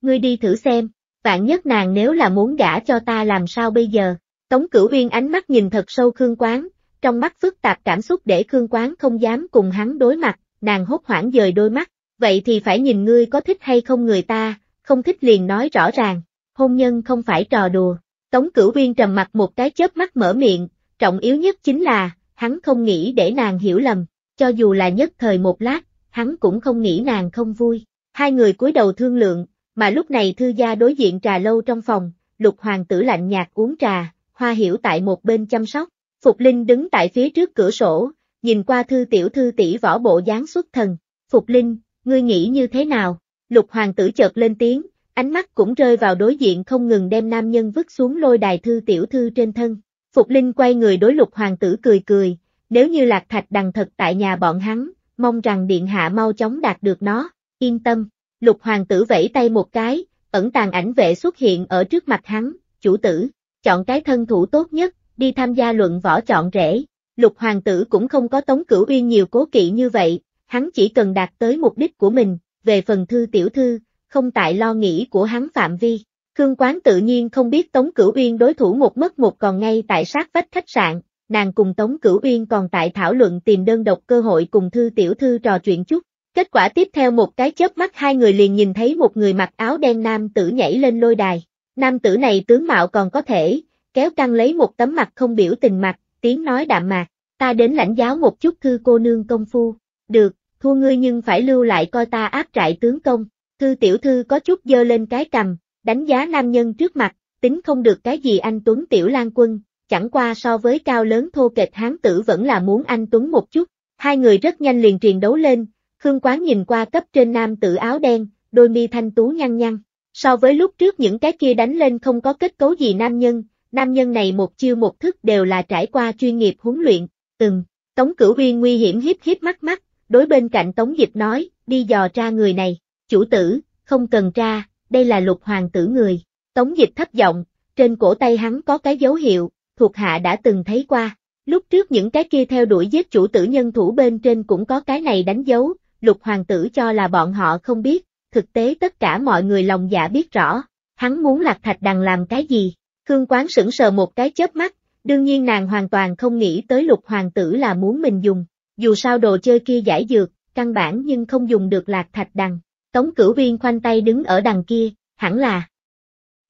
S1: Ngươi đi thử xem, vạn nhất nàng nếu là muốn gả cho ta làm sao bây giờ. Tống Cửu Uyên ánh mắt nhìn thật sâu Khương Quán, trong mắt phức tạp cảm xúc để Khương Quán không dám cùng hắn đối mặt, nàng hốt hoảng dời đôi mắt, vậy thì phải nhìn ngươi có thích hay không người ta, không thích liền nói rõ ràng, hôn nhân không phải trò đùa. Tống cửu viên trầm mặt một cái chớp mắt mở miệng, trọng yếu nhất chính là, hắn không nghĩ để nàng hiểu lầm, cho dù là nhất thời một lát, hắn cũng không nghĩ nàng không vui. Hai người cúi đầu thương lượng, mà lúc này thư gia đối diện trà lâu trong phòng, lục hoàng tử lạnh nhạt uống trà, hoa hiểu tại một bên chăm sóc, Phục Linh đứng tại phía trước cửa sổ, nhìn qua thư tiểu thư tỷ võ bộ dáng xuất thần, Phục Linh, ngươi nghĩ như thế nào? Lục hoàng tử chợt lên tiếng, ánh mắt cũng rơi vào đối diện không ngừng đem nam nhân vứt xuống lôi đài thư tiểu thư trên thân. Phục Linh quay người đối lục hoàng tử cười cười, nếu như lạc thạch đằng thật tại nhà bọn hắn, mong rằng điện hạ mau chóng đạt được nó, yên tâm, lục hoàng tử vẫy tay một cái, ẩn tàng ảnh vệ xuất hiện ở trước mặt hắn, chủ tử, chọn cái thân thủ tốt nhất, đi tham gia luận võ chọn rễ, lục hoàng tử cũng không có tống cửu uy nhiều cố kỵ như vậy, hắn chỉ cần đạt tới mục đích của mình, về phần thư tiểu thư, không tại lo nghĩ của hắn phạm vi. Khương Quán tự nhiên không biết Tống Cửu Uyên đối thủ một mất một còn ngay tại sát vách khách sạn, nàng cùng Tống Cửu Uyên còn tại thảo luận tìm đơn độc cơ hội cùng thư tiểu thư trò chuyện chút. Kết quả tiếp theo một cái chớp mắt hai người liền nhìn thấy một người mặc áo đen nam tử nhảy lên lôi đài. Nam tử này tướng mạo còn có thể, kéo căng lấy một tấm mặt không biểu tình mặt, tiếng nói đạm mạc, ta đến lãnh giáo một chút thư cô nương công phu. Được, thua ngươi nhưng phải lưu lại coi ta áp trại tướng công. Thư tiểu thư có chút dơ lên cái cầm, đánh giá nam nhân trước mặt, tính không được cái gì anh Tuấn Tiểu Lan Quân, chẳng qua so với cao lớn thô kệch hán tử vẫn là muốn anh Tuấn một chút. Hai người rất nhanh liền truyền đấu lên, Khương Quán nhìn qua cấp trên nam tử áo đen, đôi mi thanh tú nhăn nhăn. So với lúc trước những cái kia đánh lên không có kết cấu gì nam nhân, nam nhân này một chiêu một thức đều là trải qua chuyên nghiệp huấn luyện, từng. Tống Cửu Uyên nguy hiểm hiếp hiếp mắt mắt, đối bên cạnh Tống Dịch nói, đi dò ra người này chủ tử, không cần tra, đây là lục hoàng tử người. Tống dịch thấp giọng, trên cổ tay hắn có cái dấu hiệu, thuộc hạ đã từng thấy qua. Lúc trước những cái kia theo đuổi giết chủ tử nhân thủ bên trên cũng có cái này đánh dấu, lục hoàng tử cho là bọn họ không biết, thực tế tất cả mọi người lòng dạ biết rõ, hắn muốn lạc thạch đằng làm cái gì. Khương Quán sững sờ một cái chớp mắt, đương nhiên nàng hoàn toàn không nghĩ tới lục hoàng tử là muốn mình dùng, dù sao đồ chơi kia giải dược, căn bản nhưng không dùng được lạc thạch đằng. Tống cửu viên khoanh tay đứng ở đằng kia, hẳn là.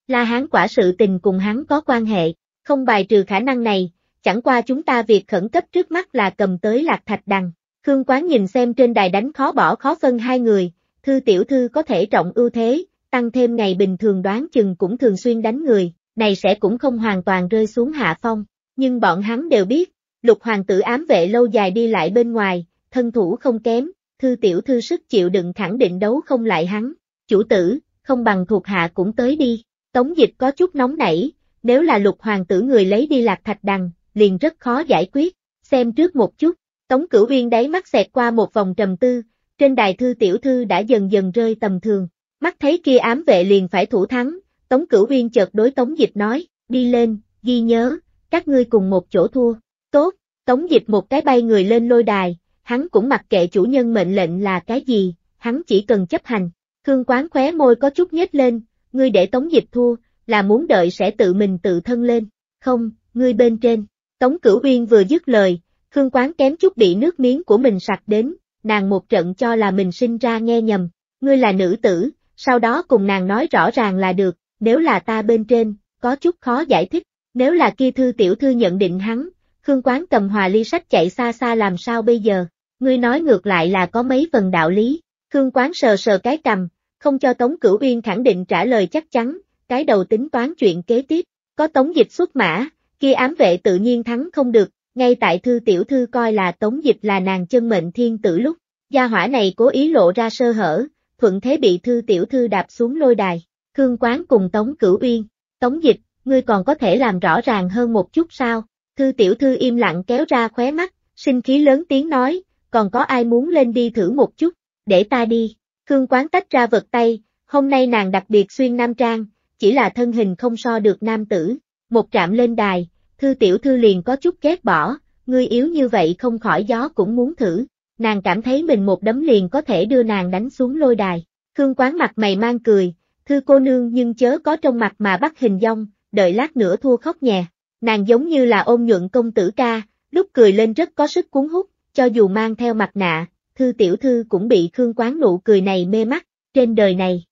S1: La Hán quả sự tình cùng hắn có quan hệ, không bài trừ khả năng này, chẳng qua chúng ta việc khẩn cấp trước mắt là cầm tới lạc thạch đằng. Khương Quán nhìn xem trên đài đánh khó bỏ khó phân hai người, thư tiểu thư có thể trọng ưu thế, tăng thêm ngày bình thường đoán chừng cũng thường xuyên đánh người, này sẽ cũng không hoàn toàn rơi xuống hạ phong, nhưng bọn hắn đều biết, lục hoàng tử ám vệ lâu dài đi lại bên ngoài, thân thủ không kém, thư tiểu thư sức chịu đựng khẳng định đấu không lại hắn, chủ tử, không bằng thuộc hạ cũng tới đi, tống dịch có chút nóng nảy, nếu là lục hoàng tử người lấy đi lạc thạch đằng, liền rất khó giải quyết, xem trước một chút, tống cửu uyên đáy mắt xẹt qua một vòng trầm tư, trên đài thư tiểu thư đã dần dần rơi tầm thường, mắt thấy kia ám vệ liền phải thủ thắng, tống cửu uyên chợt đối tống dịch nói, đi lên, ghi nhớ, các ngươi cùng một chỗ thua, tốt, tống dịch một cái bay người lên lôi đài, hắn cũng mặc kệ chủ nhân mệnh lệnh là cái gì, hắn chỉ cần chấp hành. Khương Quán khóe môi có chút nhếch lên, ngươi để Tống Dịch thua, là muốn đợi sẽ tự mình tự thân lên, không, ngươi bên trên. Tống Cửu Uyên vừa dứt lời, Khương Quán kém chút bị nước miếng của mình sặc đến, nàng một trận cho là mình sinh ra nghe nhầm, ngươi là nữ tử, sau đó cùng nàng nói rõ ràng là được, nếu là ta bên trên, có chút khó giải thích, nếu là kia thư tiểu thư nhận định hắn, Khương Quán cầm hòa ly sách chạy xa xa làm sao bây giờ, Ngươi nói ngược lại là có mấy phần đạo lý, Khương Quán sờ sờ cái cầm, không cho Tống Cửu Uyên khẳng định trả lời chắc chắn, cái đầu tính toán chuyện kế tiếp, có Tống Dịch xuất mã, kia ám vệ tự nhiên thắng không được, ngay tại thư tiểu thư coi là Tống Dịch là nàng chân mệnh thiên tử lúc, gia hỏa này cố ý lộ ra sơ hở, thuận thế bị thư tiểu thư đạp xuống lôi đài, Khương Quán cùng Tống Cửu Uyên, Tống Dịch, ngươi còn có thể làm rõ ràng hơn một chút sao, thư tiểu thư im lặng kéo ra khóe mắt, sinh khí lớn tiếng nói, còn có ai muốn lên đi thử một chút, để ta đi. Khương Quán tách ra vật tay, hôm nay nàng đặc biệt xuyên nam trang, chỉ là thân hình không so được nam tử. Một trạm lên đài, thư tiểu thư liền có chút ghét bỏ, ngươi yếu như vậy không khỏi gió cũng muốn thử. Nàng cảm thấy mình một đấm liền có thể đưa nàng đánh xuống lôi đài. Khương Quán mặt mày mang cười, thư cô nương nhưng chớ có trong mặt mà bắt hình dong, đợi lát nữa thua khóc nhè. Nàng giống như là ôn nhuận công tử ca, lúc cười lên rất có sức cuốn hút, cho dù mang theo mặt nạ, thư tiểu thư cũng bị Khương Quán nụ cười này mê mắt, trên đời này.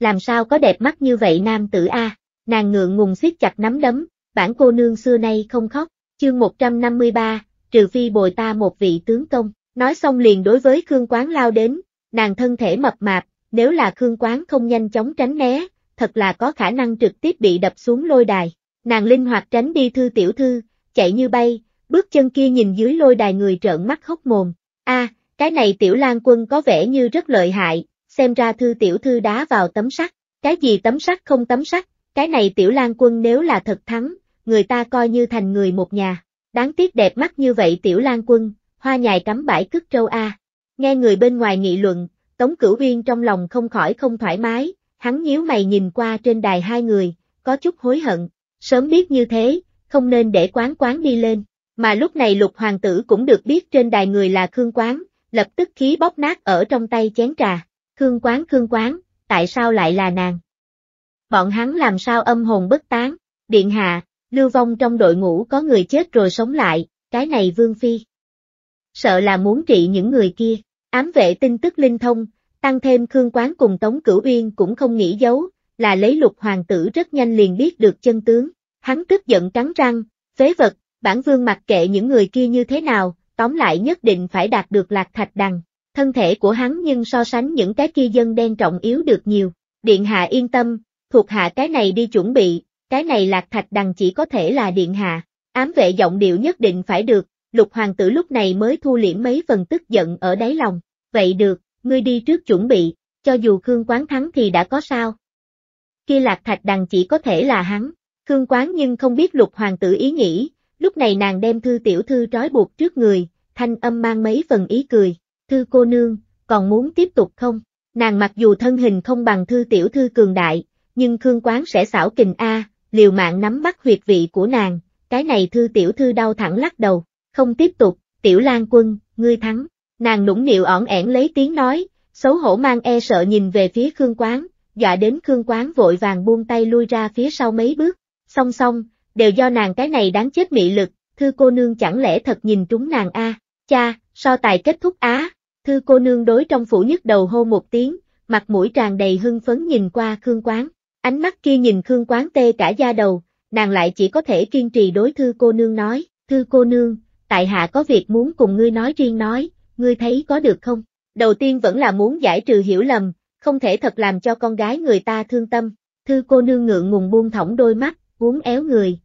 S1: Làm sao có đẹp mắt như vậy nam tử A, nàng ngượng ngùng siết chặt nắm đấm, bản cô nương xưa nay không khóc, chương 153, trừ phi bồi ta một vị tướng công, nói xong liền đối với Khương Quán lao đến, nàng thân thể mập mạp, nếu là Khương Quán không nhanh chóng tránh né, thật là có khả năng trực tiếp bị đập xuống lôi đài, nàng linh hoạt tránh đi thư tiểu thư, chạy như bay, bước chân kia nhìn dưới lôi đài người trợn mắt hốc mồm, a cái này tiểu lan quân có vẻ như rất lợi hại, xem ra thư tiểu thư đá vào tấm sắt, cái gì tấm sắt không tấm sắt, cái này tiểu lan quân nếu là thật thắng, người ta coi như thành người một nhà, đáng tiếc đẹp mắt như vậy tiểu lan quân, hoa nhài cắm bãi cứt trâu a. Nghe người bên ngoài nghị luận, Tống Cửu viên trong lòng không khỏi không thoải mái, hắn nhíu mày nhìn qua trên đài hai người, có chút hối hận, sớm biết như thế, không nên để quán quán đi lên mà lúc này lục hoàng tử cũng được biết trên đài người là Khương Quán, lập tức khí bóp nát ở trong tay chén trà. Khương Quán Khương Quán, tại sao lại là nàng? Bọn hắn làm sao âm hồn bất tán, điện hạ, lưu vong trong đội ngũ có người chết rồi sống lại, cái này vương phi. Sợ là muốn trị những người kia, ám vệ tin tức linh thông, tăng thêm Khương Quán cùng Tống Cửu Uyên cũng không nghĩ giấu, là lấy lục hoàng tử rất nhanh liền biết được chân tướng, hắn tức giận trắng răng, phế vật, bản vương mặc kệ những người kia như thế nào, tóm lại nhất định phải đạt được lạc thạch đằng. Thân thể của hắn nhưng so sánh những cái kia dân đen trọng yếu được nhiều. Điện hạ yên tâm, thuộc hạ cái này đi chuẩn bị, cái này lạc thạch đằng chỉ có thể là điện hạ. Ám vệ giọng điệu nhất định phải được, lục hoàng tử lúc này mới thu liễm mấy phần tức giận ở đáy lòng. Vậy được, ngươi đi trước chuẩn bị, cho dù Khương Quán thắng thì đã có sao. Kia lạc thạch đằng chỉ có thể là hắn. Khương Quán nhưng không biết lục hoàng tử ý nghĩ, Lúc này nàng đem thư tiểu thư trói buộc trước người, thanh âm mang mấy phần ý cười. Thư cô nương, còn muốn tiếp tục không? Nàng mặc dù thân hình không bằng thư tiểu thư cường đại, nhưng Khương Quán sẽ xảo kình A, liều mạng nắm bắt huyệt vị của nàng, cái này thư tiểu thư đau thẳng lắc đầu, không tiếp tục, tiểu lan quân, ngươi thắng, nàng nũng nịu ỏn ẻn lấy tiếng nói, xấu hổ mang e sợ nhìn về phía Khương Quán, dọa đến Khương Quán vội vàng buông tay lui ra phía sau mấy bước, song song, đều do nàng cái này đáng chết mị lực, thư cô nương chẳng lẽ thật nhìn trúng nàng a? Cha, so tài kết thúc á, thư cô nương đối trong phủ nhức đầu hô một tiếng, mặt mũi tràn đầy hưng phấn nhìn qua Khương Quán, ánh mắt kia nhìn Khương Quán tê cả da đầu, nàng lại chỉ có thể kiên trì đối thư cô nương nói, thư cô nương, tại hạ có việc muốn cùng ngươi nói riêng nói, ngươi thấy có được không? Đầu tiên vẫn là muốn giải trừ hiểu lầm, không thể thật làm cho con gái người ta thương tâm, thư cô nương ngượng ngùng buông thõng đôi mắt, uốn éo người,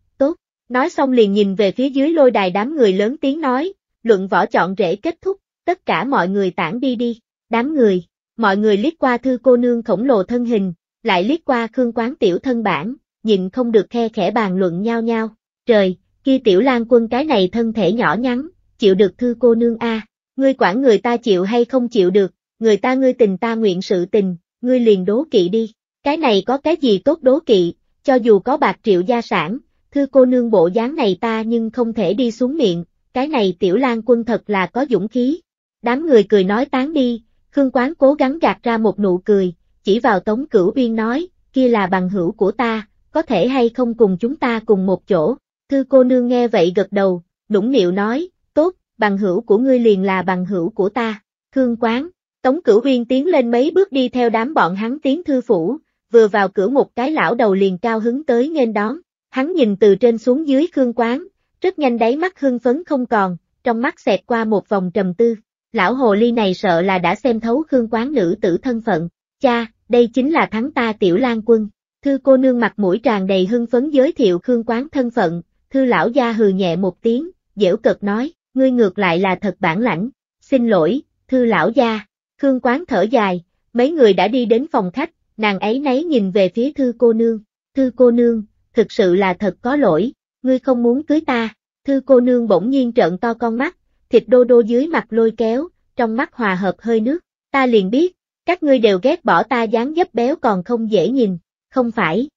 S1: Nói xong liền nhìn về phía dưới lôi đài đám người lớn tiếng nói, luận võ chọn rễ kết thúc, tất cả mọi người tản đi đi, đám người, mọi người liếc qua thư cô nương khổng lồ thân hình, lại liếc qua khương quán tiểu thân bản, nhìn không được khe khẽ bàn luận nhau nhau, trời, kia tiểu lan quân cái này thân thể nhỏ nhắn, chịu được thư cô nương a ngươi quản người ta chịu hay không chịu được, người ta ngươi tình ta nguyện sự tình, ngươi liền đố kỵ đi, cái này có cái gì tốt đố kỵ, cho dù có bạc triệu gia sản, Thư cô nương bộ dáng này ta nhưng không thể đi xuống miệng, cái này tiểu lang quân thật là có dũng khí. Đám người cười nói tán đi, Khương Quán cố gắng gạt ra một nụ cười, chỉ vào Tống Cửu Uyên nói, kia là bằng hữu của ta, có thể hay không cùng chúng ta cùng một chỗ. Thư cô nương nghe vậy gật đầu, nũng nịu nói, tốt, bằng hữu của ngươi liền là bằng hữu của ta. Khương Quán, Tống Cửu Uyên tiến lên mấy bước đi theo đám bọn hắn tiến thư phủ, vừa vào cửa một cái lão đầu liền cao hứng tới nghênh đón. Hắn nhìn từ trên xuống dưới Khương Quán, rất nhanh đáy mắt hưng phấn không còn, trong mắt xẹt qua một vòng trầm tư. Lão hồ ly này sợ là đã xem thấu Khương Quán nữ tử thân phận. Cha, đây chính là thắng ta tiểu lan quân. Thư cô nương mặt mũi tràn đầy hưng phấn giới thiệu Khương Quán thân phận, thư lão gia hừ nhẹ một tiếng, dễu cực nói, ngươi ngược lại là thật bản lãnh. Xin lỗi, thư lão gia. Khương Quán thở dài, mấy người đã đi đến phòng khách, nàng ấy nấy nhìn về phía thư cô nương. Thư cô nương, thực sự là thật có lỗi, ngươi không muốn cưới ta, thư cô nương bỗng nhiên trợn to con mắt, thịt đô đô dưới mặt lôi kéo, trong mắt hòa hợp hơi nước, ta liền biết, các ngươi đều ghét bỏ ta dáng dấp béo còn không dễ nhìn, không phải.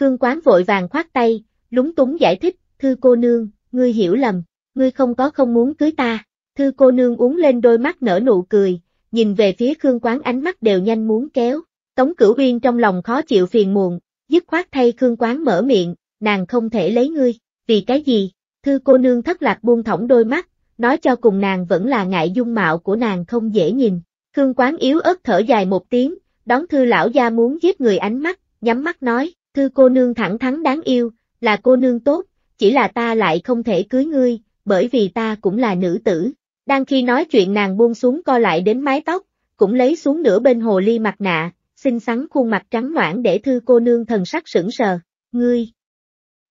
S1: Khương Quán vội vàng khoát tay, lúng túng giải thích, thư cô nương, ngươi hiểu lầm, ngươi không có không muốn cưới ta, thư cô nương uống lên đôi mắt nở nụ cười, nhìn về phía Khương Quán ánh mắt đều nhanh muốn kéo, Tống Cửu Uyên trong lòng khó chịu phiền muộn, dứt khoát thay Khương Quán mở miệng, nàng không thể lấy ngươi, vì cái gì? Thư cô nương thất lạc buông thõng đôi mắt, nói cho cùng nàng vẫn là ngại dung mạo của nàng không dễ nhìn. Khương Quán yếu ớt thở dài một tiếng, đón thư lão gia muốn giết người ánh mắt, nhắm mắt nói, thư cô nương thẳng thắn đáng yêu, là cô nương tốt, chỉ là ta lại không thể cưới ngươi, bởi vì ta cũng là nữ tử. Đang khi nói chuyện nàng buông xuống co lại đến mái tóc, cũng lấy xuống nửa bên hồ ly mặt nạ, xinh xắn khuôn mặt trắng noãn để thư cô nương thần sắc sững sờ, ngươi,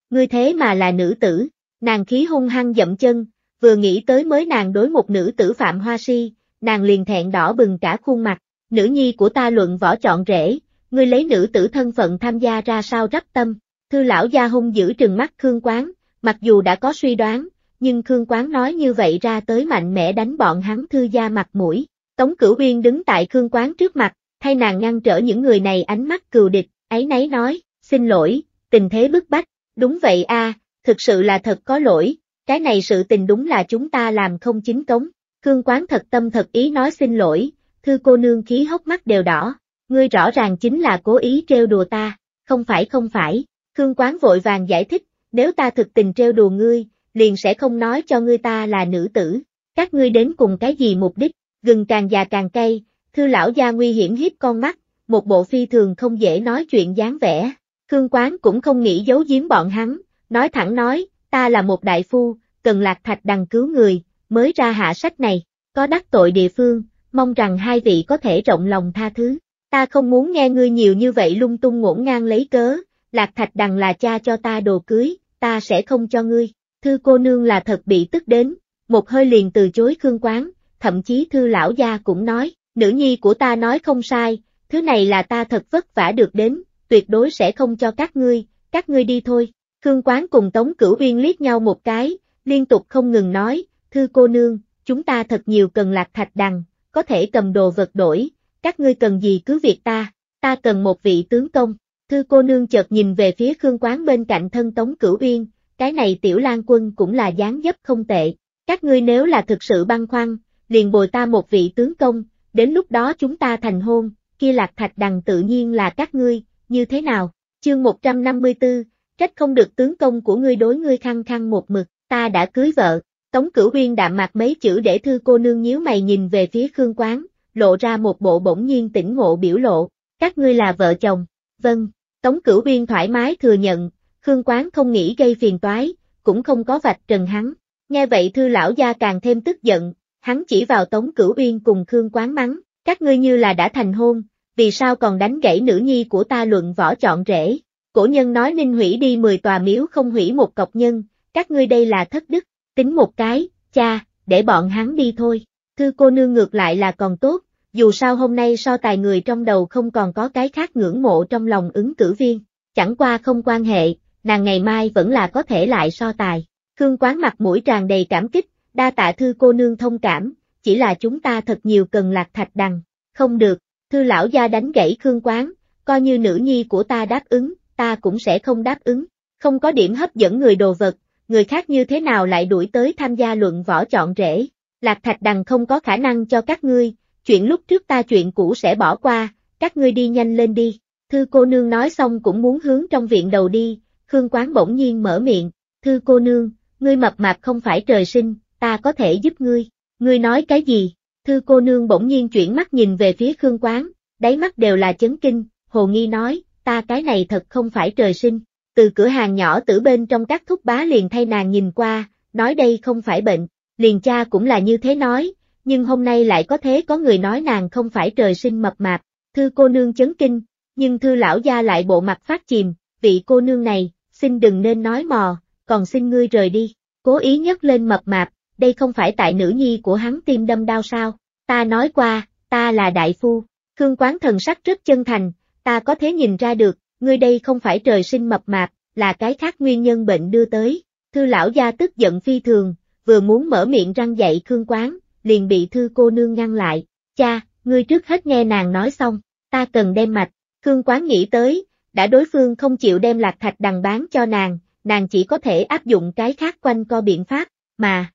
S1: ngươi thế mà là nữ tử, nàng khí hung hăng dậm chân, vừa nghĩ tới mới nàng đối một nữ tử phạm hoa si, nàng liền thẹn đỏ bừng cả khuôn mặt, nữ nhi của ta luận võ chọn rễ, ngươi lấy nữ tử thân phận tham gia ra sao rắp tâm, thư lão gia hung giữ trừng mắt Khương Quán, mặc dù đã có suy đoán, nhưng Khương Quán nói như vậy ra tới mạnh mẽ đánh bọn hắn thư gia mặt mũi, Tống Cửu Uyên đứng tại Khương Quán trước mặt, thay nàng ngăn trở những người này ánh mắt cừu địch, ấy nấy nói, xin lỗi, tình thế bức bách, đúng vậy a, thực sự là thật có lỗi, cái này sự tình đúng là chúng ta làm không chính cống, Khương Quán thật tâm thật ý nói xin lỗi, thư cô nương khí hốc mắt đều đỏ, ngươi rõ ràng chính là cố ý trêu đùa ta, không phải không phải, Khương Quán vội vàng giải thích, nếu ta thực tình trêu đùa ngươi, liền sẽ không nói cho ngươi ta là nữ tử, các ngươi đến cùng cái gì mục đích, gừng càng già càng cay, Thư lão gia nguy hiểm hiếp con mắt, một bộ phi thường không dễ nói chuyện dáng vẻ. Khương Quán cũng không nghĩ giấu giếm bọn hắn, nói thẳng nói, ta là một đại phu, cần lạc thạch đằng cứu người, mới ra hạ sách này, có đắc tội địa phương, mong rằng hai vị có thể rộng lòng tha thứ. Ta không muốn nghe ngươi nhiều như vậy lung tung ngổn ngang lấy cớ, lạc thạch đằng là cha cho ta đồ cưới, ta sẽ không cho ngươi. Thư cô nương là thật bị tức đến, một hơi liền từ chối Khương Quán, thậm chí thư lão gia cũng nói, nữ nhi của ta nói không sai, thứ này là ta thật vất vả được đến, tuyệt đối sẽ không cho các ngươi, các ngươi đi thôi. Khương Quán cùng Tống Cửu Uyên liếc nhau một cái, liên tục không ngừng nói, thư cô nương, chúng ta thật nhiều cần lạc thạch đằng, có thể cầm đồ vật đổi, các ngươi cần gì cứ việc ta, ta cần một vị tướng công. Thư cô nương chợt nhìn về phía Khương Quán bên cạnh thân Tống Cửu Uyên, cái này tiểu Lan quân cũng là dáng dấp không tệ, các ngươi nếu là thực sự băng khoăn, liền bồi ta một vị tướng công, đến lúc đó chúng ta thành hôn, kia lạc thạch đằng tự nhiên là các ngươi, như thế nào? Chương 154, trách không được tướng công của ngươi đối ngươi khăng khăng một mực, ta đã cưới vợ. Tống cửu uyên đạm mặt mấy chữ để thư cô nương nhíu mày nhìn về phía Khương Quán, lộ ra một bộ bỗng nhiên tỉnh ngộ biểu lộ, các ngươi là vợ chồng, vâng, Tống cửu uyên thoải mái thừa nhận, Khương Quán không nghĩ gây phiền toái, cũng không có vạch trần hắn. Nghe vậy thư lão gia càng thêm tức giận, hắn chỉ vào Tống Cửu Uyên cùng Khương Quán mắng, các ngươi như là đã thành hôn, vì sao còn đánh gãy nữ nhi của ta luận võ chọn rễ. Cổ nhân nói nên hủy đi 10 tòa miếu không hủy một cọc nhân, các ngươi đây là thất đức, tính một cái, cha, để bọn hắn đi thôi. Thư cô nương ngược lại là còn tốt, dù sao hôm nay so tài người trong đầu không còn có cái khác ngưỡng mộ trong lòng ứng cử viên, chẳng qua không quan hệ, nàng ngày mai vẫn là có thể lại so tài. Khương quán mặt mũi tràn đầy cảm kích, đa tạ thư cô nương thông cảm, chỉ là chúng ta thật nhiều cần lạc thạch đằng, không được, thư lão gia đánh gãy khương quán, coi như nữ nhi của ta đáp ứng, ta cũng sẽ không đáp ứng, không có điểm hấp dẫn người đồ vật, người khác như thế nào lại đuổi tới tham gia luận võ chọn rễ, lạc thạch đằng không có khả năng cho các ngươi, chuyện lúc trước ta chuyện cũ sẽ bỏ qua, các ngươi đi nhanh lên đi, thư cô nương nói xong cũng muốn hướng trong viện đầu đi, khương quán bỗng nhiên mở miệng, thư cô nương, ngươi mập mạp không phải trời sinh, ta có thể giúp ngươi. Ngươi nói cái gì? Thư cô nương bỗng nhiên chuyển mắt nhìn về phía Khương Quán, đáy mắt đều là chấn kinh, hồ nghi nói, ta cái này thật không phải trời sinh. Từ cửa hàng nhỏ tử bên trong các thúc bá liền thay nàng nhìn qua, nói đây không phải bệnh, liền cha cũng là như thế nói, nhưng hôm nay lại có thế có người nói nàng không phải trời sinh mập mạp, thư cô nương chấn kinh, nhưng thư lão gia lại bộ mặt phát chìm, vị cô nương này, xin đừng nên nói mò, còn xin ngươi rời đi, cố ý nhấc lên mập mạp, đây không phải tại nữ nhi của hắn tim đâm đau sao, ta nói qua, ta là đại phu, Khương Quán thần sắc rất chân thành, ta có thể nhìn ra được, ngươi đây không phải trời sinh mập mạp, là cái khác nguyên nhân bệnh đưa tới, thư lão gia tức giận phi thường, vừa muốn mở miệng răng dạy Khương Quán, liền bị thư cô nương ngăn lại, cha, ngươi trước hết nghe nàng nói xong, ta cần đem mạch, Khương Quán nghĩ tới, đã đối phương không chịu đem lạc thạch đằng bán cho nàng, nàng chỉ có thể áp dụng cái khác quanh co biện pháp, mà,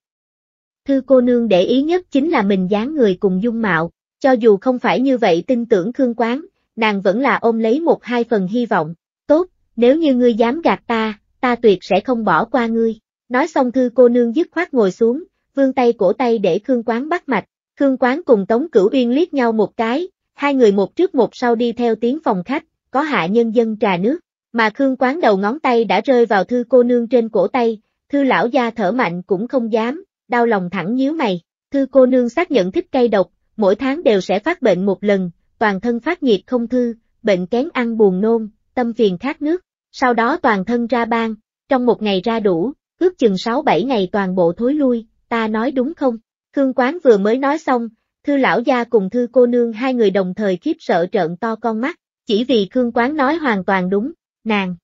S1: Thư cô nương để ý nhất chính là mình dáng người cùng dung mạo, cho dù không phải như vậy tin tưởng Khương Quán, nàng vẫn là ôm lấy một hai phần hy vọng. Tốt, nếu như ngươi dám gạt ta, ta tuyệt sẽ không bỏ qua ngươi. Nói xong thư cô nương dứt khoát ngồi xuống, vươn tay cổ tay để Khương Quán bắt mạch. Khương Quán cùng Tống Cửu Uyên liếc nhau một cái, hai người một trước một sau đi theo tiếng phòng khách, có hạ nhân dân trà nước, mà Khương Quán đầu ngón tay đã rơi vào thư cô nương trên cổ tay, thư lão gia thở mạnh cũng không dám, đau lòng thẳng nhíu mày, thư cô nương xác nhận thích cây độc, mỗi tháng đều sẽ phát bệnh một lần, toàn thân phát nhiệt không thư, bệnh kén ăn buồn nôn, tâm phiền khát nước, sau đó toàn thân ra ban, trong một ngày ra đủ, ước chừng 6-7 ngày toàn bộ thối lui, ta nói đúng không? Khương Quán vừa mới nói xong, thư lão gia cùng thư cô nương hai người đồng thời khiếp sợ trợn to con mắt, chỉ vì Khương Quán nói hoàn toàn đúng, nàng.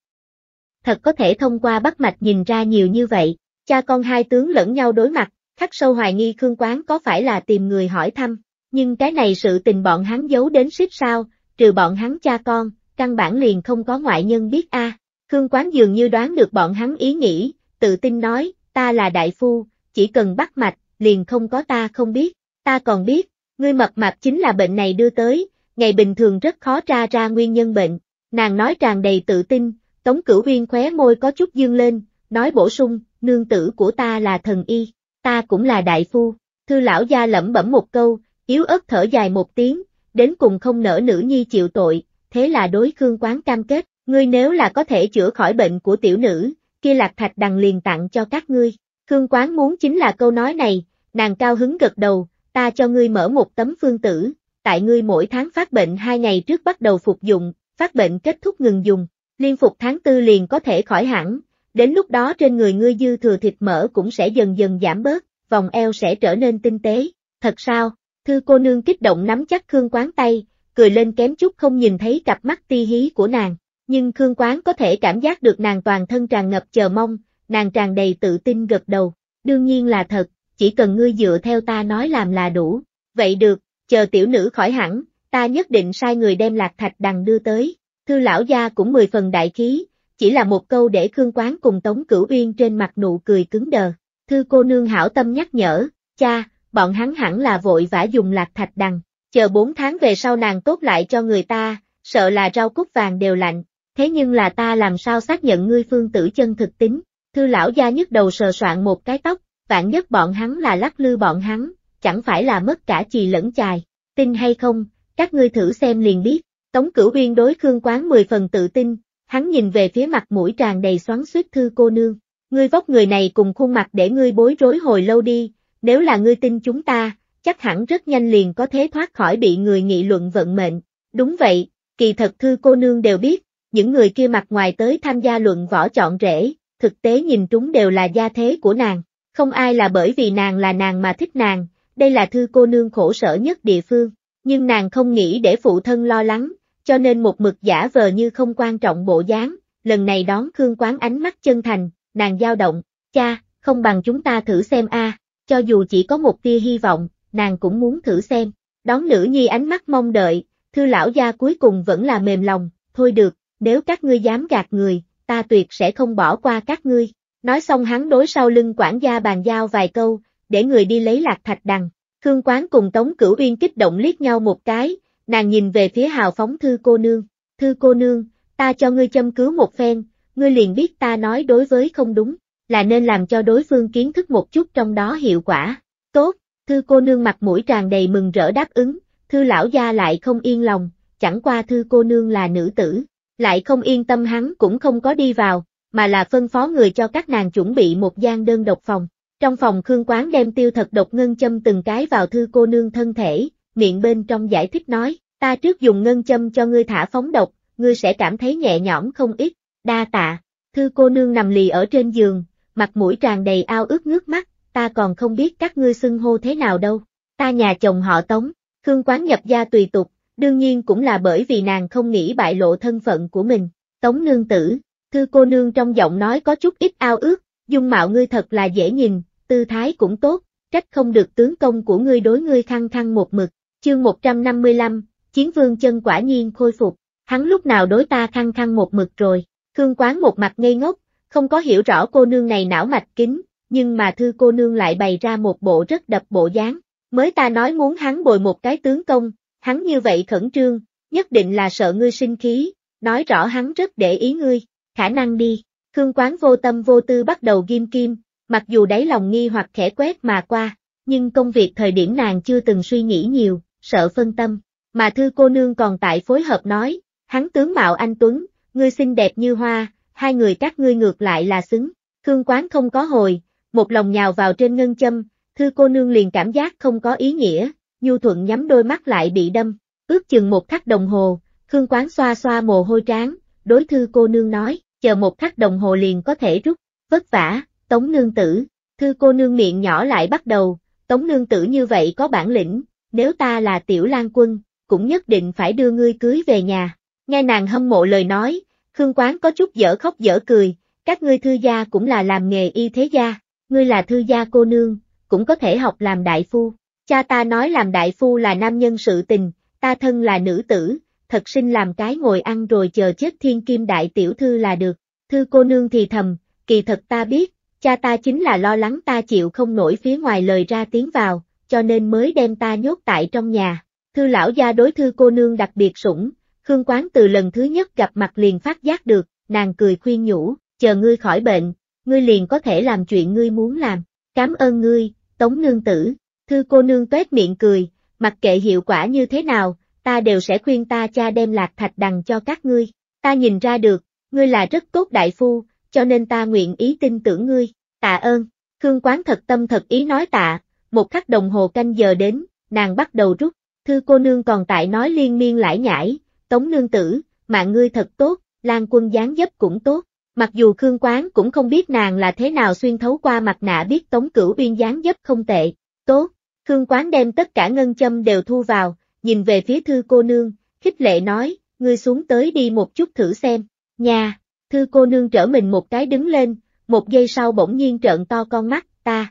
S1: Thật có thể thông qua bắt mạch nhìn ra nhiều như vậy. Cha con hai tướng lẫn nhau đối mặt, khắc sâu hoài nghi Khương Quán có phải là tìm người hỏi thăm, nhưng cái này sự tình bọn hắn giấu đến xích sao, trừ bọn hắn cha con, căn bản liền không có ngoại nhân biết a. À. Khương Quán dường như đoán được bọn hắn ý nghĩ, tự tin nói, ta là đại phu, chỉ cần bắt mạch, liền không có ta không biết, ta còn biết, ngươi mập mạp chính là bệnh này đưa tới, ngày bình thường rất khó tra ra nguyên nhân bệnh, nàng nói tràn đầy tự tin, Tống Cửu Huyên khóe môi có chút dương lên, nói bổ sung, nương tử của ta là thần y, ta cũng là đại phu, thư lão gia lẩm bẩm một câu, yếu ớt thở dài một tiếng, đến cùng không nỡ nữ nhi chịu tội, thế là đối Khương Quán cam kết, ngươi nếu là có thể chữa khỏi bệnh của tiểu nữ, kia lạc thạch đằng liền tặng cho các ngươi. Khương Quán muốn chính là câu nói này, nàng cao hứng gật đầu, ta cho ngươi mở một tấm phương tử, tại ngươi mỗi tháng phát bệnh hai ngày trước bắt đầu phục dụng, phát bệnh kết thúc ngừng dùng, liên phục tháng tư liền có thể khỏi hẳn, Đến lúc đó trên người ngươi dư thừa thịt mỡ cũng sẽ dần dần giảm bớt, vòng eo sẽ trở nên tinh tế. Thật sao? Thư cô nương kích động nắm chắc Khương Quán tay, cười lên kém chút không nhìn thấy cặp mắt ti hí của nàng. Nhưng Khương Quán có thể cảm giác được nàng toàn thân tràn ngập chờ mong, nàng tràn đầy tự tin gật đầu. Đương nhiên là thật, chỉ cần ngươi dựa theo ta nói làm là đủ. Vậy được, chờ tiểu nữ khỏi hẳn, ta nhất định sai người đem lạc thạch đằng đưa tới. Thư lão gia cũng mười phần đại khí, chỉ là một câu để Khương Quán cùng Tống Cửu Uyên trên mặt nụ cười cứng đờ. Thư cô nương hảo tâm nhắc nhở, cha, bọn hắn hẳn là vội vã dùng lạc thạch đằng, chờ bốn tháng về sau nàng tốt lại cho người ta, sợ là rau cúc vàng đều lạnh, thế nhưng là ta làm sao xác nhận ngươi phương tử chân thực tính, thư lão gia nhức đầu sờ soạn một cái tóc, vạn nhất bọn hắn là lắc lư bọn hắn, chẳng phải là mất cả chì lẫn chài, tin hay không, các ngươi thử xem liền biết, Tống Cửu Uyên đối Khương Quán mười phần tự tin, hắn nhìn về phía mặt mũi tràn đầy xoắn suýt thư cô nương. Ngươi vóc người này cùng khuôn mặt để ngươi bối rối hồi lâu đi, nếu là ngươi tin chúng ta, chắc hẳn rất nhanh liền có thể thoát khỏi bị người nghị luận vận mệnh. Đúng vậy, kỳ thật thư cô nương đều biết, những người kia mặt ngoài tới tham gia luận võ chọn rễ, thực tế nhìn chúng đều là gia thế của nàng, không ai là bởi vì nàng là nàng mà thích nàng, đây là thư cô nương khổ sở nhất địa phương, nhưng nàng không nghĩ để phụ thân lo lắng, cho nên một mực giả vờ như không quan trọng bộ dáng, lần này đón Khương Quán ánh mắt chân thành, nàng dao động, cha, không bằng chúng ta thử xem a, cho dù chỉ có một tia hy vọng, nàng cũng muốn thử xem. Đón nữ nhi ánh mắt mong đợi, thư lão gia cuối cùng vẫn là mềm lòng, thôi được, nếu các ngươi dám gạt người, ta tuyệt sẽ không bỏ qua các ngươi. Nói xong hắn đối sau lưng quản gia bàn giao vài câu, để người đi lấy lạc thạch đằng. Khương Quán cùng Tống Cửu Uyên kích động liếc nhau một cái, nàng nhìn về phía hào phóng thư cô nương, thư cô nương, ta cho ngươi châm cứu một phen, ngươi liền biết ta nói đối với không đúng, là nên làm cho đối phương kiến thức một chút trong đó hiệu quả. Tốt, thư cô nương mặt mũi tràn đầy mừng rỡ đáp ứng, thư lão gia lại không yên lòng, chẳng qua thư cô nương là nữ tử, lại không yên tâm hắn cũng không có đi vào, mà là phân phó người cho các nàng chuẩn bị một gian đơn độc phòng. Trong phòng Khương Quán đem tiêu thật độc ngân châm từng cái vào thư cô nương thân thể, miệng bên trong giải thích nói, ta trước dùng ngân châm cho ngươi thả phóng độc, ngươi sẽ cảm thấy nhẹ nhõm không ít, đa tạ. Thư cô nương nằm lì ở trên giường, mặt mũi tràn đầy ao ước nước mắt, ta còn không biết các ngươi xưng hô thế nào đâu. Ta nhà chồng họ Tống, Khương Quán nhập gia tùy tục, đương nhiên cũng là bởi vì nàng không nghĩ bại lộ thân phận của mình. Tống nương tử, thư cô nương trong giọng nói có chút ít ao ước, dung mạo ngươi thật là dễ nhìn, tư thái cũng tốt, trách không được tướng công của ngươi đối ngươi khăng khăng một mực. Chương 155, Chiến vương chân quả nhiên khôi phục, hắn lúc nào đối ta khăng khăng một mực rồi, Khương Quán một mặt ngây ngốc, không có hiểu rõ cô nương này não mạch kính, nhưng mà thư cô nương lại bày ra một bộ rất đập bộ dáng, mới ta nói muốn hắn bồi một cái tướng công, hắn như vậy khẩn trương, nhất định là sợ ngươi sinh khí, nói rõ hắn rất để ý ngươi, khả năng đi, Khương Quán vô tâm vô tư bắt đầu ghim kim, mặc dù đáy lòng nghi hoặc khẽ quét mà qua, nhưng công việc thời điểm nàng chưa từng suy nghĩ nhiều, sợ phân tâm, mà thư cô nương còn tại phối hợp nói, hắn tướng mạo anh Tuấn, ngươi xinh đẹp như hoa, hai người các ngươi ngược lại là xứng, Khương Quán không có hồi, một lòng nhào vào trên ngân châm, thư cô nương liền cảm giác không có ý nghĩa, nhu thuận nhắm đôi mắt lại bị đâm, ước chừng một khắc đồng hồ, Khương Quán xoa xoa mồ hôi trán, đối thư cô nương nói, chờ một khắc đồng hồ liền có thể rút, vất vả, tống nương tử, thư cô nương miệng nhỏ lại bắt đầu, tống nương tử như vậy có bản lĩnh, nếu ta là tiểu lang quân, cũng nhất định phải đưa ngươi cưới về nhà. Nghe nàng hâm mộ lời nói, Khương Quán có chút dở khóc dở cười, các ngươi thư gia cũng là làm nghề y thế gia, ngươi là thư gia cô nương, cũng có thể học làm đại phu. Cha ta nói làm đại phu là nam nhân sự tình, ta thân là nữ tử, thật sinh làm cái ngồi ăn rồi chờ chết thiên kim đại tiểu thư là được. Thư cô nương thì thầm, kỳ thật ta biết, cha ta chính là lo lắng ta chịu không nổi phía ngoài lời ra tiếng vào, cho nên mới đem ta nhốt tại trong nhà. Thư lão gia đối thư cô nương đặc biệt sủng, Khương Quán từ lần thứ nhất gặp mặt liền phát giác được, nàng cười khuyên nhủ, chờ ngươi khỏi bệnh, ngươi liền có thể làm chuyện ngươi muốn làm. Cảm ơn ngươi, Tống Nương Tử, thư cô nương tuét miệng cười, mặc kệ hiệu quả như thế nào, ta đều sẽ khuyên ta cha đem lạc thạch đằng cho các ngươi. Ta nhìn ra được, ngươi là rất tốt đại phu, cho nên ta nguyện ý tin tưởng ngươi, tạ ơn. Khương Quán thật tâm thật ý nói tạ, một khắc đồng hồ canh giờ đến, nàng bắt đầu rút, thư cô nương còn tại nói liên miên lải nhải, tống nương tử, mạng ngươi thật tốt, lan quân gián dấp cũng tốt. Mặc dù Khương Quán cũng không biết nàng là thế nào xuyên thấu qua mặt nạ biết Tống Cửu Uyên gián dấp không tệ, tốt, Khương Quán đem tất cả ngân châm đều thu vào, nhìn về phía thư cô nương, khích lệ nói, ngươi xuống tới đi một chút thử xem, nha, thư cô nương trở mình một cái đứng lên, một giây sau bỗng nhiên trợn to con mắt, ta,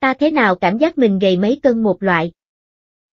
S1: Ta thế nào cảm giác mình gầy mấy cân một loại?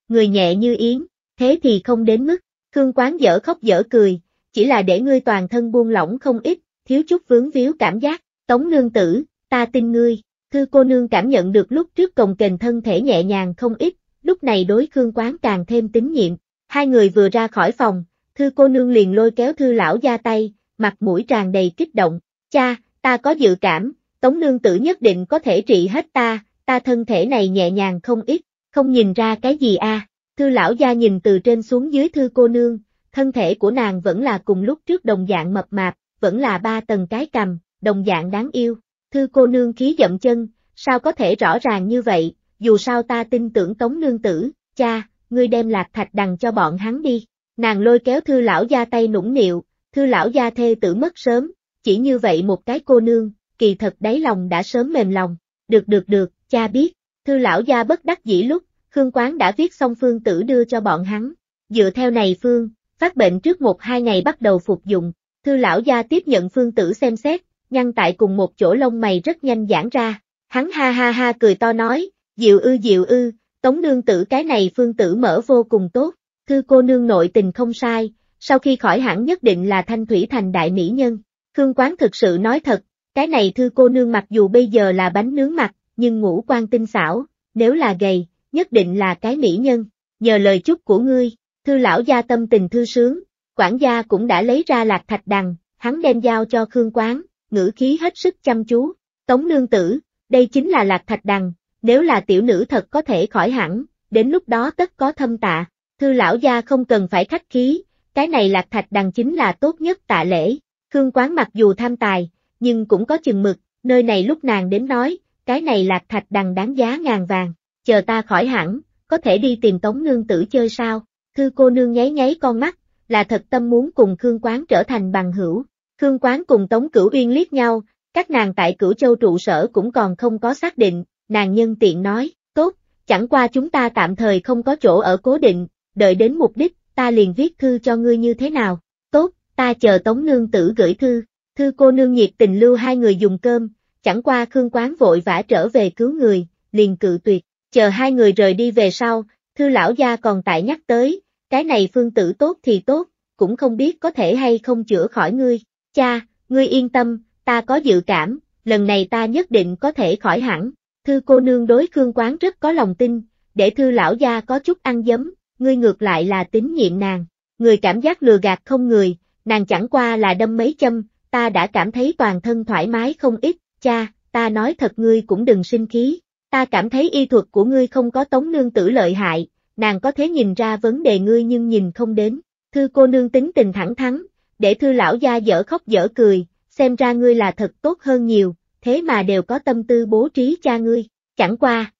S1: Người nhẹ như yến, thế thì không đến mức, Khương Quán dở khóc dở cười, chỉ là để ngươi toàn thân buông lỏng không ít, thiếu chút vướng víu cảm giác, tống nương tử, ta tin ngươi, thư cô nương cảm nhận được lúc trước cồng kềnh thân thể nhẹ nhàng không ít, lúc này đối Khương Quán càng thêm tín nhiệm, hai người vừa ra khỏi phòng, thư cô nương liền lôi kéo thư lão ra tay, mặt mũi tràn đầy kích động, cha, ta có dự cảm, tống nương tử nhất định có thể trị hết ta, ta thân thể này nhẹ nhàng không ít, không nhìn ra cái gì a. Thư lão gia nhìn từ trên xuống dưới thư cô nương, thân thể của nàng vẫn là cùng lúc trước đồng dạng mập mạp, vẫn là ba tầng cái cầm, đồng dạng đáng yêu. Thư cô nương khí dậm chân, sao có thể rõ ràng như vậy, dù sao ta tin tưởng tống nương tử, cha, ngươi đem lạc thạch đằng cho bọn hắn đi. Nàng lôi kéo thư lão gia tay nũng nịu, thư lão gia thê tử mất sớm, chỉ như vậy một cái cô nương, kỳ thật đáy lòng đã sớm mềm lòng, được được được, cha biết, thư lão gia bất đắc dĩ lúc, Khương Quán đã viết xong phương tử đưa cho bọn hắn, dựa theo này phương, phát bệnh trước một hai ngày bắt đầu phục dụng, thư lão gia tiếp nhận phương tử xem xét, nhăn tại cùng một chỗ lông mày rất nhanh giãn ra, hắn ha ha ha cười to nói, diệu ư diệu ư, tống nương tử cái này phương tử mở vô cùng tốt, thư cô nương nội tình không sai, sau khi khỏi hẳn nhất định là thanh thủy thành đại mỹ nhân, Khương Quán thực sự nói thật, cái này thư cô nương mặc dù bây giờ là bánh nướng mặt, nhưng ngũ quan tinh xảo, nếu là gầy, nhất định là cái mỹ nhân. Nhờ lời chúc của ngươi, thư lão gia tâm tình thư sướng, quản gia cũng đã lấy ra lạc thạch đằng, hắn đem giao cho Khương Quán, ngữ khí hết sức chăm chú. Tống lương tử, đây chính là lạc thạch đằng, nếu là tiểu nữ thật có thể khỏi hẳn, đến lúc đó tất có thâm tạ. Thư lão gia không cần phải khách khí, cái này lạc thạch đằng chính là tốt nhất tạ lễ. Khương Quán mặc dù tham tài, nhưng cũng có chừng mực, nơi này lúc nàng đến nói, cái này lạc thạch đằng đáng giá ngàn vàng, chờ ta khỏi hẳn, có thể đi tìm tống nương tử chơi sao, thư cô nương nháy nháy con mắt, là thật tâm muốn cùng Khương Quán trở thành bằng hữu. Khương Quán cùng Tống Cửu Uyên liếc nhau, các nàng tại Cửu Châu trụ sở cũng còn không có xác định, nàng nhân tiện nói, tốt, chẳng qua chúng ta tạm thời không có chỗ ở cố định, đợi đến mục đích, ta liền viết thư cho ngươi như thế nào, tốt, ta chờ Tống Nương Tử gửi thư, thư cô nương nhiệt tình lưu hai người dùng cơm, chẳng qua Khương Quán vội vã trở về cứu người, liền cự tuyệt, chờ hai người rời đi về sau, thư lão gia còn tại nhắc tới, cái này phương tử tốt thì tốt, cũng không biết có thể hay không chữa khỏi ngươi, cha, ngươi yên tâm, ta có dự cảm, lần này ta nhất định có thể khỏi hẳn, thư cô nương đối Khương Quán rất có lòng tin, để thư lão gia có chút ăn dấm, ngươi ngược lại là tín nhiệm nàng, người cảm giác lừa gạt không người, nàng chẳng qua là đâm mấy châm, ta đã cảm thấy toàn thân thoải mái không ít, cha, ta nói thật ngươi cũng đừng sinh khí, ta cảm thấy y thuật của ngươi không có tống nương tử lợi hại, nàng có thể nhìn ra vấn đề ngươi nhưng nhìn không đến, thư cô nương tính tình thẳng thắn, để thư lão gia dở khóc dở cười, xem ra ngươi là thật tốt hơn nhiều, thế mà đều có tâm tư bố trí cha ngươi, chẳng qua.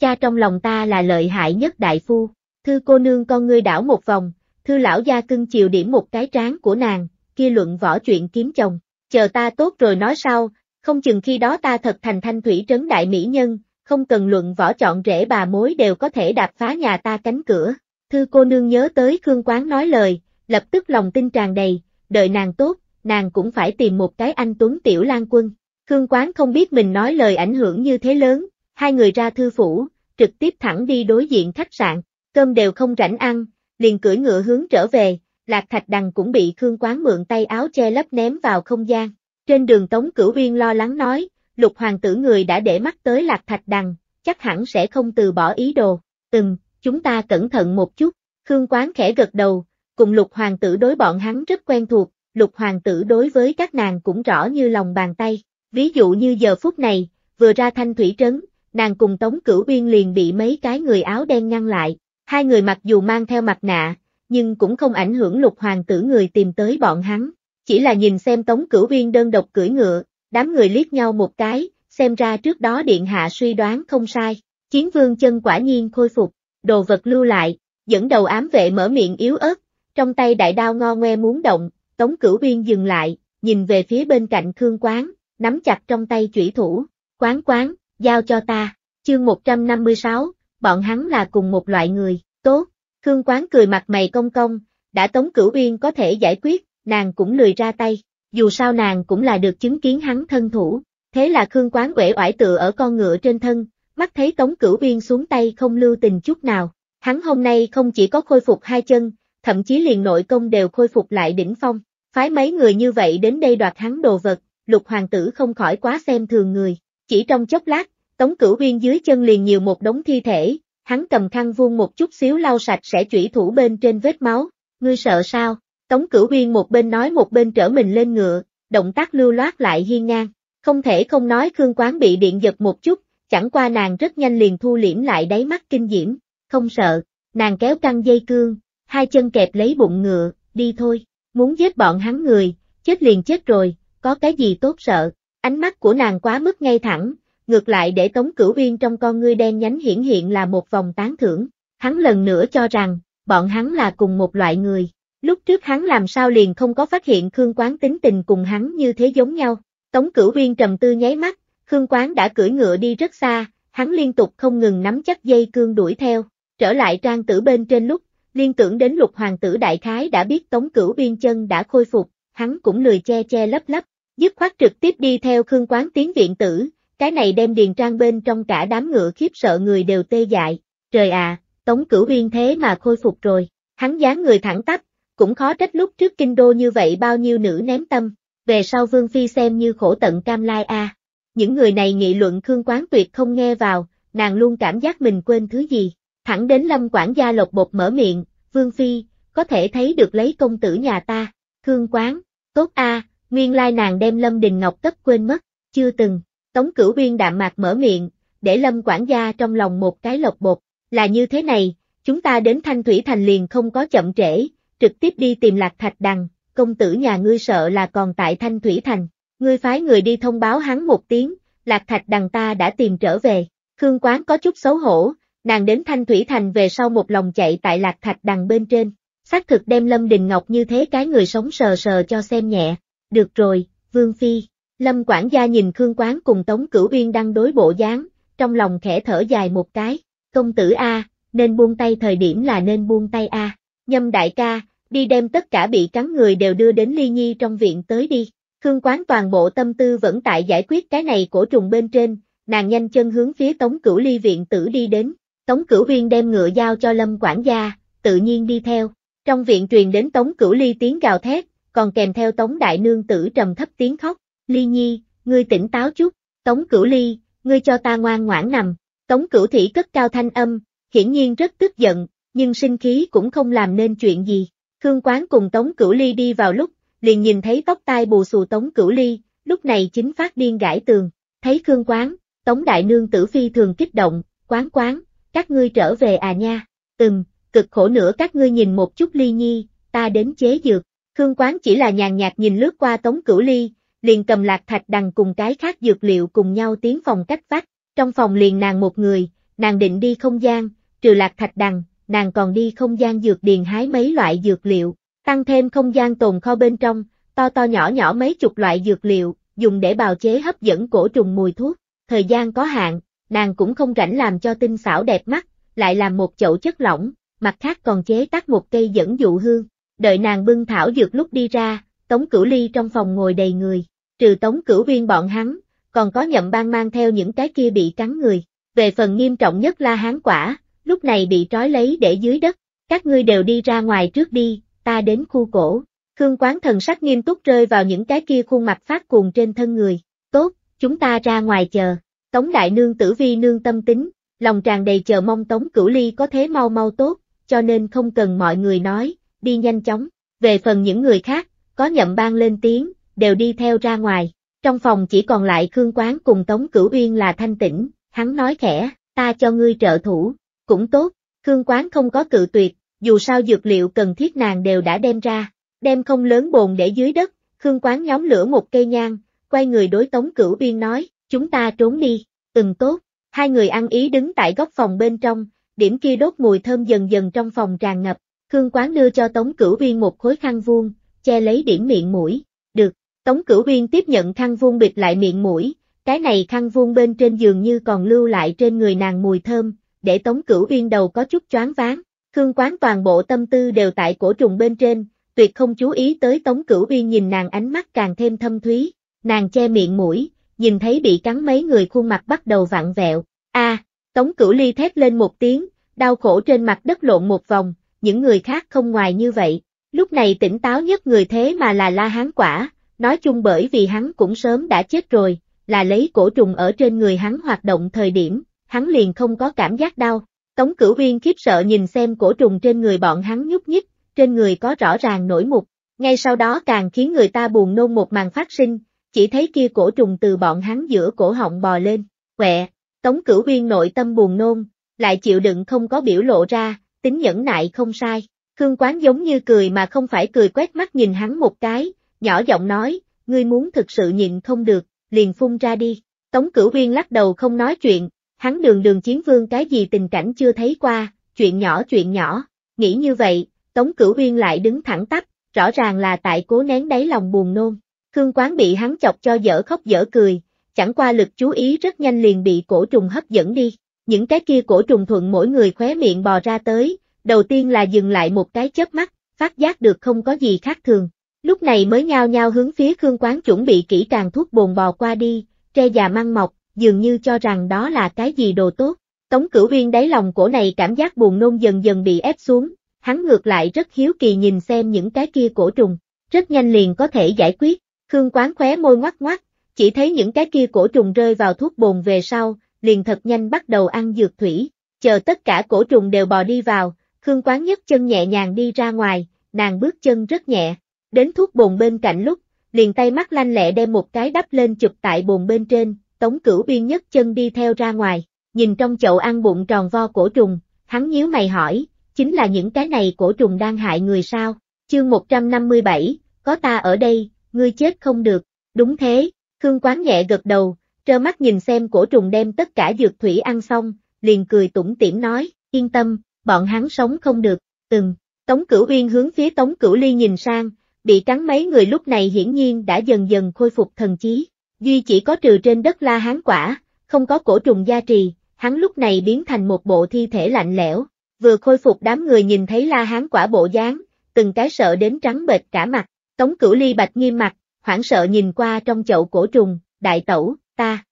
S1: Cha trong lòng ta là lợi hại nhất đại phu, thư cô nương con ngươi đảo một vòng, thư lão gia cưng chiều điểm một cái trán của nàng, kia luận võ chuyện kiếm chồng, chờ ta tốt rồi nói sau, không chừng khi đó ta thật thành thanh thủy trấn đại mỹ nhân, không cần luận võ chọn rễ bà mối đều có thể đạp phá nhà ta cánh cửa. Thư cô nương nhớ tới Khương Quán nói lời, lập tức lòng tin tràn đầy, đợi nàng tốt, nàng cũng phải tìm một cái anh Tuấn Tiểu Lan Quân. Khương Quán không biết mình nói lời ảnh hưởng như thế lớn, hai người ra thư phủ, trực tiếp thẳng đi đối diện khách sạn, cơm đều không rảnh ăn, liền cưỡi ngựa hướng trở về, Lạc Thạch Đằng cũng bị Khương Quán mượn tay áo che lấp ném vào không gian. Trên đường Tống Cửu Uyên lo lắng nói, lục hoàng tử người đã để mắt tới lạc thạch đằng, chắc hẳn sẽ không từ bỏ ý đồ. Từng, chúng ta cẩn thận một chút. Khương Quán khẽ gật đầu, cùng lục hoàng tử đối bọn hắn rất quen thuộc, lục hoàng tử đối với các nàng cũng rõ như lòng bàn tay. Ví dụ như giờ phút này, vừa ra thanh thủy trấn, nàng cùng Tống Cửu Uyên liền bị mấy cái người áo đen ngăn lại. Hai người mặc dù mang theo mặt nạ, nhưng cũng không ảnh hưởng lục hoàng tử người tìm tới bọn hắn. Chỉ là nhìn xem Tống Cửu Uyên đơn độc cưỡi ngựa, đám người liếc nhau một cái, xem ra trước đó Điện Hạ suy đoán không sai, chiến vương chân quả nhiên khôi phục, đồ vật lưu lại, dẫn đầu ám vệ mở miệng yếu ớt, trong tay đại đao ngo ngoe muốn động, Tống Cửu Uyên dừng lại, nhìn về phía bên cạnh Khương Quán, nắm chặt trong tay chủy thủ, quán quán, giao cho ta, chương 156, bọn hắn là cùng một loại người, tốt, Khương Quán cười mặt mày công công, đã Tống Cửu Uyên có thể giải quyết, nàng cũng lười ra tay, dù sao nàng cũng là được chứng kiến hắn thân thủ. Thế là Khương Quán uể oải tựa ở con ngựa trên thân, mắt thấy Tống Cửu viên xuống tay không lưu tình chút nào. Hắn hôm nay không chỉ có khôi phục hai chân, thậm chí liền nội công đều khôi phục lại đỉnh phong. Phái mấy người như vậy đến đây đoạt hắn đồ vật, lục hoàng tử không khỏi quá xem thường người. Chỉ trong chốc lát, Tống Cửu viên dưới chân liền nhiều một đống thi thể, hắn cầm khăn vuông một chút xíu lau sạch sẽ chủy thủ bên trên vết máu. Ngươi sợ sao? Tống Cửu Uyên một bên nói một bên trở mình lên ngựa, động tác lưu loát lại hiên ngang. Không thể không nói Khương Quán bị điện giật một chút, chẳng qua nàng rất nhanh liền thu liễm lại đáy mắt kinh diễm, không sợ, nàng kéo căng dây cương, hai chân kẹp lấy bụng ngựa, đi thôi, muốn giết bọn hắn người, chết liền chết rồi, có cái gì tốt sợ, ánh mắt của nàng quá mức ngay thẳng, ngược lại để Tống Cửu Uyên trong con ngươi đen nhánh hiển hiện là một vòng tán thưởng, hắn lần nữa cho rằng, bọn hắn là cùng một loại người, Lúc trước hắn làm sao liền không có phát hiện Khương Quán tính tình cùng hắn như thế giống nhau. Tống cửu uyên trầm tư nháy mắt, Khương Quán đã cưỡi ngựa đi rất xa, hắn liên tục không ngừng nắm chắc dây cương đuổi theo, trở lại trang tử bên trên lúc, liên tưởng đến lục hoàng tử đại khái đã biết tống cửu uyên chân đã khôi phục, hắn cũng lười che che lấp lấp, dứt khoát trực tiếp đi theo Khương Quán tiến viện tử, cái này đem điền trang bên trong cả đám ngựa khiếp sợ người đều tê dại, trời à, tống cửu uyên thế mà khôi phục rồi, hắn dáng người thẳng tắp, cũng khó trách lúc trước kinh đô như vậy bao nhiêu nữ ném tâm, về sau Vương Phi xem như khổ tận cam lai a. Những người này nghị luận Khương Quán Tuyệt không nghe vào, nàng luôn cảm giác mình quên thứ gì, thẳng đến lâm quản gia lột bột mở miệng, Vương Phi, có thể thấy được lấy công tử nhà ta, Khương Quán, tốt a, nguyên lai nàng đem Lâm Đình Ngọc cấp quên mất, chưa từng, Tống Cửu Uyên đạm mạc mở miệng, để Lâm quản gia trong lòng một cái lột bột, là như thế này, chúng ta đến Thanh Thủy Thành liền không có chậm trễ, trực tiếp đi tìm Lạc Thạch Đằng, công tử nhà ngươi sợ là còn tại Thanh Thủy Thành, ngươi phái người đi thông báo hắn một tiếng, Lạc Thạch Đằng ta đã tìm trở về, Khương Quán có chút xấu hổ, nàng đến Thanh Thủy Thành về sau một lòng chạy tại Lạc Thạch Đằng bên trên, xác thực đem Lâm Đình Ngọc như thế cái người sống sờ sờ cho xem nhẹ, được rồi, Vương Phi, Lâm quản gia nhìn Khương Quán cùng Tống Cửu Uyên đang đối bộ dáng, trong lòng khẽ thở dài một cái, công tử A, nên buông tay thời điểm là nên buông tay A, nhâm đại ca, đi đem tất cả bị cắn người đều đưa đến Ly Nhi trong viện tới đi. Khương Quán toàn bộ tâm tư vẫn tại giải quyết cái này cổ trùng bên trên, nàng nhanh chân hướng phía Tống Cửu Ly viện tử đi đến. Tống Cửu Huyên đem ngựa giao cho Lâm quản gia, tự nhiên đi theo. Trong viện truyền đến Tống Cửu Ly tiếng gào thét, còn kèm theo Tống Đại Nương tử trầm thấp tiếng khóc. Ly Nhi, ngươi tỉnh táo chút, Tống Cửu Ly, ngươi cho ta ngoan ngoãn nằm. Tống Cửu thủy cất cao thanh âm, hiển nhiên rất tức giận, nhưng sinh khí cũng không làm nên chuyện gì. Khương Quán cùng Tống Cửu Ly đi vào lúc, liền nhìn thấy tóc tai bù xù Tống Cửu Ly, lúc này chính phát điên gãi tường, thấy Khương Quán, Tống Đại Nương Tử Phi thường kích động, Quán Quán, các ngươi trở về à nha, từng, cực khổ nữa các ngươi nhìn một chút Ly Nhi, ta đến chế dược, Khương Quán chỉ là nhàn nhạt nhìn lướt qua Tống Cửu Ly, liền cầm lạc thạch đằng cùng cái khác dược liệu cùng nhau tiến phòng cách vách, trong phòng liền nàng một người, nàng định đi không gian, trừ lạc thạch đằng, nàng còn đi không gian dược điền hái mấy loại dược liệu, tăng thêm không gian tồn kho bên trong, to to nhỏ nhỏ mấy chục loại dược liệu, dùng để bào chế hấp dẫn cổ trùng mùi thuốc. Thời gian có hạn, nàng cũng không rảnh làm cho tinh xảo đẹp mắt, lại làm một chậu chất lỏng, mặt khác còn chế tác một cây dẫn dụ hương. Đợi nàng bưng thảo dược lúc đi ra, Tống Cửu Ly trong phòng ngồi đầy người, trừ Tống Cửu Viên bọn hắn, còn có nhậm ban mang theo những cái kia bị cắn người. Về phần nghiêm trọng nhất là hán quả, lúc này bị trói lấy để dưới đất, các ngươi đều đi ra ngoài trước đi, ta đến khu cổ. Khương quán thần sắc nghiêm túc rơi vào những cái kia khuôn mặt phát cuồng trên thân người, tốt, chúng ta ra ngoài chờ. Tống đại nương tử vi nương tâm tính, lòng tràn đầy chờ mong Tống Cửu Ly có thế mau mau tốt, cho nên không cần mọi người nói, đi nhanh chóng. Về phần những người khác, có nhậm ban lên tiếng, đều đi theo ra ngoài. Trong phòng chỉ còn lại Khương Quán cùng Tống Cửu Uyên là thanh tĩnh, hắn nói khẽ, ta cho ngươi trợ thủ. Cũng tốt, Khương Quán không có cự tuyệt, dù sao dược liệu cần thiết nàng đều đã đem ra, đem không lớn bồn để dưới đất, Khương Quán nhóm lửa một cây nhang, quay người đối Tống Cửu biên nói, chúng ta trốn đi, từng tốt, hai người ăn ý đứng tại góc phòng bên trong, điểm kia đốt mùi thơm dần dần trong phòng tràn ngập, Khương Quán đưa cho Tống Cửu biên một khối khăn vuông, che lấy điểm miệng mũi, được, Tống Cửu biên tiếp nhận khăn vuông bịt lại miệng mũi, cái này khăn vuông bên trên giường như còn lưu lại trên người nàng mùi thơm, để Tống Cửu Uyên đầu có chút choáng váng. Khương Quán toàn bộ tâm tư đều tại cổ trùng bên trên, tuyệt không chú ý tới Tống Cửu Uyên nhìn nàng ánh mắt càng thêm thâm thúy, nàng che miệng mũi, nhìn thấy bị cắn mấy người khuôn mặt bắt đầu vặn vẹo. A, Tống Cửu Ly thét lên một tiếng, đau khổ trên mặt đất lộn một vòng, những người khác không ngoài như vậy. Lúc này tỉnh táo nhất người thế mà là La Hán Quả, nói chung bởi vì hắn cũng sớm đã chết rồi, là lấy cổ trùng ở trên người hắn hoạt động thời điểm, hắn liền không có cảm giác đau. Tống cửu uyên khiếp sợ nhìn xem cổ trùng trên người bọn hắn nhúc nhích, trên người có rõ ràng nổi mục, ngay sau đó càng khiến người ta buồn nôn một màn phát sinh, chỉ thấy kia cổ trùng từ bọn hắn giữa cổ họng bò lên, quẹ, tống cửu uyên nội tâm buồn nôn, lại chịu đựng không có biểu lộ ra, tính nhẫn nại không sai, Khương Quán giống như cười mà không phải cười quét mắt nhìn hắn một cái, nhỏ giọng nói, ngươi muốn thực sự nhịn không được, liền phun ra đi, tống cửu uyên lắc đầu không nói chuyện, Hắn đường đường chiến vương cái gì tình cảnh chưa thấy qua, chuyện nhỏ chuyện nhỏ, nghĩ như vậy, Tống Cửu Uyên lại đứng thẳng tắp, rõ ràng là tại cố nén đáy lòng buồn nôn. Khương Quán bị hắn chọc cho dở khóc dở cười, chẳng qua lực chú ý rất nhanh liền bị cổ trùng hấp dẫn đi. Những cái kia cổ trùng thuận mỗi người khóe miệng bò ra tới, đầu tiên là dừng lại một cái chớp mắt, phát giác được không có gì khác thường. Lúc này mới nhao nhao hướng phía Khương Quán chuẩn bị kỹ càng thuốc bồn bò qua đi, tre già măng mọc, dường như cho rằng đó là cái gì đồ tốt. Tống cửu uyên đáy lòng cổ này cảm giác buồn nôn dần dần bị ép xuống, hắn ngược lại rất hiếu kỳ nhìn xem những cái kia cổ trùng, rất nhanh liền có thể giải quyết. Khương quán khóe môi ngoắc ngoắc, chỉ thấy những cái kia cổ trùng rơi vào thuốc bồn về sau, liền thật nhanh bắt đầu ăn dược thủy, chờ tất cả cổ trùng đều bò đi vào, Khương quán nhấc chân nhẹ nhàng đi ra ngoài, nàng bước chân rất nhẹ, đến thuốc bồn bên cạnh lúc, liền tay mắt lanh lẹ đem một cái đắp lên chụp tại bồn bên trên, Tống Cửu Biên nhất chân đi theo ra ngoài, nhìn trong chậu ăn bụng tròn vo cổ trùng, hắn nhíu mày hỏi, chính là những cái này cổ trùng đang hại người sao? Chương 157, có ta ở đây, ngươi chết không được. Đúng thế, Khương Quán nhẹ gật đầu, trơ mắt nhìn xem cổ trùng đem tất cả dược thủy ăn xong, liền cười tủm tỉm nói, yên tâm, bọn hắn sống không được, từng. Tống Cửu Uyên hướng phía Tống Cửu Ly nhìn sang, bị cắn mấy người lúc này hiển nhiên đã dần dần khôi phục thần trí, Duy chỉ có trừ trên đất la hán quả, không có cổ trùng gia trì, hắn lúc này biến thành một bộ thi thể lạnh lẽo, vừa khôi phục đám người nhìn thấy la hán quả bộ dáng, từng cái sợ đến trắng bệch cả mặt, tống cửu ly bạch nghiêm mặt, hoảng sợ nhìn qua trong chậu cổ trùng, đại tẩu, ta.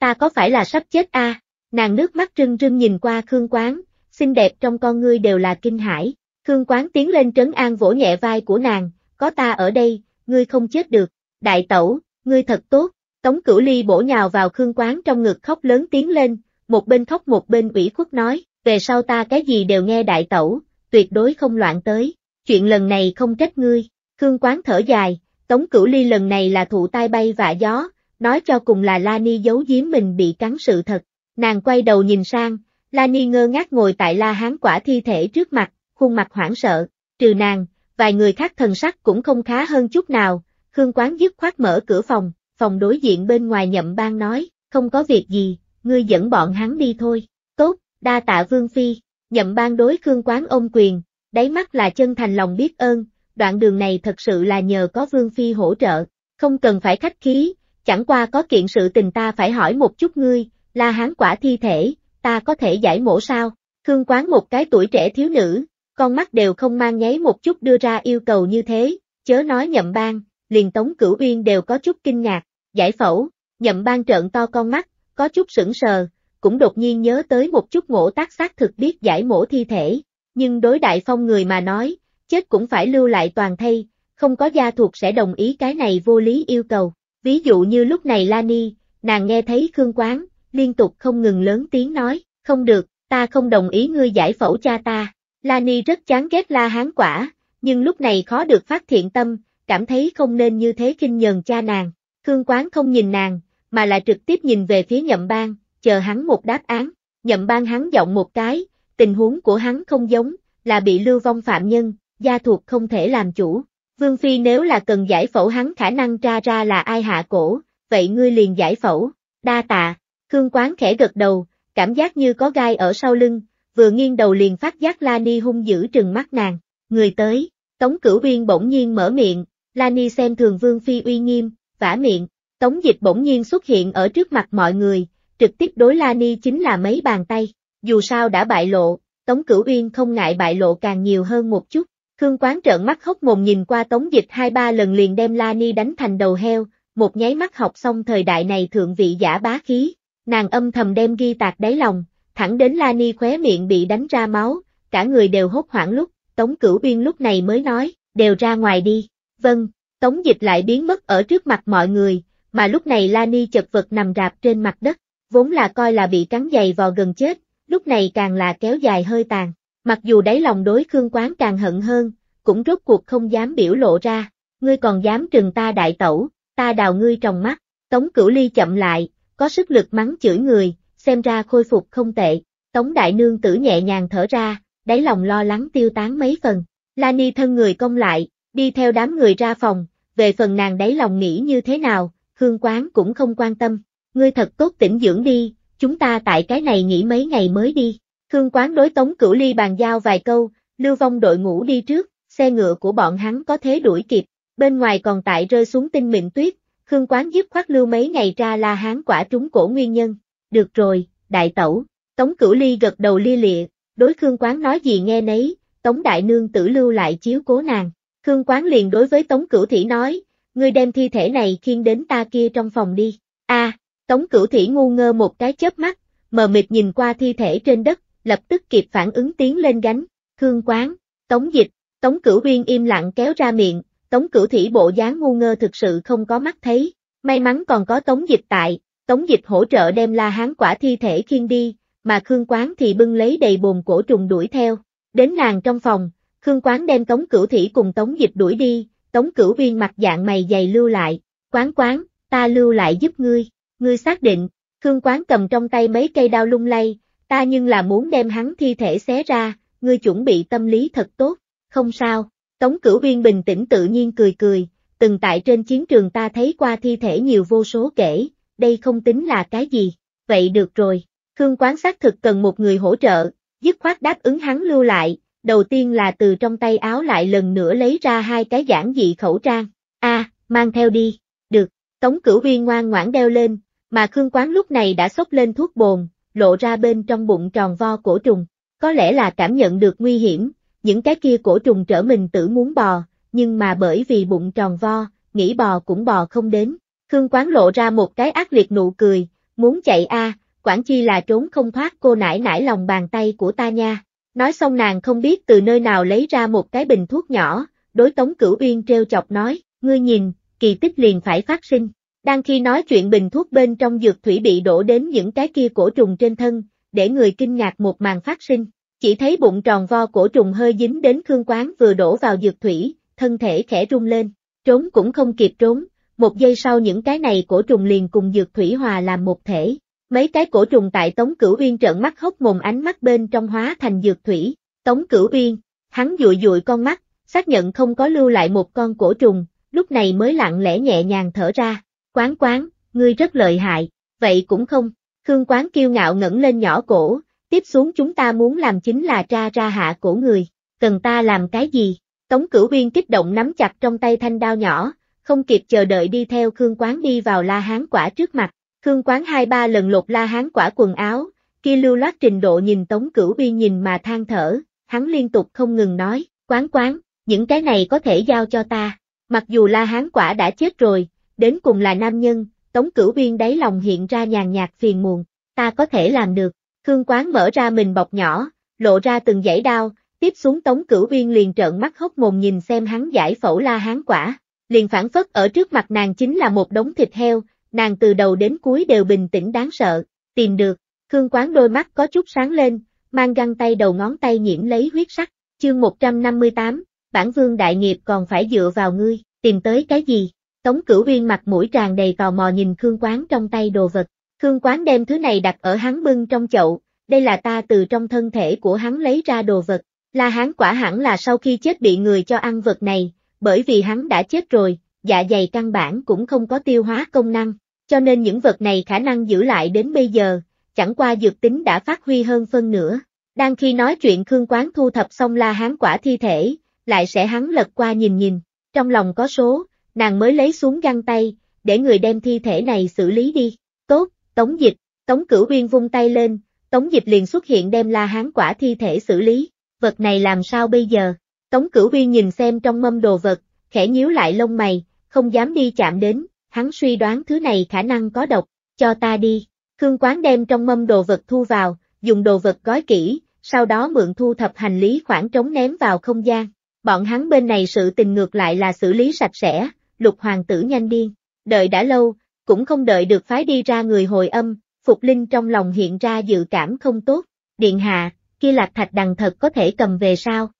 S1: Ta có phải là sắp chết a? Nàng nước mắt rưng rưng nhìn qua Khương Quán, xinh đẹp trong con ngươi đều là kinh hải Khương Quán tiến lên trấn an vỗ nhẹ vai của nàng, có ta ở đây, ngươi không chết được. Đại tẩu, ngươi thật tốt, Tống Cửu Ly bổ nhào vào Khương Quán trong ngực khóc lớn tiếng lên, một bên khóc một bên ủy khuất nói, về sau ta cái gì đều nghe đại tẩu, tuyệt đối không loạn tới, chuyện lần này không trách ngươi, Khương Quán thở dài, Tống Cửu Ly lần này là thụ tai bay vạ gió, nói cho cùng là La Ni giấu giếm mình bị cắn sự thật, nàng quay đầu nhìn sang, La Ni ngơ ngác ngồi tại La Hán quả thi thể trước mặt, khuôn mặt hoảng sợ, trừ nàng, vài người khác thần sắc cũng không khá hơn chút nào, Khương Quán dứt khoát mở cửa phòng, phòng đối diện bên ngoài nhậm Bang nói, không có việc gì, ngươi dẫn bọn hắn đi thôi. Tốt, đa tạ Vương Phi, nhậm Bang đối Khương Quán ôm quyền, đáy mắt là chân thành lòng biết ơn, đoạn đường này thật sự là nhờ có Vương Phi hỗ trợ, không cần phải khách khí, chẳng qua có kiện sự tình ta phải hỏi một chút ngươi, là hán quả thi thể, ta có thể giải mổ sao? Khương Quán một cái tuổi trẻ thiếu nữ, con mắt đều không mang nháy một chút đưa ra yêu cầu như thế, chớ nói nhậm Bang liền Tống Cửu Uyên đều có chút kinh ngạc, giải phẫu, nhậm ban trợn to con mắt, có chút sững sờ, cũng đột nhiên nhớ tới một chút ngộ tác xác thực biết giải mổ thi thể, nhưng đối đại phong người mà nói, chết cũng phải lưu lại toàn thây, không có gia thuộc sẽ đồng ý cái này vô lý yêu cầu, ví dụ như lúc này Lani, nàng nghe thấy Khương Quán, liên tục không ngừng lớn tiếng nói, không được, ta không đồng ý ngươi giải phẫu cha ta, Lani rất chán ghét la hán quả, nhưng lúc này khó được phát thiện tâm, cảm thấy không nên như thế kinh nhờn cha nàng. Khương Quán không nhìn nàng, mà là trực tiếp nhìn về phía nhậm bang, chờ hắn một đáp án. Nhậm bang hắn giọng một cái, tình huống của hắn không giống, là bị lưu vong phạm nhân, gia thuộc không thể làm chủ. Vương Phi nếu là cần giải phẫu hắn khả năng ra ra là ai hạ cổ, vậy ngươi liền giải phẫu, đa tạ, Khương Quán khẽ gật đầu, cảm giác như có gai ở sau lưng, vừa nghiêng đầu liền phát giác La Ni hung dữ trừng mắt nàng, người tới, Tống Cửu Uyên bỗng nhiên mở miệng, Lani xem thường vương phi uy nghiêm, vả miệng, tống dịch bỗng nhiên xuất hiện ở trước mặt mọi người, trực tiếp đối Lani chính là mấy bàn tay, dù sao đã bại lộ, tống cửu uyên không ngại bại lộ càng nhiều hơn một chút. Khương quán trợn mắt hốc mồm nhìn qua tống dịch hai ba lần liền đem Lani đánh thành đầu heo, một nháy mắt học xong thời đại này thượng vị giả bá khí, nàng âm thầm đem ghi tạc đáy lòng, thẳng đến Lani khóe miệng bị đánh ra máu, cả người đều hốt hoảng lúc, Tống Cửu Uyên lúc này mới nói, đều ra ngoài đi, Vâng, tống dịch lại biến mất ở trước mặt mọi người, mà lúc này Lani chật vật nằm rạp trên mặt đất, vốn là coi là bị cắn dày vò gần chết, lúc này càng là kéo dài hơi tàn. Mặc dù đáy lòng đối Khương Quán càng hận hơn, cũng rốt cuộc không dám biểu lộ ra, ngươi còn dám trừng ta đại tẩu, ta đào ngươi trong mắt, Tống Cửu Ly chậm lại, có sức lực mắng chửi người, xem ra khôi phục không tệ, Tống Đại Nương tử nhẹ nhàng thở ra, đáy lòng lo lắng tiêu tán mấy phần, Lani thân người công lại, đi theo đám người ra phòng, về phần nàng đáy lòng nghĩ như thế nào, hương quán cũng không quan tâm. Ngươi thật tốt tỉnh dưỡng đi, chúng ta tại cái này nghỉ mấy ngày mới đi. Hương quán đối tống cửu ly bàn giao vài câu, lưu vong đội ngũ đi trước, xe ngựa của bọn hắn có thế đuổi kịp, bên ngoài còn tại rơi xuống tinh mịn tuyết, Khương Quán giúp khoát lưu mấy ngày ra là hán quả trúng cổ nguyên nhân. Được rồi, đại tẩu, Tống Cửu Ly gật đầu lia lịa, đối Khương Quán nói gì nghe nấy, Tống Đại Nương tử lưu lại chiếu cố nàng. Khương Quán liền đối với Tống Cửu Thị nói, ngươi đem thi thể này khiêng đến ta kia trong phòng đi. A, à, Tống Cửu Thị ngu ngơ một cái chớp mắt, mờ mịt nhìn qua thi thể trên đất, lập tức kịp phản ứng tiến lên gánh. Khương Quán, Tống Dịch, Tống Cửu Uyên im lặng kéo ra miệng, Tống Cửu Thị bộ dáng ngu ngơ thực sự không có mắt thấy. May mắn còn có Tống Dịch tại, Tống Dịch hỗ trợ đem la hán quả thi thể khiêng đi, mà Khương Quán thì bưng lấy đầy bồn cổ trùng đuổi theo. Đến làng trong phòng, Khương Quán đem Tống Cửu Thỉ cùng Tống Dịch đuổi đi, Tống Cửu Viên mặt dạng mày dày lưu lại, Quán Quán, ta lưu lại giúp ngươi, ngươi xác định, Khương Quán cầm trong tay mấy cây đao lung lay, ta nhưng là muốn đem hắn thi thể xé ra, ngươi chuẩn bị tâm lý thật tốt, không sao, Tống Cửu Viên bình tĩnh tự nhiên cười cười, từng tại trên chiến trường ta thấy qua thi thể nhiều vô số kể, đây không tính là cái gì, vậy được rồi, Khương Quán xác thực cần một người hỗ trợ, dứt khoát đáp ứng hắn lưu lại, đầu tiên là từ trong tay áo lại lần nữa lấy ra hai cái giản dị khẩu trang. a à, mang theo đi, được, Tống Cửu Uyên ngoan ngoãn đeo lên, mà Khương Quán lúc này đã xốc lên thuốc bồn, lộ ra bên trong bụng tròn vo cổ trùng. Có lẽ là cảm nhận được nguy hiểm, những cái kia cổ trùng trở mình tự muốn bò, nhưng mà bởi vì bụng tròn vo, nghĩ bò cũng bò không đến. Khương Quán lộ ra một cái ác liệt nụ cười, muốn chạy a, à, quản chi là trốn không thoát cô nải nải lòng bàn tay của ta nha. Nói xong nàng không biết từ nơi nào lấy ra một cái bình thuốc nhỏ, đối Tống Cửu Uyên treo chọc nói, ngươi nhìn, kỳ tích liền phải phát sinh. Đang khi nói chuyện bình thuốc bên trong dược thủy bị đổ đến những cái kia cổ trùng trên thân, để người kinh ngạc một màn phát sinh. Chỉ thấy bụng tròn vo cổ trùng hơi dính đến khương quán vừa đổ vào dược thủy, thân thể khẽ rung lên, trốn cũng không kịp trốn, một giây sau những cái này cổ trùng liền cùng dược thủy hòa làm một thể, Mấy cái cổ trùng tại Tống Cửu Uyên trợn mắt hốc mồm ánh mắt bên trong hóa thành dược thủy, Tống Cửu Uyên, hắn dụi dụi con mắt, xác nhận không có lưu lại một con cổ trùng, lúc này mới lặng lẽ nhẹ nhàng thở ra, quán quán, ngươi rất lợi hại, vậy cũng không, Khương quán kiêu ngạo ngẩng lên nhỏ cổ, tiếp xuống chúng ta muốn làm chính là tra ra hạ cổ người, cần ta làm cái gì, Tống Cửu Uyên kích động nắm chặt trong tay thanh đao nhỏ, không kịp chờ đợi đi theo Khương quán đi vào la hán quả trước mặt. Khương quán hai ba lần lột la hán quả quần áo, kia lưu loát trình độ nhìn Tống Cửu Bi nhìn mà than thở, hắn liên tục không ngừng nói, quán quán, những cái này có thể giao cho ta. Mặc dù la hán quả đã chết rồi, đến cùng là nam nhân, Tống Cửu Uyên đáy lòng hiện ra nhàn nhạt phiền muộn, ta có thể làm được. Khương Quán mở ra mình bọc nhỏ, lộ ra từng dãy đao, tiếp xuống Tống Cửu Uyên liền trợn mắt hốc mồm nhìn xem hắn giải phẫu la hán quả, liền phản phất ở trước mặt nàng chính là một đống thịt heo, nàng từ đầu đến cuối đều bình tĩnh đáng sợ, tìm được, Khương Quán đôi mắt có chút sáng lên, mang găng tay đầu ngón tay nhiễm lấy huyết sắc, chương 158, bản vương đại nghiệp còn phải dựa vào ngươi, tìm tới cái gì? Tống Cửu Uyên mặt mũi tràn đầy tò mò nhìn Khương Quán trong tay đồ vật, Khương Quán đem thứ này đặt ở hắn bưng trong chậu, đây là ta từ trong thân thể của hắn lấy ra đồ vật, là hắn quả hẳn là sau khi chết bị người cho ăn vật này, bởi vì hắn đã chết rồi, dạ dày căn bản cũng không có tiêu hóa công năng, cho nên những vật này khả năng giữ lại đến bây giờ, chẳng qua dược tính đã phát huy hơn phân nửa. Đang khi nói chuyện Khương Quán thu thập xong la hán quả thi thể, lại sẽ hắn lật qua nhìn nhìn, trong lòng có số, nàng mới lấy xuống găng tay, để người đem thi thể này xử lý đi. Tốt, Tống Dịch, Tống Cửu Uyên vung tay lên, Tống Dịch liền xuất hiện đem la hán quả thi thể xử lý, vật này làm sao bây giờ? Tống Cửu Uyên nhìn xem trong mâm đồ vật, khẽ nhíu lại lông mày, không dám đi chạm đến, hắn suy đoán thứ này khả năng có độc, cho ta đi. Khương Quán đem trong mâm đồ vật thu vào, dùng đồ vật gói kỹ, sau đó mượn thu thập hành lý khoảng trống ném vào không gian. Bọn hắn bên này sự tình ngược lại là xử lý sạch sẽ, lục hoàng tử nhanh điên, đợi đã lâu, cũng không đợi được phái đi ra người hồi âm, Phục Linh trong lòng hiện ra dự cảm không tốt, điện hạ, kia lạc thạch đằng thật có thể cầm về sao?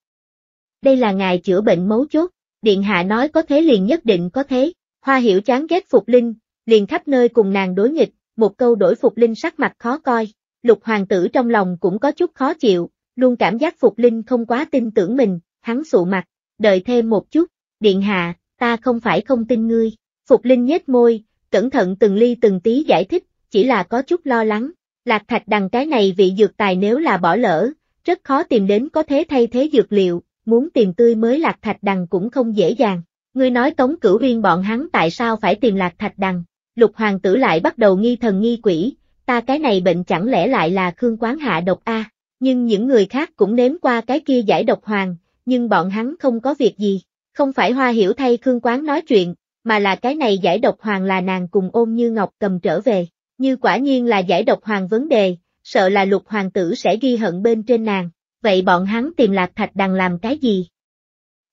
S1: Đây là ngài chữa bệnh mấu chốt, Điện hạ nói có thế liền nhất định có thế. Hoa hiểu chán ghét Phục Linh, liền khắp nơi cùng nàng đối nghịch, một câu đổi Phục Linh sắc mặt khó coi. Lục hoàng tử trong lòng cũng có chút khó chịu, luôn cảm giác Phục Linh không quá tin tưởng mình, hắn sụ mặt, đợi thêm một chút, điện hạ, ta không phải không tin ngươi. Phục Linh nhếch môi, cẩn thận từng ly từng tí giải thích, chỉ là có chút lo lắng, lạc thạch đằng cái này vị dược tài nếu là bỏ lỡ, rất khó tìm đến có thế thay thế dược liệu, muốn tìm tươi mới lạc thạch đằng cũng không dễ dàng. Ngươi nói Tống Cửu Uyên bọn hắn tại sao phải tìm lạc thạch đằng? Lục hoàng tử lại bắt đầu nghi thần nghi quỷ, ta cái này bệnh chẳng lẽ lại là Khương Quán hạ độc a? Nhưng những người khác cũng nếm qua cái kia giải độc hoàng, nhưng bọn hắn không có việc gì, không phải Hoa Hiểu thay Khương Quán nói chuyện, mà là cái này giải độc hoàng là nàng cùng ôm Như Ngọc cầm trở về, như quả nhiên là giải độc hoàng vấn đề, sợ là lục hoàng tử sẽ ghi hận bên trên nàng vậy bọn hắn tìm lạc thạch đằng làm cái gì?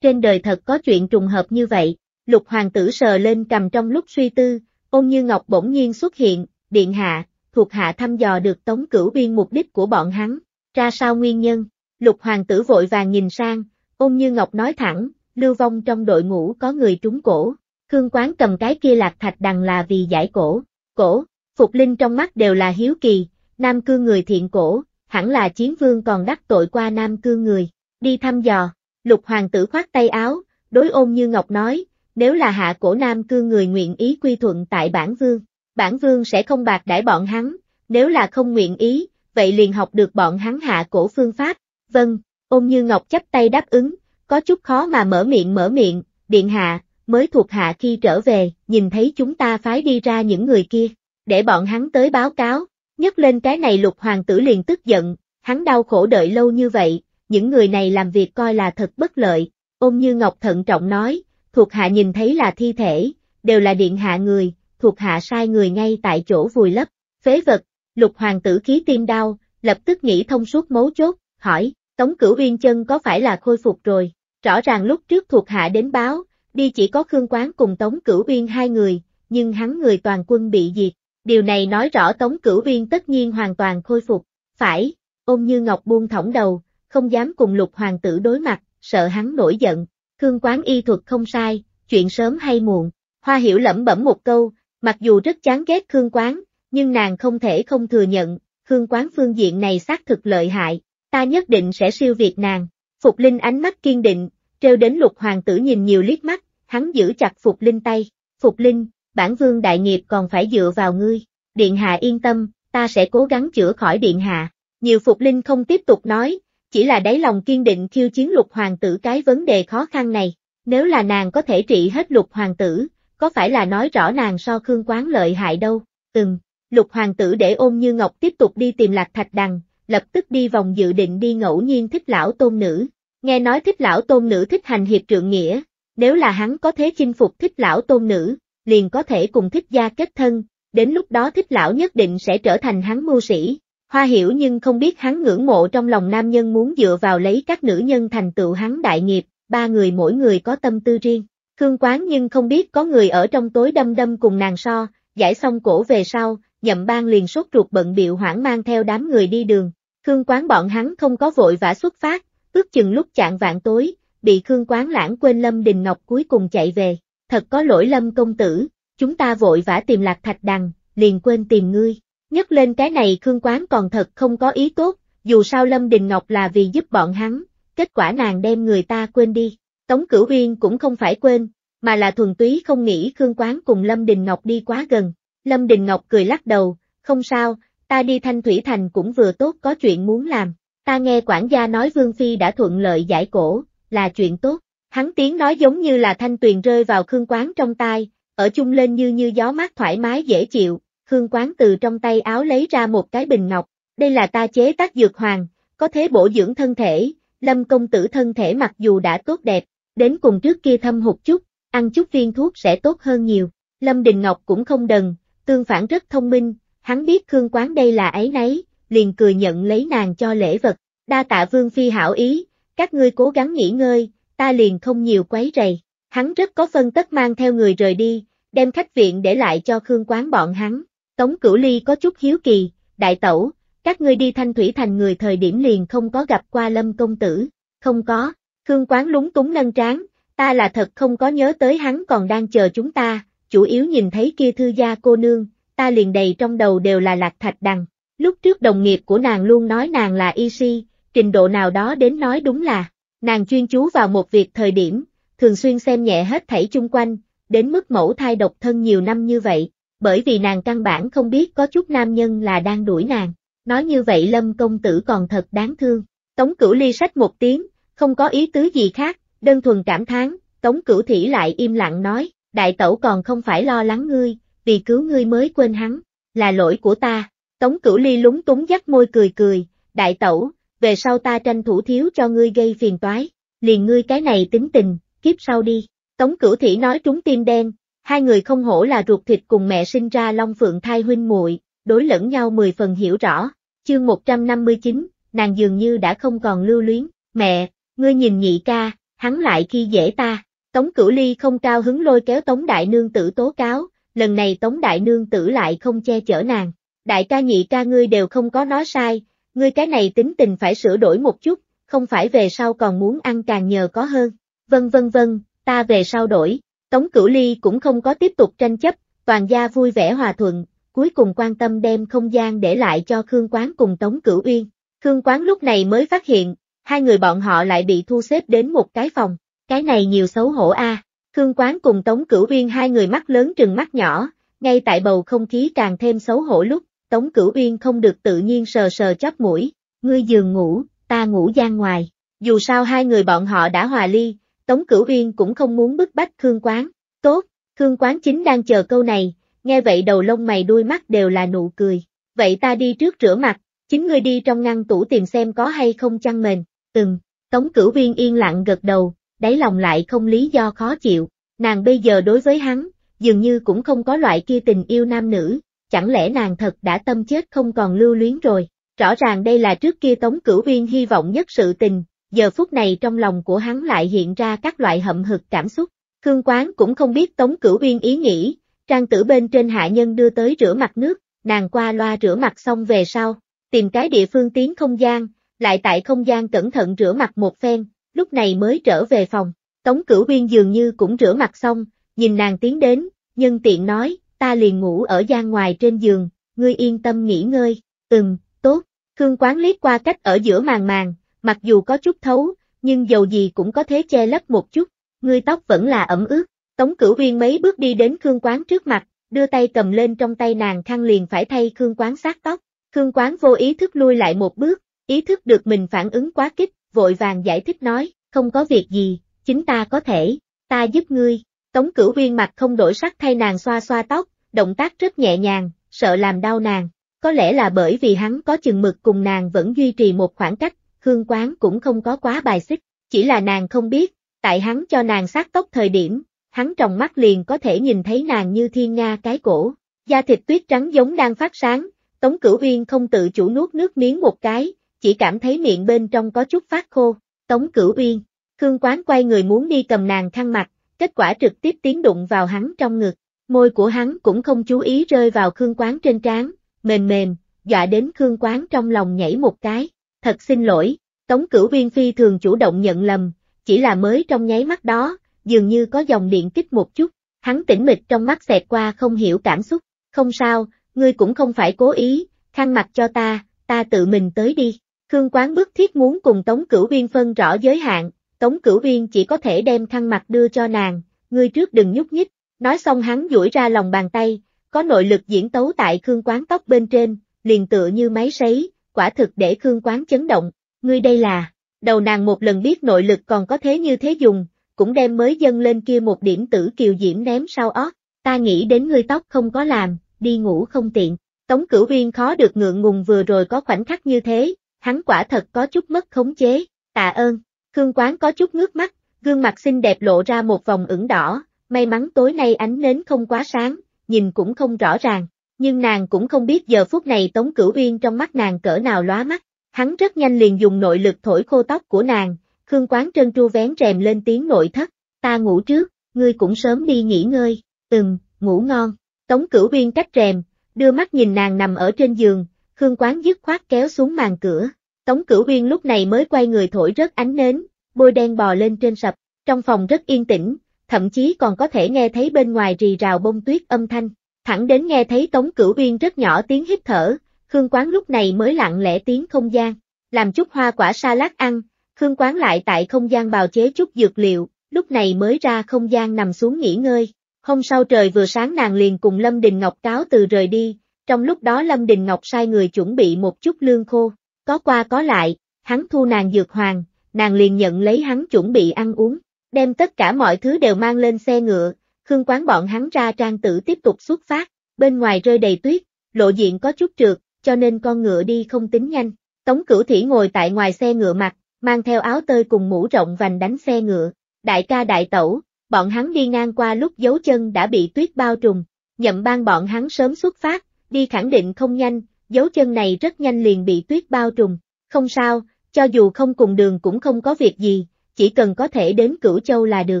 S1: Trên đời thật có chuyện trùng hợp như vậy, lục hoàng tử sờ lên cầm trong lúc suy tư, ôn như ngọc bỗng nhiên xuất hiện, điện hạ, thuộc hạ thăm dò được tống cửu biên mục đích của bọn hắn, ra sao nguyên nhân, lục hoàng tử vội vàng nhìn sang, ôn như ngọc nói thẳng, lưu vong trong đội ngũ có người trúng cổ, khương quán cầm cái kia lạc thạch đằng là vì giải cổ, cổ, phục linh trong mắt đều là hiếu kỳ, nam cư người thiện cổ, hẳn là chiến vương còn đắc tội qua Nam Cương người, đi thăm dò, lục hoàng tử khoát tay áo, đối ôn như ngọc nói, nếu là hạ cổ Nam Cương người nguyện ý quy thuận tại bản vương, bản vương sẽ không bạc đãi bọn hắn, nếu là không nguyện ý, vậy liền học được bọn hắn hạ cổ phương pháp, vâng, ôn như ngọc chấp tay đáp ứng, có chút khó mà mở miệng mở miệng, điện hạ, mới thuộc hạ khi trở về, nhìn thấy chúng ta phái đi ra những người kia, để bọn hắn tới báo cáo, Nhắc lên cái này lục hoàng tử liền tức giận, hắn đau khổ đợi lâu như vậy, những người này làm việc coi là thật bất lợi, ôm như ngọc thận trọng nói, thuộc hạ nhìn thấy là thi thể, đều là điện hạ người, thuộc hạ sai người ngay tại chỗ vùi lấp, phế vật, lục hoàng tử khí tim đau, lập tức nghĩ thông suốt mấu chốt, hỏi, tống cửu uyên chân có phải là khôi phục rồi, rõ ràng lúc trước thuộc hạ đến báo, đi chỉ có Khương Quán cùng tống cửu uyên hai người, nhưng hắn người toàn quân bị diệt, Điều này nói rõ Tống Cửu Uyên tất nhiên hoàn toàn khôi phục, phải, ôm như ngọc buông thõng đầu, không dám cùng lục hoàng tử đối mặt, sợ hắn nổi giận, Khương Quán y thuật không sai, chuyện sớm hay muộn, Hoa Hiểu lẩm bẩm một câu, mặc dù rất chán ghét Khương Quán, nhưng nàng không thể không thừa nhận, Khương Quán phương diện này xác thực lợi hại, ta nhất định sẽ siêu việt nàng, Phục Linh ánh mắt kiên định, treo đến lục hoàng tử nhìn nhiều liếc mắt, hắn giữ chặt Phục Linh tay, Phục Linh, bản vương đại nghiệp còn phải dựa vào ngươi. Điện hạ yên tâm, ta sẽ cố gắng chữa khỏi điện hạ. Nhiều phục linh không tiếp tục nói, chỉ là đáy lòng kiên định khiêu chiến lục hoàng tử cái vấn đề khó khăn này. Nếu là nàng có thể trị hết lục hoàng tử, có phải là nói rõ nàng so khương quán lợi hại đâu? Từng lục hoàng tử để ôm như ngọc tiếp tục đi tìm lạc thạch đằng, lập tức đi vòng dự định đi ngẫu nhiên thích lão tôn nữ. Nghe nói thích lão tôn nữ thích hành hiệp trượng nghĩa, nếu là hắn có thế chinh phục thích lão tôn nữ, liền có thể cùng thích gia kết thân, đến lúc đó thích lão nhất định sẽ trở thành hắn mưu sĩ. Hoa hiểu nhưng không biết hắn ngưỡng mộ trong lòng nam nhân muốn dựa vào lấy các nữ nhân thành tựu hắn đại nghiệp, ba người mỗi người có tâm tư riêng. Khương Quán nhưng không biết có người ở trong tối đâm đâm cùng nàng so, giải xong cổ về sau, nhậm bang liền sốt ruột bận biệu hoảng mang theo đám người đi đường. Khương Quán bọn hắn không có vội vã xuất phát, ước chừng lúc chạng vạn tối, bị Khương Quán lãng quên Lâm Đình Ngọc cuối cùng chạy về thật có lỗi lâm công tử, chúng ta vội vã tìm lạc thạch đằng, liền quên tìm ngươi. Nhắc lên cái này Khương Quán còn thật không có ý tốt, dù sao Lâm Đình Ngọc là vì giúp bọn hắn, kết quả nàng đem người ta quên đi. Tống Cửu Uyên cũng không phải quên, mà là thuần túy không nghĩ Khương Quán cùng Lâm Đình Ngọc đi quá gần. Lâm Đình Ngọc cười lắc đầu, không sao, ta đi Thanh Thủy Thành cũng vừa tốt có chuyện muốn làm. Ta nghe quản gia nói Vương Phi đã thuận lợi giải cổ, là chuyện tốt. Hắn tiếng nói giống như là thanh tuyền rơi vào Khương Quán trong tai, ở chung lên như như gió mát thoải mái dễ chịu, Khương Quán từ trong tay áo lấy ra một cái bình ngọc, đây là ta chế tác dược hoàng, có thế bổ dưỡng thân thể, lâm công tử thân thể mặc dù đã tốt đẹp, đến cùng trước kia thâm hụt chút, ăn chút viên thuốc sẽ tốt hơn nhiều, Lâm Đình Ngọc cũng không đần, tương phản rất thông minh, hắn biết Khương Quán đây là ấy nấy, liền cười nhận lấy nàng cho lễ vật, đa tạ Vương Phi hảo ý, các ngươi cố gắng nghỉ ngơi, ta liền không nhiều quấy rầy. Hắn rất có phân tất mang theo người rời đi, đem khách viện để lại cho Khương Quán bọn hắn. Tống Cửu Ly có chút hiếu kỳ, đại tẩu, các ngươi đi thanh thủy thành người thời điểm liền không có gặp qua lâm công tử, không có, Khương Quán lúng túng nâng tráng, ta là thật không có nhớ tới hắn còn đang chờ chúng ta, chủ yếu nhìn thấy kia thư gia cô nương, ta liền đầy trong đầu đều là lạc thạch đằng, lúc trước đồng nghiệp của nàng luôn nói nàng là y si, trình độ nào đó đến nói đúng là, Nàng chuyên chú vào một việc thời điểm, thường xuyên xem nhẹ hết thảy chung quanh, đến mức mẫu thai độc thân nhiều năm như vậy, bởi vì nàng căn bản không biết có chút nam nhân là đang đuổi nàng. Nói như vậy Lâm công tử còn thật đáng thương. Tống cửu ly sách một tiếng, không có ý tứ gì khác, đơn thuần cảm thán, Tống cửu thỉ lại im lặng nói, đại tẩu còn không phải lo lắng ngươi, vì cứu ngươi mới quên hắn, là lỗi của ta. Tống cửu ly lúng túng dắt môi cười cười, đại tẩu, về sau ta tranh thủ thiếu cho ngươi gây phiền toái, liền ngươi cái này tính tình, kiếp sau đi. Tống cửu thị nói trúng tim đen, hai người không hổ là ruột thịt cùng mẹ sinh ra Long Phượng thai huynh muội, đối lẫn nhau mười phần hiểu rõ. Chương 159, nàng dường như đã không còn lưu luyến, mẹ, ngươi nhìn nhị ca, hắn lại khi dễ ta. Tống Cửu Ly không cao hứng lôi kéo Tống Đại Nương Tử tố cáo, lần này Tống Đại Nương Tử lại không che chở nàng. Đại ca nhị ca ngươi đều không có nói sai, ngươi cái này tính tình phải sửa đổi một chút, không phải về sau còn muốn ăn càng nhờ có hơn, vân vân vân, ta về sau đổi, Tống Cửu Ly cũng không có tiếp tục tranh chấp, toàn gia vui vẻ hòa thuận, cuối cùng quan tâm đem không gian để lại cho Khương Quán cùng Tống Cửu Uyên. Khương Quán lúc này mới phát hiện, hai người bọn họ lại bị thu xếp đến một cái phòng, cái này nhiều xấu hổ a. Khương Quán cùng Tống Cửu Uyên hai người mắt lớn trừng mắt nhỏ, ngay tại bầu không khí càng thêm xấu hổ lúc, Tống Cửu Uyên không được tự nhiên sờ sờ chóp mũi, ngươi giường ngủ, ta ngủ gian ngoài. Dù sao hai người bọn họ đã hòa ly, Tống Cửu Uyên cũng không muốn bức bách Khương Quán. Tốt, Khương Quán chính đang chờ câu này, nghe vậy đầu lông mày đuôi mắt đều là nụ cười. Vậy ta đi trước rửa mặt, chính ngươi đi trong ngăn tủ tìm xem có hay không chăn mền. Từng, Tống Cửu Uyên yên lặng gật đầu, đáy lòng lại không lý do khó chịu. Nàng bây giờ đối với hắn, dường như cũng không có loại kia tình yêu nam nữ, chẳng lẽ nàng thật đã tâm chết không còn lưu luyến rồi. Rõ ràng đây là trước kia Tống Cửu Uyên hy vọng nhất sự tình, giờ phút này trong lòng của hắn lại hiện ra các loại hậm hực cảm xúc. Khương Quán cũng không biết Tống Cửu Uyên ý nghĩ, trang tử bên trên hạ nhân đưa tới rửa mặt nước, nàng qua loa rửa mặt xong về sau, tìm cái địa phương tiến không gian, lại tại không gian cẩn thận rửa mặt một phen, lúc này mới trở về phòng. Tống Cửu Uyên dường như cũng rửa mặt xong, nhìn nàng tiến đến, nhân tiện nói, ta liền ngủ ở gian ngoài trên giường, ngươi yên tâm nghỉ ngơi, ừm, tốt, Khương Quán liếc qua cách ở giữa màn màn, mặc dù có chút thấu, nhưng dầu gì cũng có thế che lấp một chút, ngươi tóc vẫn là ẩm ướt, Tống Cửu Uyên mấy bước đi đến Khương Quán trước mặt, đưa tay cầm lên trong tay nàng khăn liền phải thay Khương Quán sát tóc, Khương Quán vô ý thức lui lại một bước, ý thức được mình phản ứng quá kích, vội vàng giải thích nói, không có việc gì, chính ta có thể, ta giúp ngươi, Tống cửu uyên mặt không đổi sắc thay nàng xoa xoa tóc, động tác rất nhẹ nhàng, sợ làm đau nàng. Có lẽ là bởi vì hắn có chừng mực cùng nàng vẫn duy trì một khoảng cách, Hương Quán cũng không có quá bài xích, chỉ là nàng không biết, tại hắn cho nàng sát tóc thời điểm, hắn trong mắt liền có thể nhìn thấy nàng như thiên nga cái cổ, da thịt tuyết trắng giống đang phát sáng, Tống Cửu Uyên không tự chủ nuốt nước miếng một cái, chỉ cảm thấy miệng bên trong có chút phát khô, Tống Cửu Uyên, Khương Quán quay người muốn đi cầm nàng khăn mặt, kết quả trực tiếp tiến đụng vào hắn trong ngực, môi của hắn cũng không chú ý rơi vào Khương Quán trên trán, mềm mềm, dọa đến Khương Quán trong lòng nhảy một cái, thật xin lỗi, Tống Cửu Viên Phi thường chủ động nhận lầm, chỉ là mới trong nháy mắt đó, dường như có dòng điện kích một chút, hắn tỉnh mịch trong mắt xẹt qua không hiểu cảm xúc, không sao, ngươi cũng không phải cố ý, khăn mặt cho ta, ta tự mình tới đi. Khương Quán bức thiết muốn cùng Tống Cửu Viên phân rõ giới hạn, Tống Cửu viên chỉ có thể đem khăn mặt đưa cho nàng, ngươi trước đừng nhúc nhích, nói xong hắn duỗi ra lòng bàn tay, có nội lực diễn tấu tại Khương Quán tóc bên trên, liền tựa như máy sấy, quả thực để Khương Quán chấn động, ngươi đây là, đầu nàng một lần biết nội lực còn có thế như thế dùng, cũng đem mới dâng lên kia một điểm tử kiều diễm ném sau ót, ta nghĩ đến ngươi tóc không có làm, đi ngủ không tiện, Tống Cửu viên khó được ngượng ngùng vừa rồi có khoảnh khắc như thế, hắn quả thật có chút mất khống chế, tạ ơn. Khương Quán có chút ngước mắt, gương mặt xinh đẹp lộ ra một vòng ửng đỏ, may mắn tối nay ánh nến không quá sáng, nhìn cũng không rõ ràng, nhưng nàng cũng không biết giờ phút này Tống Cửu Uyên trong mắt nàng cỡ nào lóa mắt, hắn rất nhanh liền dùng nội lực thổi khô tóc của nàng, Khương Quán trơn tru vén rèm lên tiếng nội thất, ta ngủ trước, ngươi cũng sớm đi nghỉ ngơi, ừm, ngủ ngon, Tống Cửu Uyên cách rèm, đưa mắt nhìn nàng nằm ở trên giường, Khương Quán dứt khoát kéo xuống màn cửa, Tống Cửu Uyên lúc này mới quay người thổi rất ánh nến, bôi đen bò lên trên sập, trong phòng rất yên tĩnh, thậm chí còn có thể nghe thấy bên ngoài rì rào bông tuyết âm thanh, thẳng đến nghe thấy Tống Cửu Uyên rất nhỏ tiếng hít thở, Khương Quán lúc này mới lặng lẽ tiếng không gian, làm chút hoa quả salad ăn, Khương Quán lại tại không gian bào chế chút dược liệu, lúc này mới ra không gian nằm xuống nghỉ ngơi. Hôm sau trời vừa sáng nàng liền cùng Lâm Đình Ngọc cáo từ rời đi, trong lúc đó Lâm Đình Ngọc sai người chuẩn bị một chút lương khô, có qua có lại, hắn thu nàng dược hoàng, nàng liền nhận lấy hắn chuẩn bị ăn uống, đem tất cả mọi thứ đều mang lên xe ngựa, khương quán bọn hắn ra trang tử tiếp tục xuất phát, bên ngoài rơi đầy tuyết, lộ diện có chút trượt, cho nên con ngựa đi không tính nhanh, tống cửu Thủy ngồi tại ngoài xe ngựa mặt, mang theo áo tơi cùng mũ rộng vành đánh xe ngựa, đại ca đại tẩu, bọn hắn đi ngang qua lúc dấu chân đã bị tuyết bao trùm, nhậm ban bọn hắn sớm xuất phát, đi khẳng định không nhanh, dấu chân này rất nhanh liền bị tuyết bao trùm, không sao, cho dù không cùng đường cũng không có việc gì, chỉ cần có thể đến Cửu Châu là được.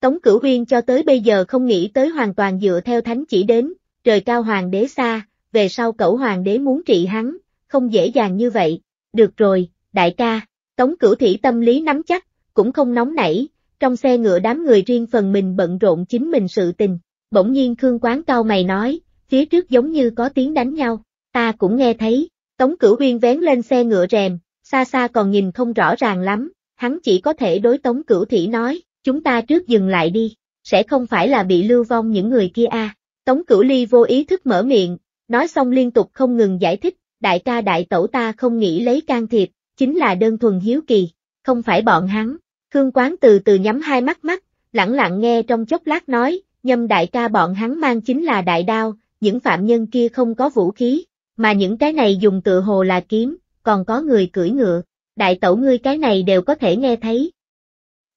S1: Tống Cửu Uyên cho tới bây giờ không nghĩ tới hoàn toàn dựa theo thánh chỉ đến, trời cao hoàng đế xa, về sau cẩu hoàng đế muốn trị hắn, không dễ dàng như vậy. Được rồi, đại ca, Tống Cửu Thị tâm lý nắm chắc, cũng không nóng nảy, trong xe ngựa đám người riêng phần mình bận rộn chính mình sự tình. Bỗng nhiên Khương Quán cao mày nói, phía trước giống như có tiếng đánh nhau ta cũng nghe thấy, Tống Cửu Uyên vén lên xe ngựa rèm, xa xa còn nhìn không rõ ràng lắm, hắn chỉ có thể đối Tống Cửu Thị nói, chúng ta trước dừng lại đi, sẽ không phải là bị lưu vong những người kia a. Tống Cửu Ly vô ý thức mở miệng, nói xong liên tục không ngừng giải thích, đại ca đại tẩu ta không nghĩ lấy can thiệp, chính là đơn thuần hiếu kỳ, không phải bọn hắn. Khương Quán từ từ nhắm hai mắt mắt, lặng lặng nghe trong chốc lát nói, nhâm đại ca bọn hắn mang chính là đại đao, những phạm nhân kia không có vũ khí, mà những cái này dùng tựa hồ là kiếm, còn có người cưỡi ngựa, đại tẩu ngươi cái này đều có thể nghe thấy.